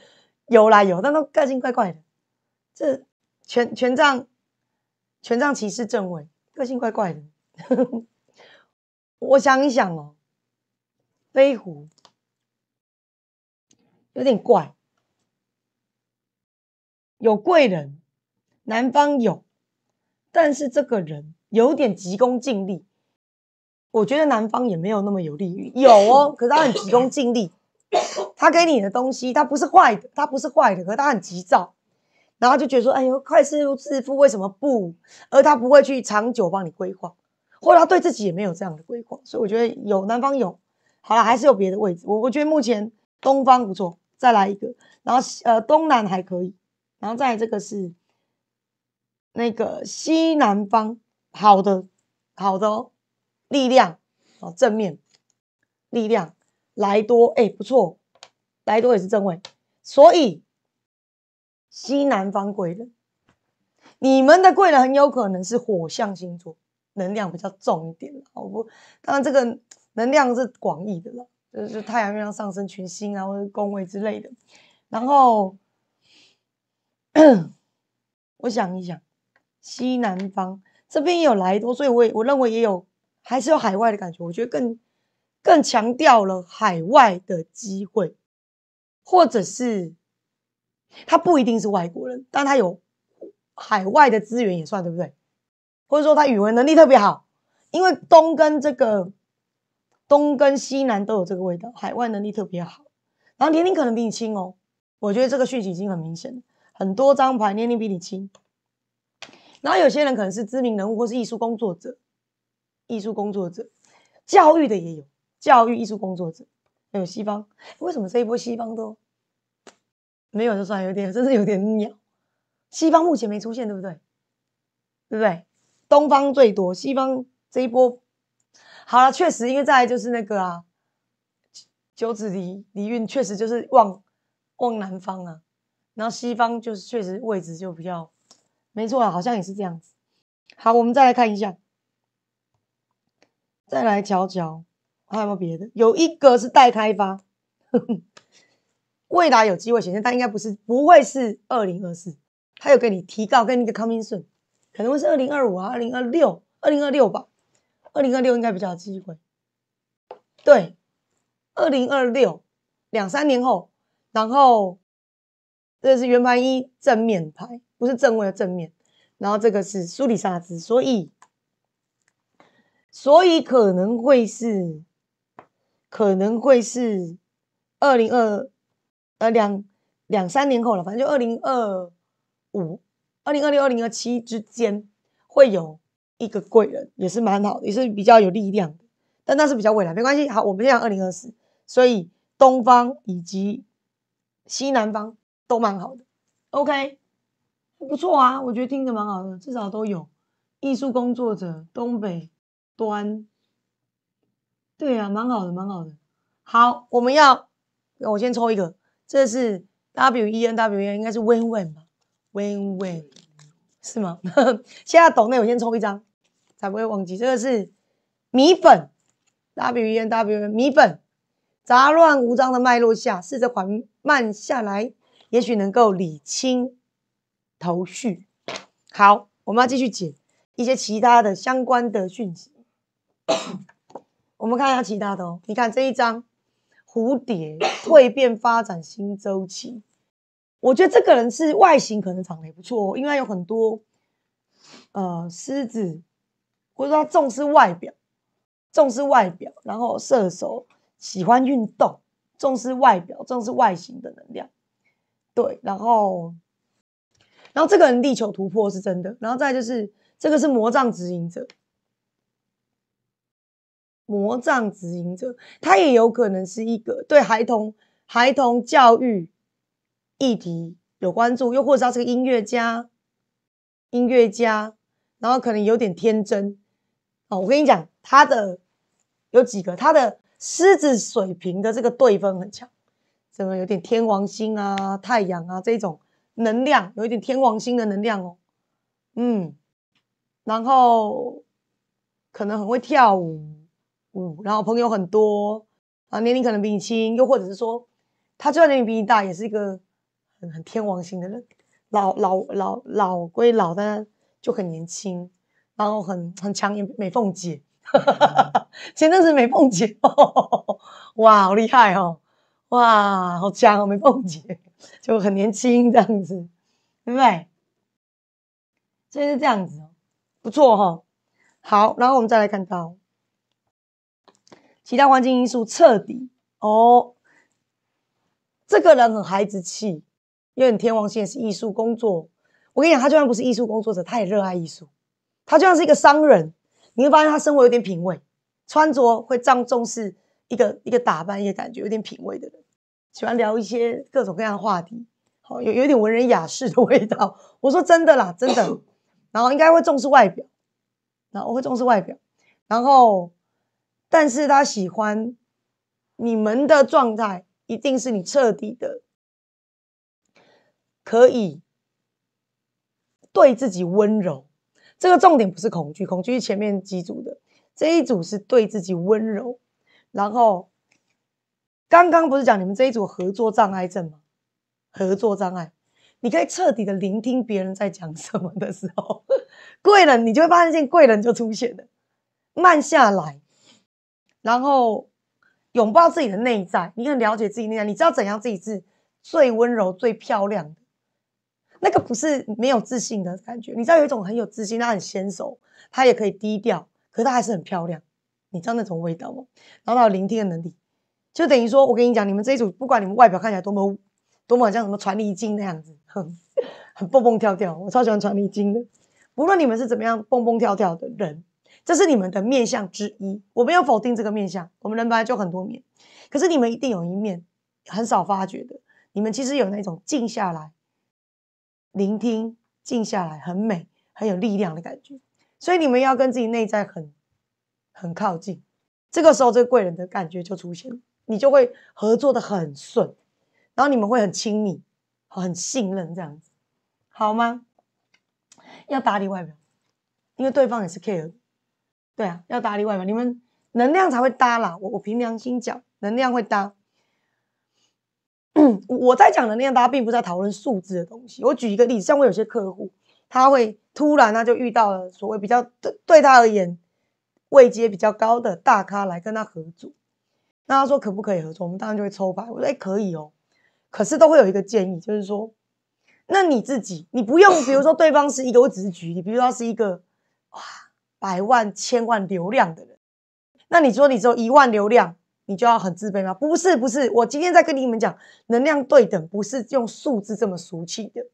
有啦有，但都个性怪怪的。这权权杖，权杖骑士正位，个性怪怪的。我想一想哦，飞虎有点怪，有贵人，男方有，但是这个人有点急功近利。我觉得南方也没有那么有利于，有哦，可是他很急功近利，他给你的东西，他不是坏的，他不是坏的，可是他很急躁，然后就觉得说，哎呦，快速致富为什么不？而他不会去长久帮你规划，或者他对自己也没有这样的规划，所以我觉得有南方有，好了，还是有别的位置，我我觉得目前东方不错，再来一个，然后呃东南还可以，然后再来这个是那个西南方，好的，好的哦。力量啊，正面力量来多哎，不错，来多也是正位，所以西南方贵人，你们的贵人很有可能是火象星座，能量比较重一点，好不？当然，这个能量是广义的了，就是太阳、月亮、上升、群星啊，或者宫位之类的。然后我想一想，西南方这边也有来多，所以我也我认为也有。还是有海外的感觉，我觉得更更强调了海外的机会，或者是他不一定是外国人，但他有海外的资源也算对不对？或者说他语文能力特别好，因为东跟这个东跟西南都有这个味道，海外能力特别好。然后年龄可能比你轻哦，我觉得这个讯息已经很明显了，很多张牌年龄比你轻。然后有些人可能是知名人物或是艺术工作者。艺术工作者，教育的也有，教育艺术工作者，还有西方，为什么这一波西方都没有？就算有点，真是有点鸟。西方目前没出现，对不对？对不对？东方最多，西方这一波好了，确实，因为再来就是那个啊，九子离离运确实就是往往南方啊，然后西方就是确实位置就比较没错，好像也是这样子。好，我们再来看一下。再来瞧瞧，还有没有别的？有一个是待开发，未来有机会显现，但应该不是，不会是二零二四。他有给你提高，跟那个 coming soon，可能会是二零二五啊，二零二六，二零二六吧，二零二六应该比较有机会。对，二零二六，两三年后。然后这是圆盘一正面牌，不是正位的正面。然后这个是苏里沙兹，所以。所以可能会是，可能会是二零二呃两两三年后，了，反正就二零二五、二零二六、二零二七之间，会有一个贵人，也是蛮好的，也是比较有力量的。但那是比较未来，没关系。好，我们现在二零二四，所以东方以及西南方都蛮好的。OK，不错啊，我觉得听着蛮好的，至少都有艺术工作者，东北。端，对啊，蛮好的，蛮好的。好，我们要我先抽一个，这是 W E N W N，应该是 Win Win 吧？Win Win 是吗？现在懂的，我先抽一张，才不会忘记。这个是米粉，W E N W N 米粉，杂乱无章的脉络下，试着缓慢下来，也许能够理清头绪。好，我们要继续解一些其他的相关的讯息。我们看一下其他的哦，你看这一张蝴蝶蜕变发展新周期，我觉得这个人是外形可能长得也不错，因为有很多呃狮子，或者说重视外表，重视外表，然后射手喜欢运动，重视外表，重视外形的能量，对，然后然后这个人力求突破是真的，然后再就是这个是魔杖指引者。魔杖执行者，他也有可能是一个对孩童、孩童教育议题有关注，又或者他是个音乐家，音乐家，然后可能有点天真。哦，我跟你讲，他的有几个，他的狮子、水平的这个对分很强，什么有点天王星啊、太阳啊这种能量，有一点天王星的能量哦。嗯，然后可能很会跳舞。五，然后朋友很多啊，年龄可能比你轻，又或者是说他就算年龄比你大，也是一个很很天王星的人，老老老老归老，但就很年轻，然后很很强，美凤姐，前阵子美凤姐，哇，好厉害哦，哇，好强哦，美凤姐，就很年轻这样子，对不对？所以是这样子，不错哈。好，然后我们再来看到。其他环境因素彻底哦，这个人很孩子气，因为天王星是艺术工作。我跟你讲，他就算不是艺术工作者，他也热爱艺术。他就像是一个商人，你会发现他生活有点品味，穿着会这样重视一个一个打扮，个感觉有点品味的人，喜欢聊一些各种各样话题，好有有点文人雅士的味道。我说真的啦，真的。然后应该会重视外表，然后我会重视外表，然后。但是他喜欢你们的状态，一定是你彻底的可以对自己温柔。这个重点不是恐惧，恐惧是前面几组的这一组是对自己温柔。然后刚刚不是讲你们这一组合作障碍症吗？合作障碍，你可以彻底的聆听别人在讲什么的时候，贵人你就会发现贵人就出现了。慢下来。然后拥抱自己的内在，你很了解自己内在，你知道怎样自己是最温柔、最漂亮的。那个不是没有自信的感觉，你知道有一种很有自信，她很纤手，她也可以低调，可是她还是很漂亮。你知道那种味道吗？然后有聆听的能力，就等于说，我跟你讲，你们这一组不管你们外表看起来多么多么像什么传力金那样子，很蹦蹦跳跳，我超喜欢传力金的。无论你们是怎么样蹦蹦跳跳的人。这是你们的面相之一，我没有否定这个面相。我们人本来就很多面，可是你们一定有一面很少发觉的。你们其实有那种静下来、聆听、静下来很美、很有力量的感觉。所以你们要跟自己内在很、很靠近。这个时候，这个贵人的感觉就出现，了，你就会合作的很顺，然后你们会很亲密、很信任这样子，好吗？要打理外表，因为对方也是 care。对啊，要搭例外嘛？你们能量才会搭啦。我我凭良心讲，能量会搭。我我在讲能量搭，并不是在讨论数字的东西。我举一个例子，像我有些客户，他会突然呢就遇到了所谓比较对对他而言位阶比较高的大咖来跟他合作。那他说可不可以合作？我们当然就会抽牌。我说哎，可以哦。可是都会有一个建议，就是说，那你自己，你不用，比如说对方是一个我只举，你比如说是一个哇。百万千万流量的人，那你说你只有一万流量，你就要很自卑吗？不是不是，我今天在跟你们讲，能量对等不是用数字这么俗气的。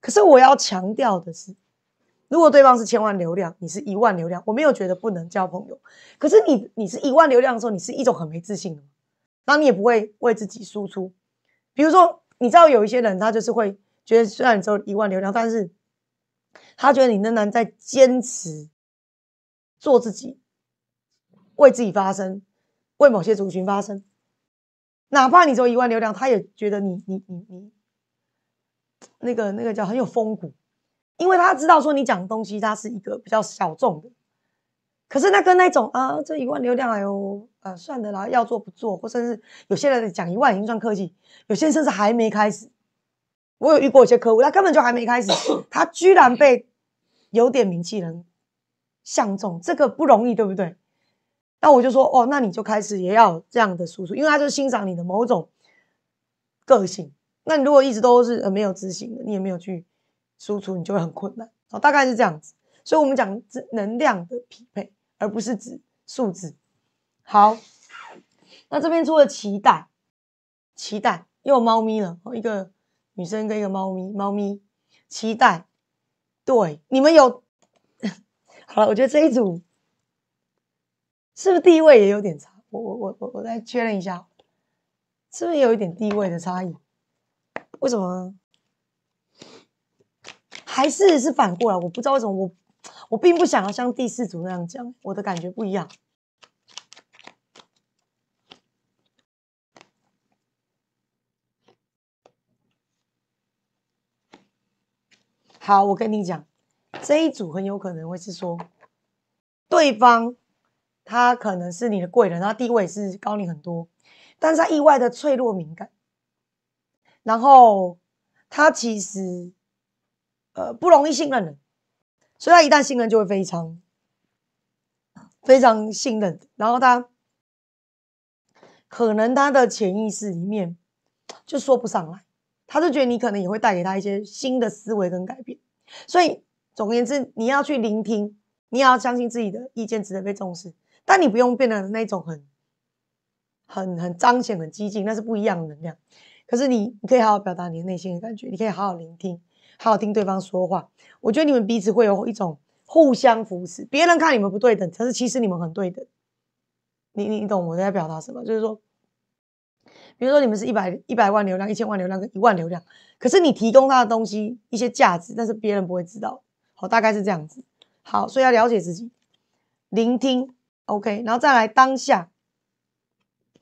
可是我要强调的是，如果对方是千万流量，你是一万流量，我没有觉得不能交朋友。可是你你是一万流量的时候，你是一种很没自信的，那你也不会为自己输出。比如说，你知道有一些人，他就是会觉得，虽然你只有一万流量，但是他觉得你仍然在坚持。做自己，为自己发声，为某些族群发声。哪怕你只有一万流量，他也觉得你你你你，那个那个叫很有风骨，因为他知道说你讲的东西，他是一个比较小众的。可是那跟那种啊，这一万流量还有啊，算的啦，要做不做，或甚至有些人讲一万已经算客气，有些甚至还没开始。我有遇过一些客户，他根本就还没开始，他居然被有点名气人相中这个不容易，对不对？那我就说，哦，那你就开始也要这样的输出，因为他是欣赏你的某种个性。那你如果一直都是没有执行的，你也没有去输出，你就会很困难。哦，大概是这样子。所以我们讲能量的匹配，而不是指数字。好，那这边出了期待，期待又猫咪了一个女生跟一个猫咪，猫咪期待。对，你们有。好了，我觉得这一组是不是地位也有点差？我我我我我再确认一下，是不是有一点地位的差异？为什么？还是是反过来？我不知道为什么，我我并不想要像第四组那样，讲，我的感觉不一样。好，我跟你讲。这一组很有可能会是说，对方他可能是你的贵人，他地位是高你很多，但是他意外的脆弱敏感，然后他其实呃不容易信任人，所以他一旦信任就会非常非常信任，然后他可能他的潜意识里面就说不上来，他就觉得你可能也会带给他一些新的思维跟改变，所以。总而言之，你要去聆听，你也要相信自己的意见值得被重视，但你不用变得那种很、很、很彰显、很激进，那是不一样的能量。可是你，你可以好好表达你内心的感觉，你可以好好聆听，好好听对方说话。我觉得你们彼此会有一种互相扶持。别人看你们不对等，可是其实你们很对等。你、你懂我在表达什么？就是说，比如说你们是一百一百万流量、一千万流量跟一万流量，可是你提供他的东西一些价值，但是别人不会知道。好，大概是这样子。好，所以要了解自己，聆听，OK。然后再来当下，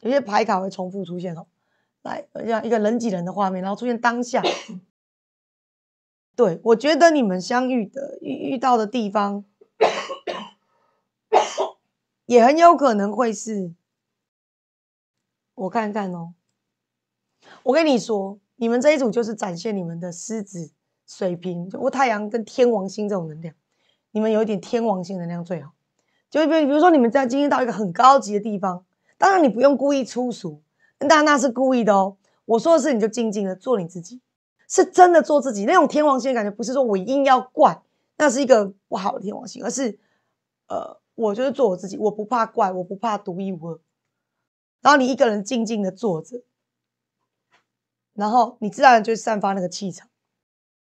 有些牌卡会重复出现哦。来，这样一个人挤人的画面，然后出现当下。对我觉得你们相遇的遇遇到的地方，也很有可能会是，我看看哦。我跟你说，你们这一组就是展现你们的狮子。水平，就我太阳跟天王星这种能量，你们有一点天王星能量最好。就比比如说，你们在今天到一个很高级的地方，当然你不用故意粗俗，但那是故意的哦。我说的是，你就静静的做你自己，是真的做自己。那种天王星的感觉不是说我硬要怪，那是一个不好的天王星，而是呃，我就是做我自己，我不怕怪，我不怕独一无二。然后你一个人静静的坐着，然后你自然就散发那个气场。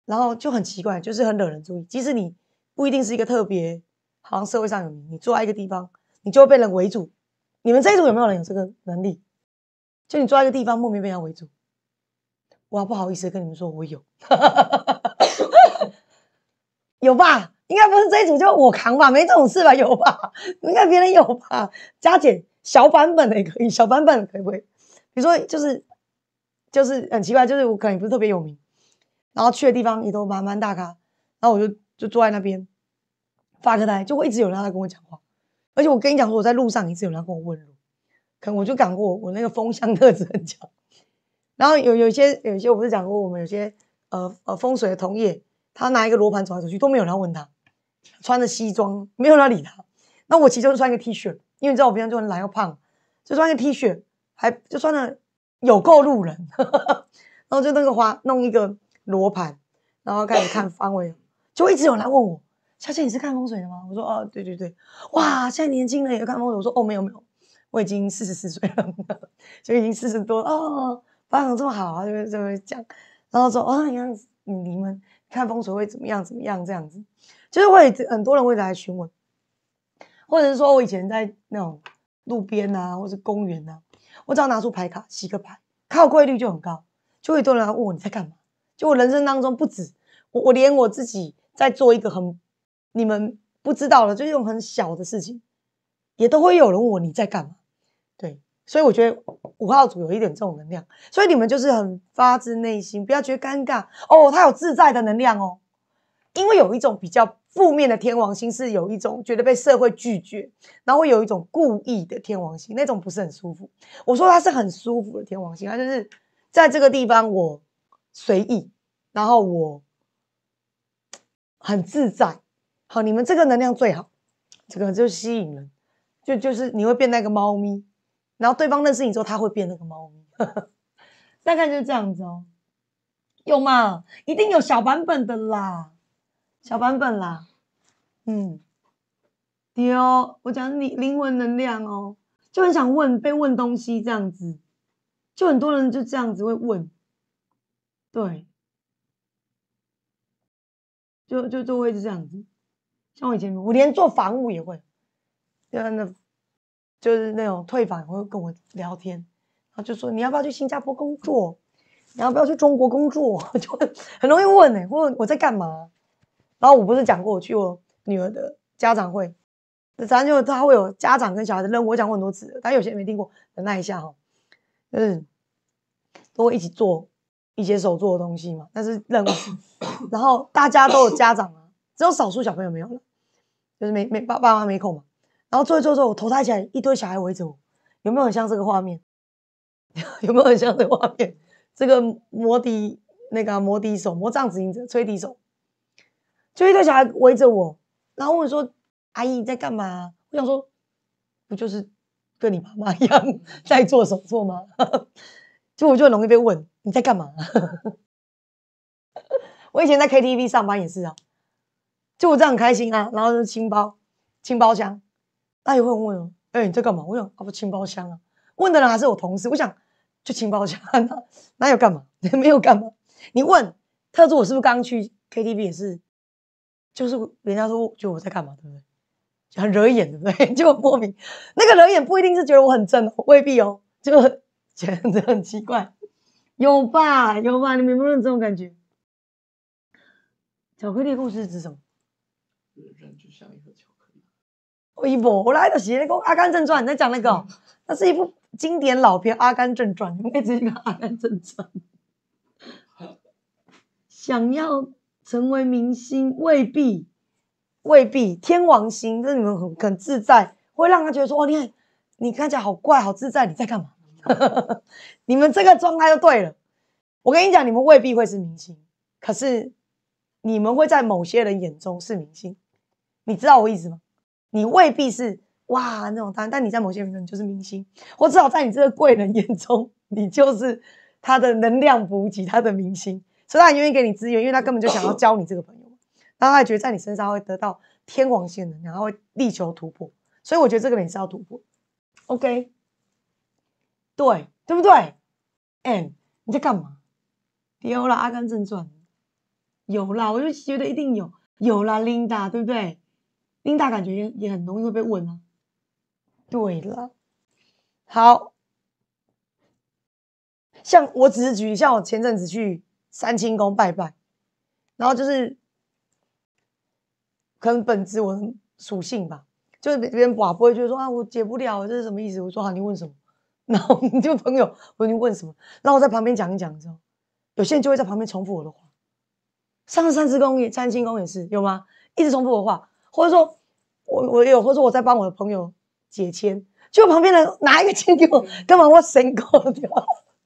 然后就很奇怪，就是很惹人注意。即使你不一定是一个特别，好像社会上有名，你坐在一个地方，你就会被人围住。你们这一组有没有人有这个能力？就你坐在一个地方，莫名被人家围住。我不好意思跟你们说，我有，有吧？应该不是这一组，就我扛吧，没这种事吧？有吧？应该别人有吧？加减小版本的可以，小版本可不可以？比如说就是就是很奇怪，就是我可能不是特别有名。然后去的地方也都蛮蛮大咖，然后我就就坐在那边发个呆，就会一直有人在跟我讲话，而且我跟你讲说我在路上一直有人跟我问路，可能我就讲过我那个风向特质很强，然后有有一些有一些我不是讲过我们有些呃呃风水的同业，他拿一个罗盘走来走去都没有人问他，穿着西装没有人理他，那我其中穿一个 T 恤，因为你知道我平常就很懒又胖，就穿一个 T 恤还就穿了有够路人，然后就那个花弄一个。罗盘，然后开始看方位，就一直有人来问我：“小姐，你是看风水的吗？”我说：“哦，对对对，哇，现在年轻人也看风水。”我说：“哦，没有没有，我已经四十四岁了，就已经四十多哦，发展这么好啊，就是这么讲。然后说啊，你样子你们看风水会怎么样怎么样这样子，就是会很多人会来询问，或者是说我以前在那种路边呐，或者是公园呐，我只要拿出牌卡洗个牌，靠概率就很高，就会多人来问我你在干嘛。”就我人生当中不止我，我连我自己在做一个很你们不知道的，就一种很小的事情，也都会有人问我你在干嘛。对，所以我觉得五号组有一点这种能量，所以你们就是很发自内心，不要觉得尴尬哦。他有自在的能量哦，因为有一种比较负面的天王星是有一种觉得被社会拒绝，然后会有一种故意的天王星那种不是很舒服。我说他是很舒服的天王星，他就是在这个地方我。随意，然后我很自在。好，你们这个能量最好，这个就吸引人，就就是你会变那个猫咪，然后对方认识你之后，他会变那个猫咪，大概就是这样子哦。有吗？一定有小版本的啦，小版本啦。嗯，对哦，我讲你灵魂能量哦，就很想问被问东西这样子，就很多人就这样子会问。对，就就就会是这样，子。像我以前，我连做房务也会，真那，就是那种退房会跟我聊天，他就说你要不要去新加坡工作，你要不要去中国工作，就很很容易问诶，我我在干嘛？然后我不是讲过我去我女儿的家长会，反正就他会有家长跟小孩子任务，我讲过很多次，但有些人没听过，忍耐一下哈，嗯，都会一起做。一些手做的东西嘛，但是冷。然后大家都有家长啊，只有少数小朋友没有了，就是没没爸爸妈没空嘛。然后做一做坐，我头抬起来，一堆小孩围着我，有没有很像这个画面？有没有很像这画面？这个摩笛，那个摩笛手，魔杖执行者，吹笛手，就一堆小孩围着我，然后问我说：“阿姨你在干嘛？”我想说，不就是跟你妈妈一样 在做手作吗？就我就很容易被问。你在干嘛？我以前在 KTV 上班也是啊，就我这样很开心啊，然后就清包清包厢，他也会问我，哎，你在干嘛？”我想啊，不清包厢啊，问的人还是我同事。我想就清包厢、那那要干嘛？没有干嘛？你问，他说我是不是刚去 KTV 也是，就是人家说就我在干嘛，对不对？很惹眼，对不对？就莫名那个人也不一定是觉得我很正哦，未必哦，就觉得很奇怪。有吧，有吧，你明白这种感觉？巧克力故事指什么？人就像一个巧克力。我一部我来的是那个《阿甘正传》，在讲那个，那是一部经典老片，《阿甘正传》。你没听看《阿甘正传》？想要成为明星，未必，未必。天王星，那你们很很自在，会让他觉得说：“哦，你看，你看起来好怪，好自在，你在干嘛？” 你们这个状态就对了。我跟你讲，你们未必会是明星，可是你们会在某些人眼中是明星。你知道我意思吗？你未必是哇那种，单，但你在某些人眼中就是明星。我至少在你这个贵人眼中，你就是他的能量补给，他的明星，所以，他很愿意给你资源，因为他根本就想要交你这个朋友。然后，他觉得在你身上会得到天王性的，然后会力求突破。所以，我觉得这个你是要突破。OK。对，对不对嗯，你在干嘛？丢了《阿甘正传》？有啦，我就觉得一定有。有啦，Linda，对不对？Linda 感觉也也很容易会被问啊。对了，好，像我只是举，像我前阵子去三清宫拜拜，然后就是可能本职文属性吧，就是别人不会觉得说啊，我解不了，这是什么意思？我说好，你问什么？然后就朋友，我你问什么，然后在旁边讲一讲，的道候，有些人就会在旁边重复我的话。上三次公演，三星宫也是有吗？一直重复我的话，或者说，我我有，或者说我在帮我的朋友解签，就旁边的拿一个签给我，干嘛？我要神功掉？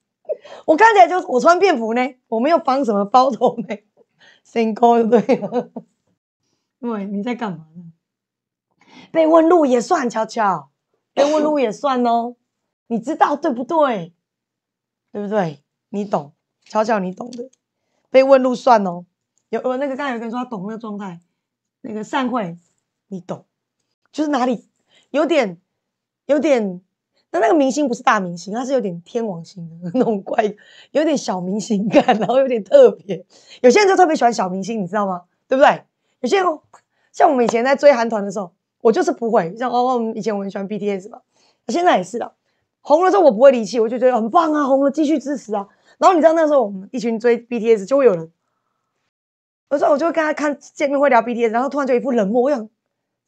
我看起来就是我穿便服呢，我没有绑什么包头呢，神功就对了。喂，你在干嘛呢？被问路也算，悄悄被问路也算哦。你知道对不对？对不对？你懂，巧巧你懂的，被问路算哦。有呃那个刚才有跟人说他懂那个状态，那个散会，你懂，就是哪里有点有点。那那个明星不是大明星，他是有点天王星的那种怪，有点小明星感，然后有点特别。有些人就特别喜欢小明星，你知道吗？对不对？有些人像我们以前在追韩团的时候，我就是不会。像哦我以前我很喜欢 BTS 吧，我现在也是的。红了之后我不会离弃，我就觉得很棒啊！红了继续支持啊！然后你知道那时候我们一群追 BTS 就会有人，我说我就会跟他看见面会聊 BTS，然后突然就一副冷漠，我想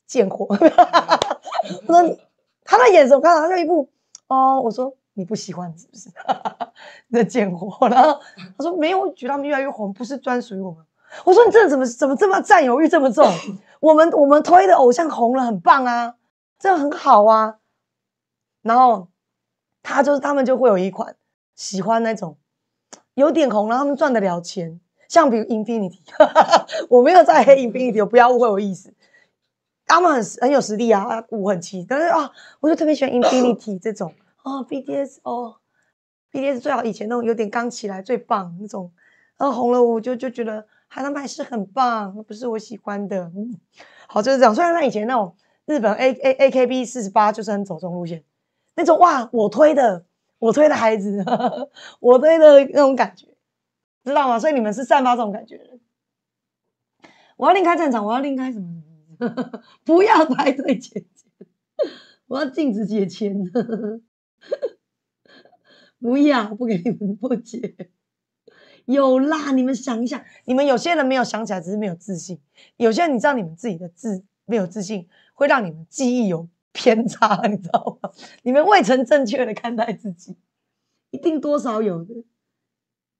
贱货！我说他的眼神我看到他就一副哦，我说你不喜欢是不是？那贱货！然后他说没有，我觉得他们越来越红，不是专属于我们。我说你这怎么怎么这么占有欲这么重？我们我们推的偶像红了很棒啊，这很好啊，然后。他就是他们就会有一款喜欢那种有点红，然后他们赚得了钱，像比如 Infinity，我没有在黑 Infinity，不要误会我意思。他们很很有实力啊，舞很齐，但是啊，我就特别喜欢 Infinity 这种哦 b d s 哦 b t s 最好以前那种有点刚起来最棒那种，然后红了我就就觉得，海他们还是很棒，不是我喜欢的。好，就是这样。虽然他以前那种日本 A A AKB 四十八就是很走中路线。那种哇，我推的，我推的孩子，我推的那种感觉，知道吗？所以你们是散发这种感觉。我要另开战场，我要另开什么？不要排队解签，我要禁止解签。不要，不给你们破解。有啦，你们想一想，你们有些人没有想起来，只是没有自信。有些人，你知道你们自己的自没有自信，会让你们记忆有。偏差，你知道吗？你们未曾正确的看待自己，一定多少有的。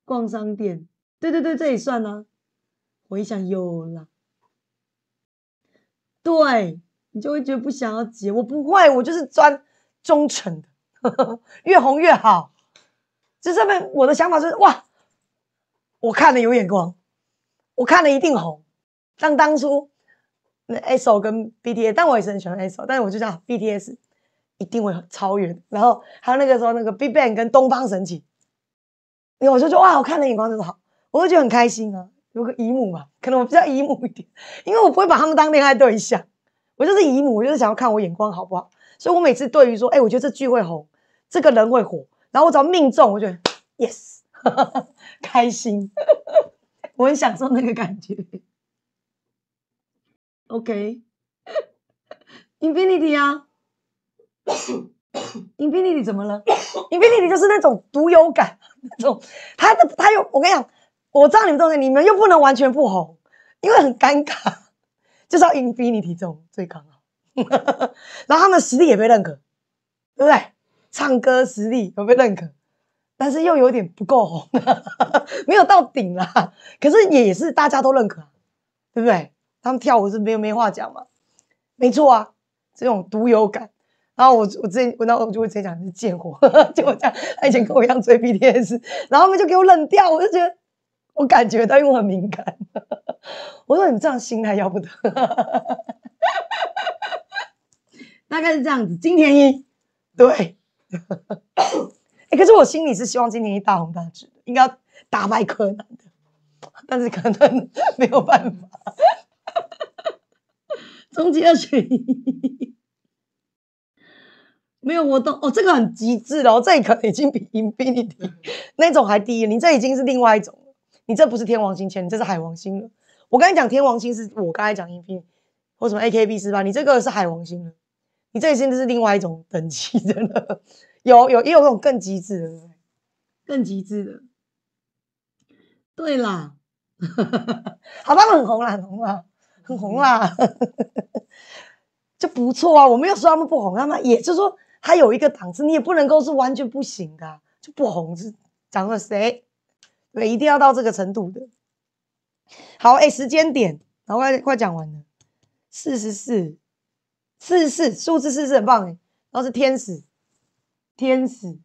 逛商店，对对对，这也算呢。我一想有了，对你就会觉得不想要结，我不会，我就是专忠诚的，越红越好。这上面我的想法是：哇，我看了有眼光，我看了一定红。但当初。SO 跟 BTS，但我也是很喜欢 SO，但是我就道 BTS 一定会超越。然后还有那个时候那个 BigBang 跟东方神起，我就说哇，我看的眼光真的好，我会觉得很开心啊。有个姨母嘛，可能我比较姨母一点，因为我不会把他们当恋爱对象。我就是姨母，我就是想要看我眼光好不好。所以我每次对于说，哎，我觉得这剧会红，这个人会火，然后我只要命中，我就得 yes，开心，我很享受那个感觉。OK，Infinity 啊，Infinity 怎么了？Infinity 就是那种独有感，那种他的他又我跟你讲，我知道你们都在，你们又不能完全不红，因为很尴尬，就是要 Infinity 种最高啊。然后他们实力也被认可，对不对？唱歌实力有被认可，但是又有点不够红，没有到顶啦，可是也是大家都认可，对不对？他们跳舞是没有没话讲嘛？没错啊，这种独有感。然后我我之前，我那我就会直接讲你贱货，就我这样，前跟我一样追 BTS，然后他们就给我冷掉。我就觉得我感觉到，因为很敏感。我说你这样心态要不得。大概是这样子，金田一。对。哎，可是我心里是希望金田一大红大紫，的，应该打败柯南的，但是可能没有办法。终极二选一，没有我懂哦，这个很极致哦，这个已经比银币你低，那种还低，你这已经是另外一种，了，你这不是天王星签，你这是海王星了。我刚才讲，天王星是我刚才讲银币或什么 AKB 四吧，你这个是海王星了，你这已经是另外一种等级，的了，有有也有那种更极致的，更极致的。对啦，好吧，很红啦，很红啦。很红啦，就不错啊！我没有说他们不红，他们也就是说还有一个档次，你也不能够是完全不行的，就不红是讲了谁？对，一定要到这个程度的。好，哎，时间点，然后快快讲完了，四十四，四十四，数字四四很棒哎，然后是天使，天使，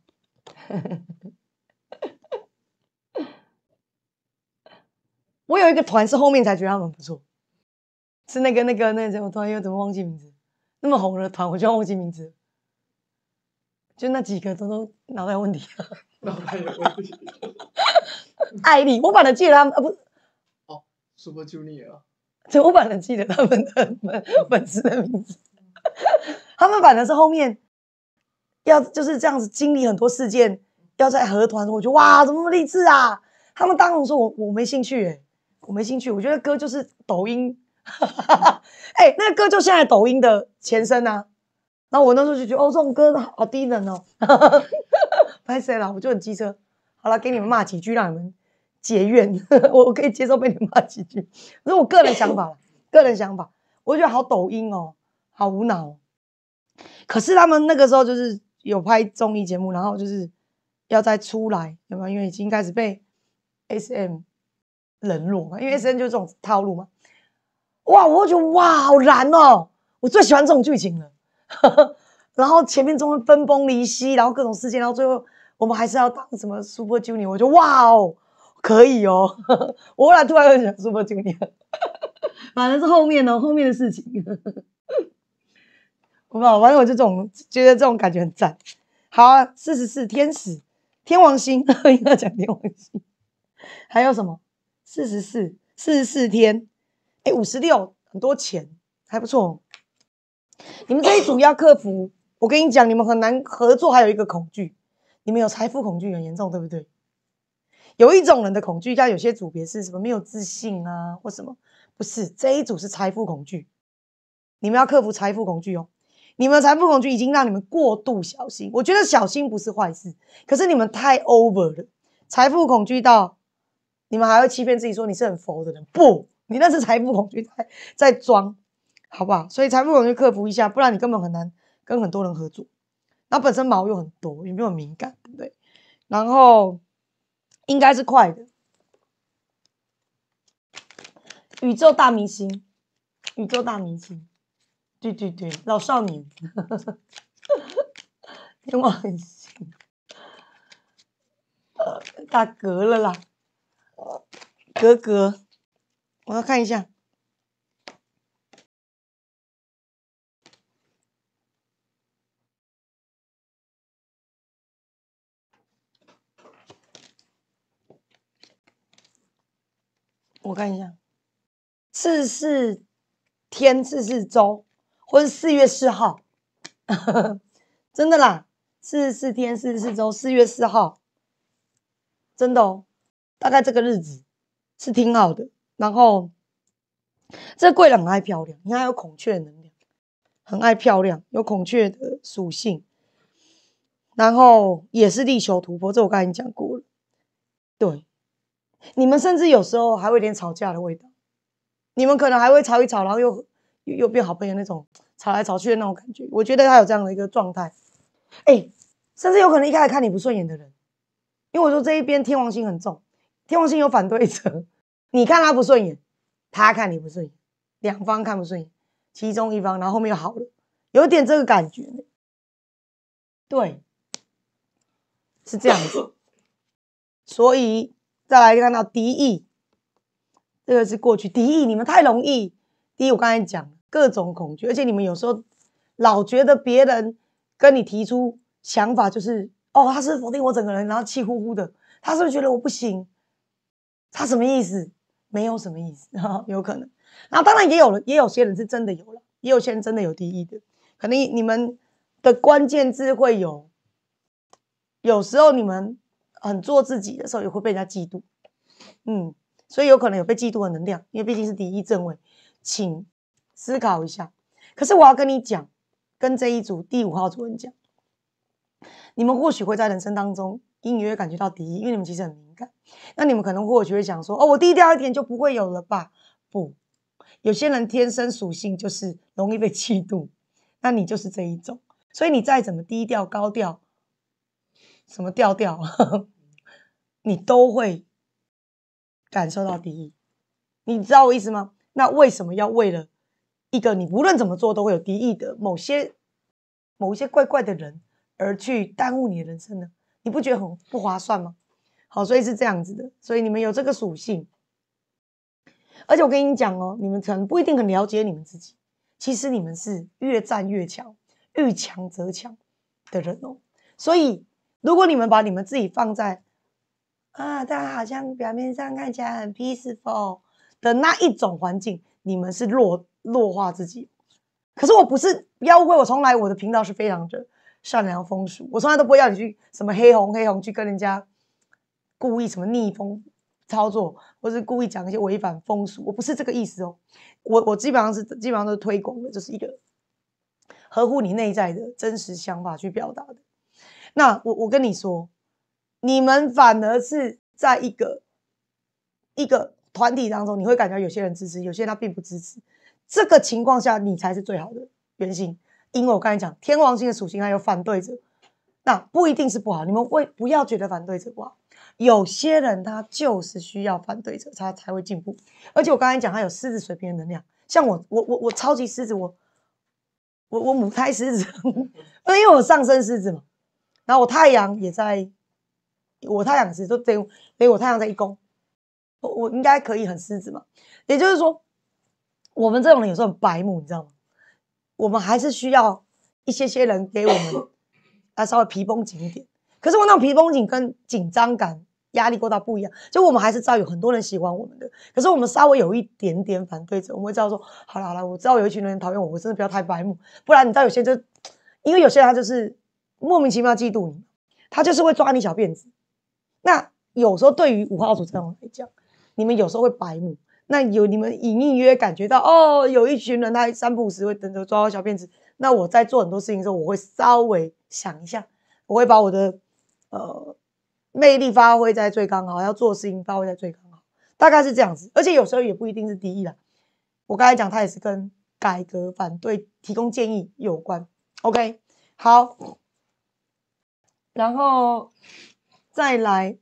我有一个团是后面才觉得他们不错。是那个那个那个，我突然又怎么忘记名字？那么红的团，我居然忘记名字。就那几个，都都脑袋有问题。脑袋有问题。艾力，我反正记得他们啊，不。哦，什么 journey 啊？就我反正记得他们的粉粉丝的名字。他们反正是后面要就是这样子经历很多事件，要在合团，我就哇，怎么那么励志啊？他们当时说，我我没兴趣，哎，我没兴趣。我觉得歌就是抖音。哎，那歌就现在抖音的前身啊。后我那时候就觉得，哦，这种歌好低能哦。拍谁了？啦，我就很机车。好了，给你们骂几句，让你们解怨。我 我可以接受被你们骂几句，是我个人想法个人想法。我觉得好抖音哦，好无脑。可是他们那个时候就是有拍综艺节目，然后就是要再出来，没有？因为已经开始被 S M 冷落嘛，因为 S M 就这种套路嘛。哇！我会觉得哇，好燃哦！我最喜欢这种剧情了。然后前面中分崩离析，然后各种事件，然后最后我们还是要当什么 super junior。我就得哇哦，可以哦！我后来突然又想 super junior。反正是后面哦，后面的事情。我靠，反正我就这种，觉得这种感觉很赞。好啊，四十四天使，天王星应该讲天王星，还有什么？四十四，四十四天。哎，五十六，很多钱，还不错。你们这一组要克服，我跟你讲，你们很难合作。还有一个恐惧，你们有财富恐惧很严重，对不对？有一种人的恐惧，像有些组别是什么没有自信啊，或什么？不是，这一组是财富恐惧。你们要克服财富恐惧哦。你们财富恐惧已经让你们过度小心。我觉得小心不是坏事，可是你们太 over 了，财富恐惧到你们还会欺骗自己说你是很佛的人，不。你那是财富恐惧，在在装，好不好？所以财富恐惧克服一下，不然你根本很难跟很多人合作。那本身毛又很多，又没有敏感，对不对？然后应该是快的。宇宙大明星，宇宙大明星，对对对，老少年，天王星，打嗝了啦，嗝嗝。我要看一下，我看一下，四十四天，四十四周，或是四月四号，真的啦，四十四天，四十四周，四月四号，真的哦，大概这个日子是挺好的。然后，这贵人很爱漂亮，你看有孔雀能量，很爱漂亮，有孔雀的属性。然后也是力求突破，这我刚才已经讲过了。对，你们甚至有时候还会有点吵架的味道，你们可能还会吵一吵，然后又又变好朋友那种，吵来吵去的那种感觉。我觉得他有这样的一个状态，哎，甚至有可能一开始看你不顺眼的人，因为我说这一边天王星很重，天王星有反对者。你看他不顺眼，他看你不顺眼，两方看不顺眼，其中一方，然后后面又好了，有点这个感觉。对，是这样子。所以再来看到敌意，这个是过去敌意，你们太容易。第一，我刚才讲各种恐惧，而且你们有时候老觉得别人跟你提出想法，就是哦，他是否定我整个人，然后气呼呼的，他是不是觉得我不行？他什么意思？没有什么意思 哈，有可能。那当然也有了，也有些人是真的有了，也有些人真的有第一的。可能你们的关键字会有，有时候你们很做自己的时候，也会被人家嫉妒。嗯，所以有可能有被嫉妒的能量，因为毕竟是第一正位，请思考一下。可是我要跟你讲，跟这一组第五号主人讲，你们或许会在人生当中。隐约感觉到敌意，因为你们其实很敏感。那你们可能或许会想说：“哦，我低调一点就不会有了吧？”不，有些人天生属性就是容易被嫉妒。那你就是这一种，所以你再怎么低调、高调、什么调调，你都会感受到敌意。你知道我意思吗？那为什么要为了一个你无论怎么做都会有敌意的某些某一些怪怪的人而去耽误你的人生呢？你不觉得很不划算吗？好，所以是这样子的，所以你们有这个属性，而且我跟你讲哦，你们能不一定很了解你们自己，其实你们是越战越强，遇强则强的人哦。所以如果你们把你们自己放在啊，大家好像表面上看起来很 peaceful 的那一种环境，你们是弱弱化自己。可是我不是，不要误会，我从来我的频道是非常正。善良风俗，我从来都不会要你去什么黑红黑红，去跟人家故意什么逆风操作，或是故意讲一些违反风俗。我不是这个意思哦，我我基本上是基本上都是推广的，就是一个合乎你内在的真实想法去表达的。那我我跟你说，你们反而是在一个一个团体当中，你会感觉有些人支持，有些人他并不支持。这个情况下，你才是最好的原型。因为我刚才讲天王星的属性，它有反对者，那不一定是不好，你们会不要觉得反对者不好。有些人他就是需要反对者，他才会进步。而且我刚才讲，他有狮子水平的能量，像我，我我我超级狮子，我我我母胎狮子，因 为因为我上升狮子嘛，然后我太阳也在，我太阳是都得得我太阳在一宫，我我应该可以很狮子嘛。也就是说，我们这种人有时候很白目，你知道吗？我们还是需要一些些人给我们来 稍微皮绷紧一点。可是我那种皮绷紧跟紧张感、压力过大不一样。就我们还是知道有很多人喜欢我们的，可是我们稍微有一点点反对者，我们会知道说：好了好了，我知道有一群人讨厌我，我真的不要太白目，不然你知道有些就因为有些人他就是莫名其妙嫉妒你，他就是会抓你小辫子。那有时候对于五号组这种来讲，你们有时候会白目。那有你们隐隐约感觉到哦，有一群人他三不五时会等着抓我小辫子。那我在做很多事情的时候，我会稍微想一下，我会把我的呃魅力发挥在最刚好，要做事情发挥在最刚好，大概是这样子。而且有时候也不一定是第一啦。我刚才讲他也是跟改革、反对、提供建议有关。OK，好，然后再来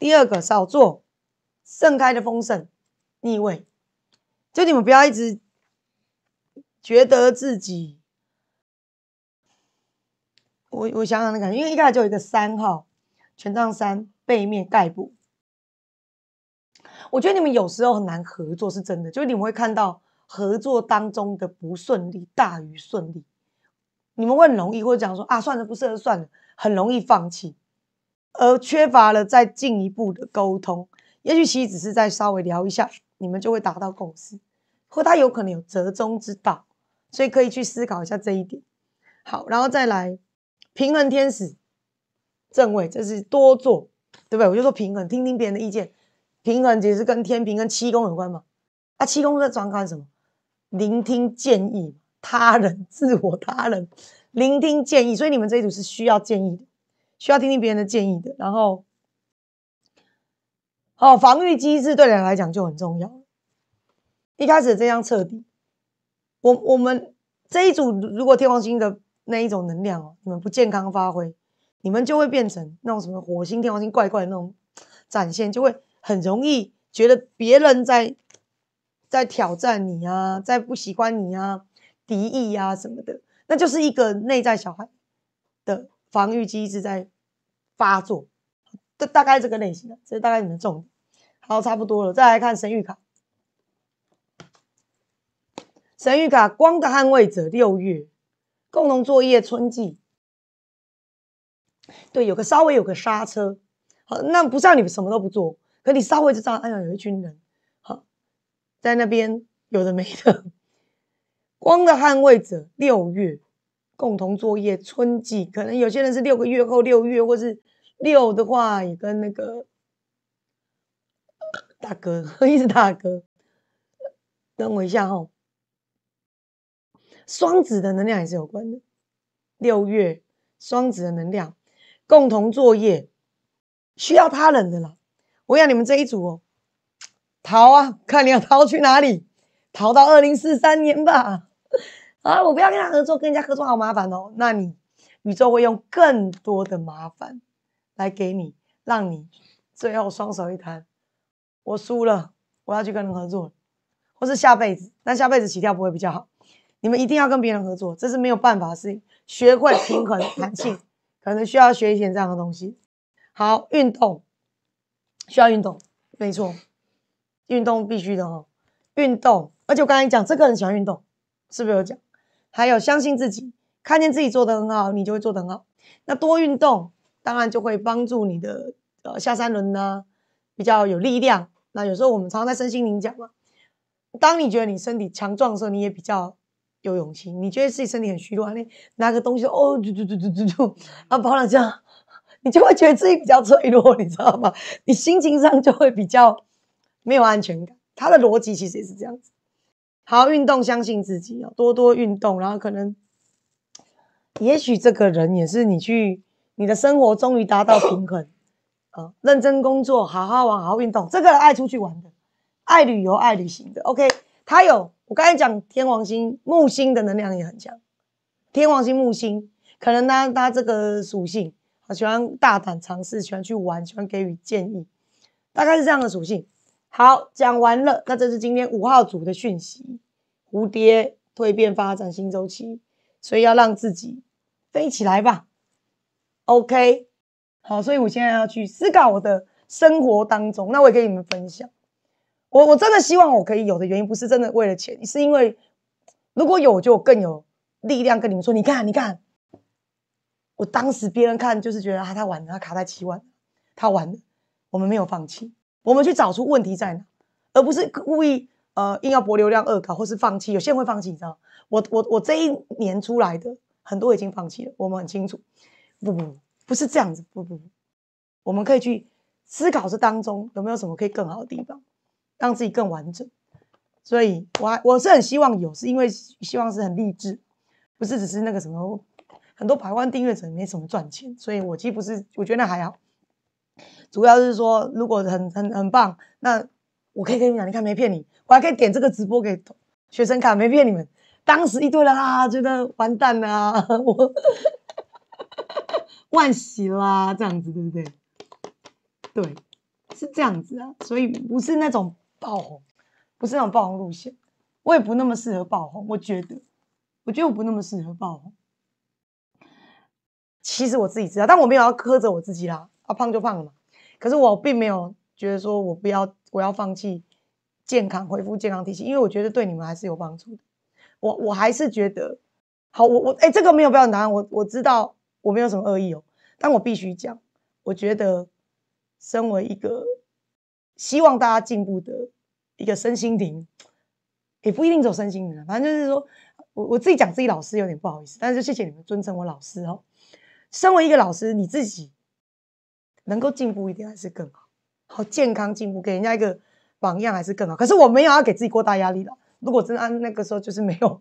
第二个少做。盛开的丰盛，逆位。就你们不要一直觉得自己，我我想想的感觉，因为一开始就有一个三号，权杖三背面盖布。我觉得你们有时候很难合作，是真的。就是你们会看到合作当中的不顺利大于顺利，你们会容易或者讲说啊，算了，不适合算了，很容易放弃，而缺乏了再进一步的沟通。也许其实只是再稍微聊一下，你们就会达到共识，或他有可能有折中之道，所以可以去思考一下这一点。好，然后再来平衡天使正位，这是多做，对不对？我就说平衡，听听别人的意见。平衡其实跟天平、跟七宫有关嘛。啊，七宫在专干什么？聆听建议，他人、自我、他人，聆听建议。所以你们这一组是需要建议的，需要听听别人的建议的。然后。哦，防御机制对你来讲就很重要。一开始这样彻底，我我们这一组如果天王星的那一种能量哦，你们不健康发挥，你们就会变成那种什么火星天王星怪怪那种展现，就会很容易觉得别人在在挑战你啊，在不喜欢你啊，敌意啊什么的，那就是一个内在小孩的防御机制在发作，大大概这个类型的，这是大概你们重点。好，差不多了。再来看神谕卡，神谕卡《光的捍卫者》六月，共同作业春季。对，有个稍微有个刹车。好，那不道你什么都不做，可你稍微就知道，哎呀，有一群人，好，在那边有的没的。《光的捍卫者》六月，共同作业春季。可能有些人是六个月后六月，或是六的话，也跟那个。大哥，一直大哥，等我一下哈。双子的能量也是有关的。六月，双子的能量，共同作业，需要他人的啦。我要你们这一组哦，逃啊！看你要逃去哪里？逃到二零四三年吧！啊，我不要跟他合作，跟人家合作好麻烦哦。那你，宇宙会用更多的麻烦来给你，让你最后双手一摊。我输了，我要去跟人合作，或是下辈子，但下辈子起跳不会比较好？你们一定要跟别人合作，这是没有办法的事情。学会平衡弹性，可能需要学一点这样的东西。好，运动需要运动，没错，运动必须的哦。运动，而且我刚才讲，这个人喜欢运动，是不是有讲？还有，相信自己，看见自己做得很好，你就会做得很好。那多运动，当然就会帮助你的呃下三轮呢比较有力量。那有时候我们常常在身心灵讲嘛，当你觉得你身体强壮的时候，你也比较有勇气；你觉得自己身体很虚弱，你拿个东西哦，嘟嘟嘟嘟嘟嘟，啊，跑这样，你就会觉得自己比较脆弱，你知道吗？你心情上就会比较没有安全感。他的逻辑其实也是这样子。好，运动，相信自己哦，多多运动，然后可能，也许这个人也是你去，你的生活终于达到平衡。呃，认真工作，好好玩，好好运动。这个人爱出去玩的，爱旅游、爱旅行的。OK，他有我刚才讲天王星、木星的能量也很强。天王星、木星，可能他他这个属性，喜欢大胆尝试，喜欢去玩，喜欢给予建议，大概是这样的属性。好，讲完了，那这是今天五号组的讯息，蝴蝶蜕变发展新周期，所以要让自己飞起来吧。OK。好，所以我现在要去思考我的生活当中。那我也跟你们分享，我我真的希望我可以有的原因，不是真的为了钱，是因为如果有，就更有力量跟你们说。你看，你看，我当时别人看就是觉得啊，他完了，他卡在七万，他完了。我们没有放弃，我们去找出问题在哪，而不是故意呃硬要博流量恶搞或是放弃。有些人会放弃，你知道我我我这一年出来的很多已经放弃了，我们很清楚。不不。不是这样子，不不不，我们可以去思考这当中有没有什么可以更好的地方，让自己更完整。所以，我我是很希望有，是因为希望是很励志，不是只是那个什么，很多台湾订阅者没什么赚钱，所以我其实不是，我觉得那还好。主要是说，如果很很很棒，那我可以跟你讲，你看没骗你，我还可以点这个直播给学生看，没骗你们。当时一堆人啊，觉得完蛋了，我。万喜啦，这样子对不对？对，是这样子啊，所以不是那种爆红，不是那种爆红路线。我也不那么适合爆红，我觉得，我觉得我不那么适合爆红。其实我自己知道，但我没有要苛责我自己啦，啊，胖就胖了嘛。可是我并没有觉得说我不要，我要放弃健康，恢复健康体系，因为我觉得对你们还是有帮助。我我还是觉得，好，我我哎，这个没有必要答案，我我知道。我没有什么恶意哦，但我必须讲，我觉得身为一个希望大家进步的一个身心灵，也不一定走身心灵，反正就是说，我我自己讲自己老师有点不好意思，但是谢谢你们尊称我老师哦。身为一个老师，你自己能够进步一点还是更好，好健康进步，给人家一个榜样还是更好。可是我没有要给自己过大压力了。如果真的按那个时候就是没有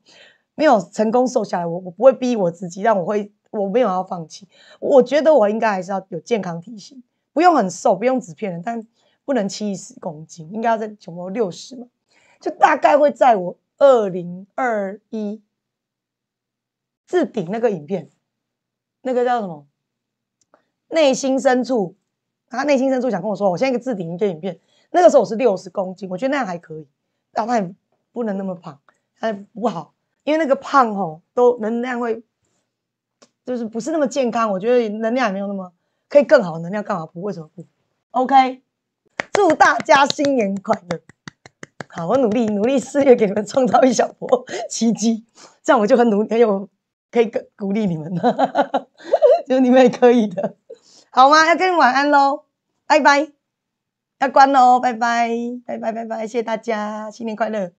没有成功瘦下来，我我不会逼我自己，但我会。我没有要放弃，我觉得我应该还是要有健康体型，不用很瘦，不用纸片人，但不能七十公斤，应该要在全部六十嘛，就大概会在我二零二一置顶那个影片，那个叫什么？内心深处，他内心深处想跟我说，我现在一个置顶影片，影片那个时候我是六十公斤，我觉得那样还可以，但他也不能那么胖，太不好，因为那个胖吼都能量会。就是不是那么健康，我觉得能量也没有那么可以更好，能量更好不为什么不？OK，祝大家新年快乐！好，我努力努力事业，给你们创造一小波奇迹，这样我就很努力，很有可以鼓励你们哈，就你们也可以的，好吗？要跟你晚安喽，拜拜，要关喽，拜拜拜拜拜拜，谢谢大家，新年快乐！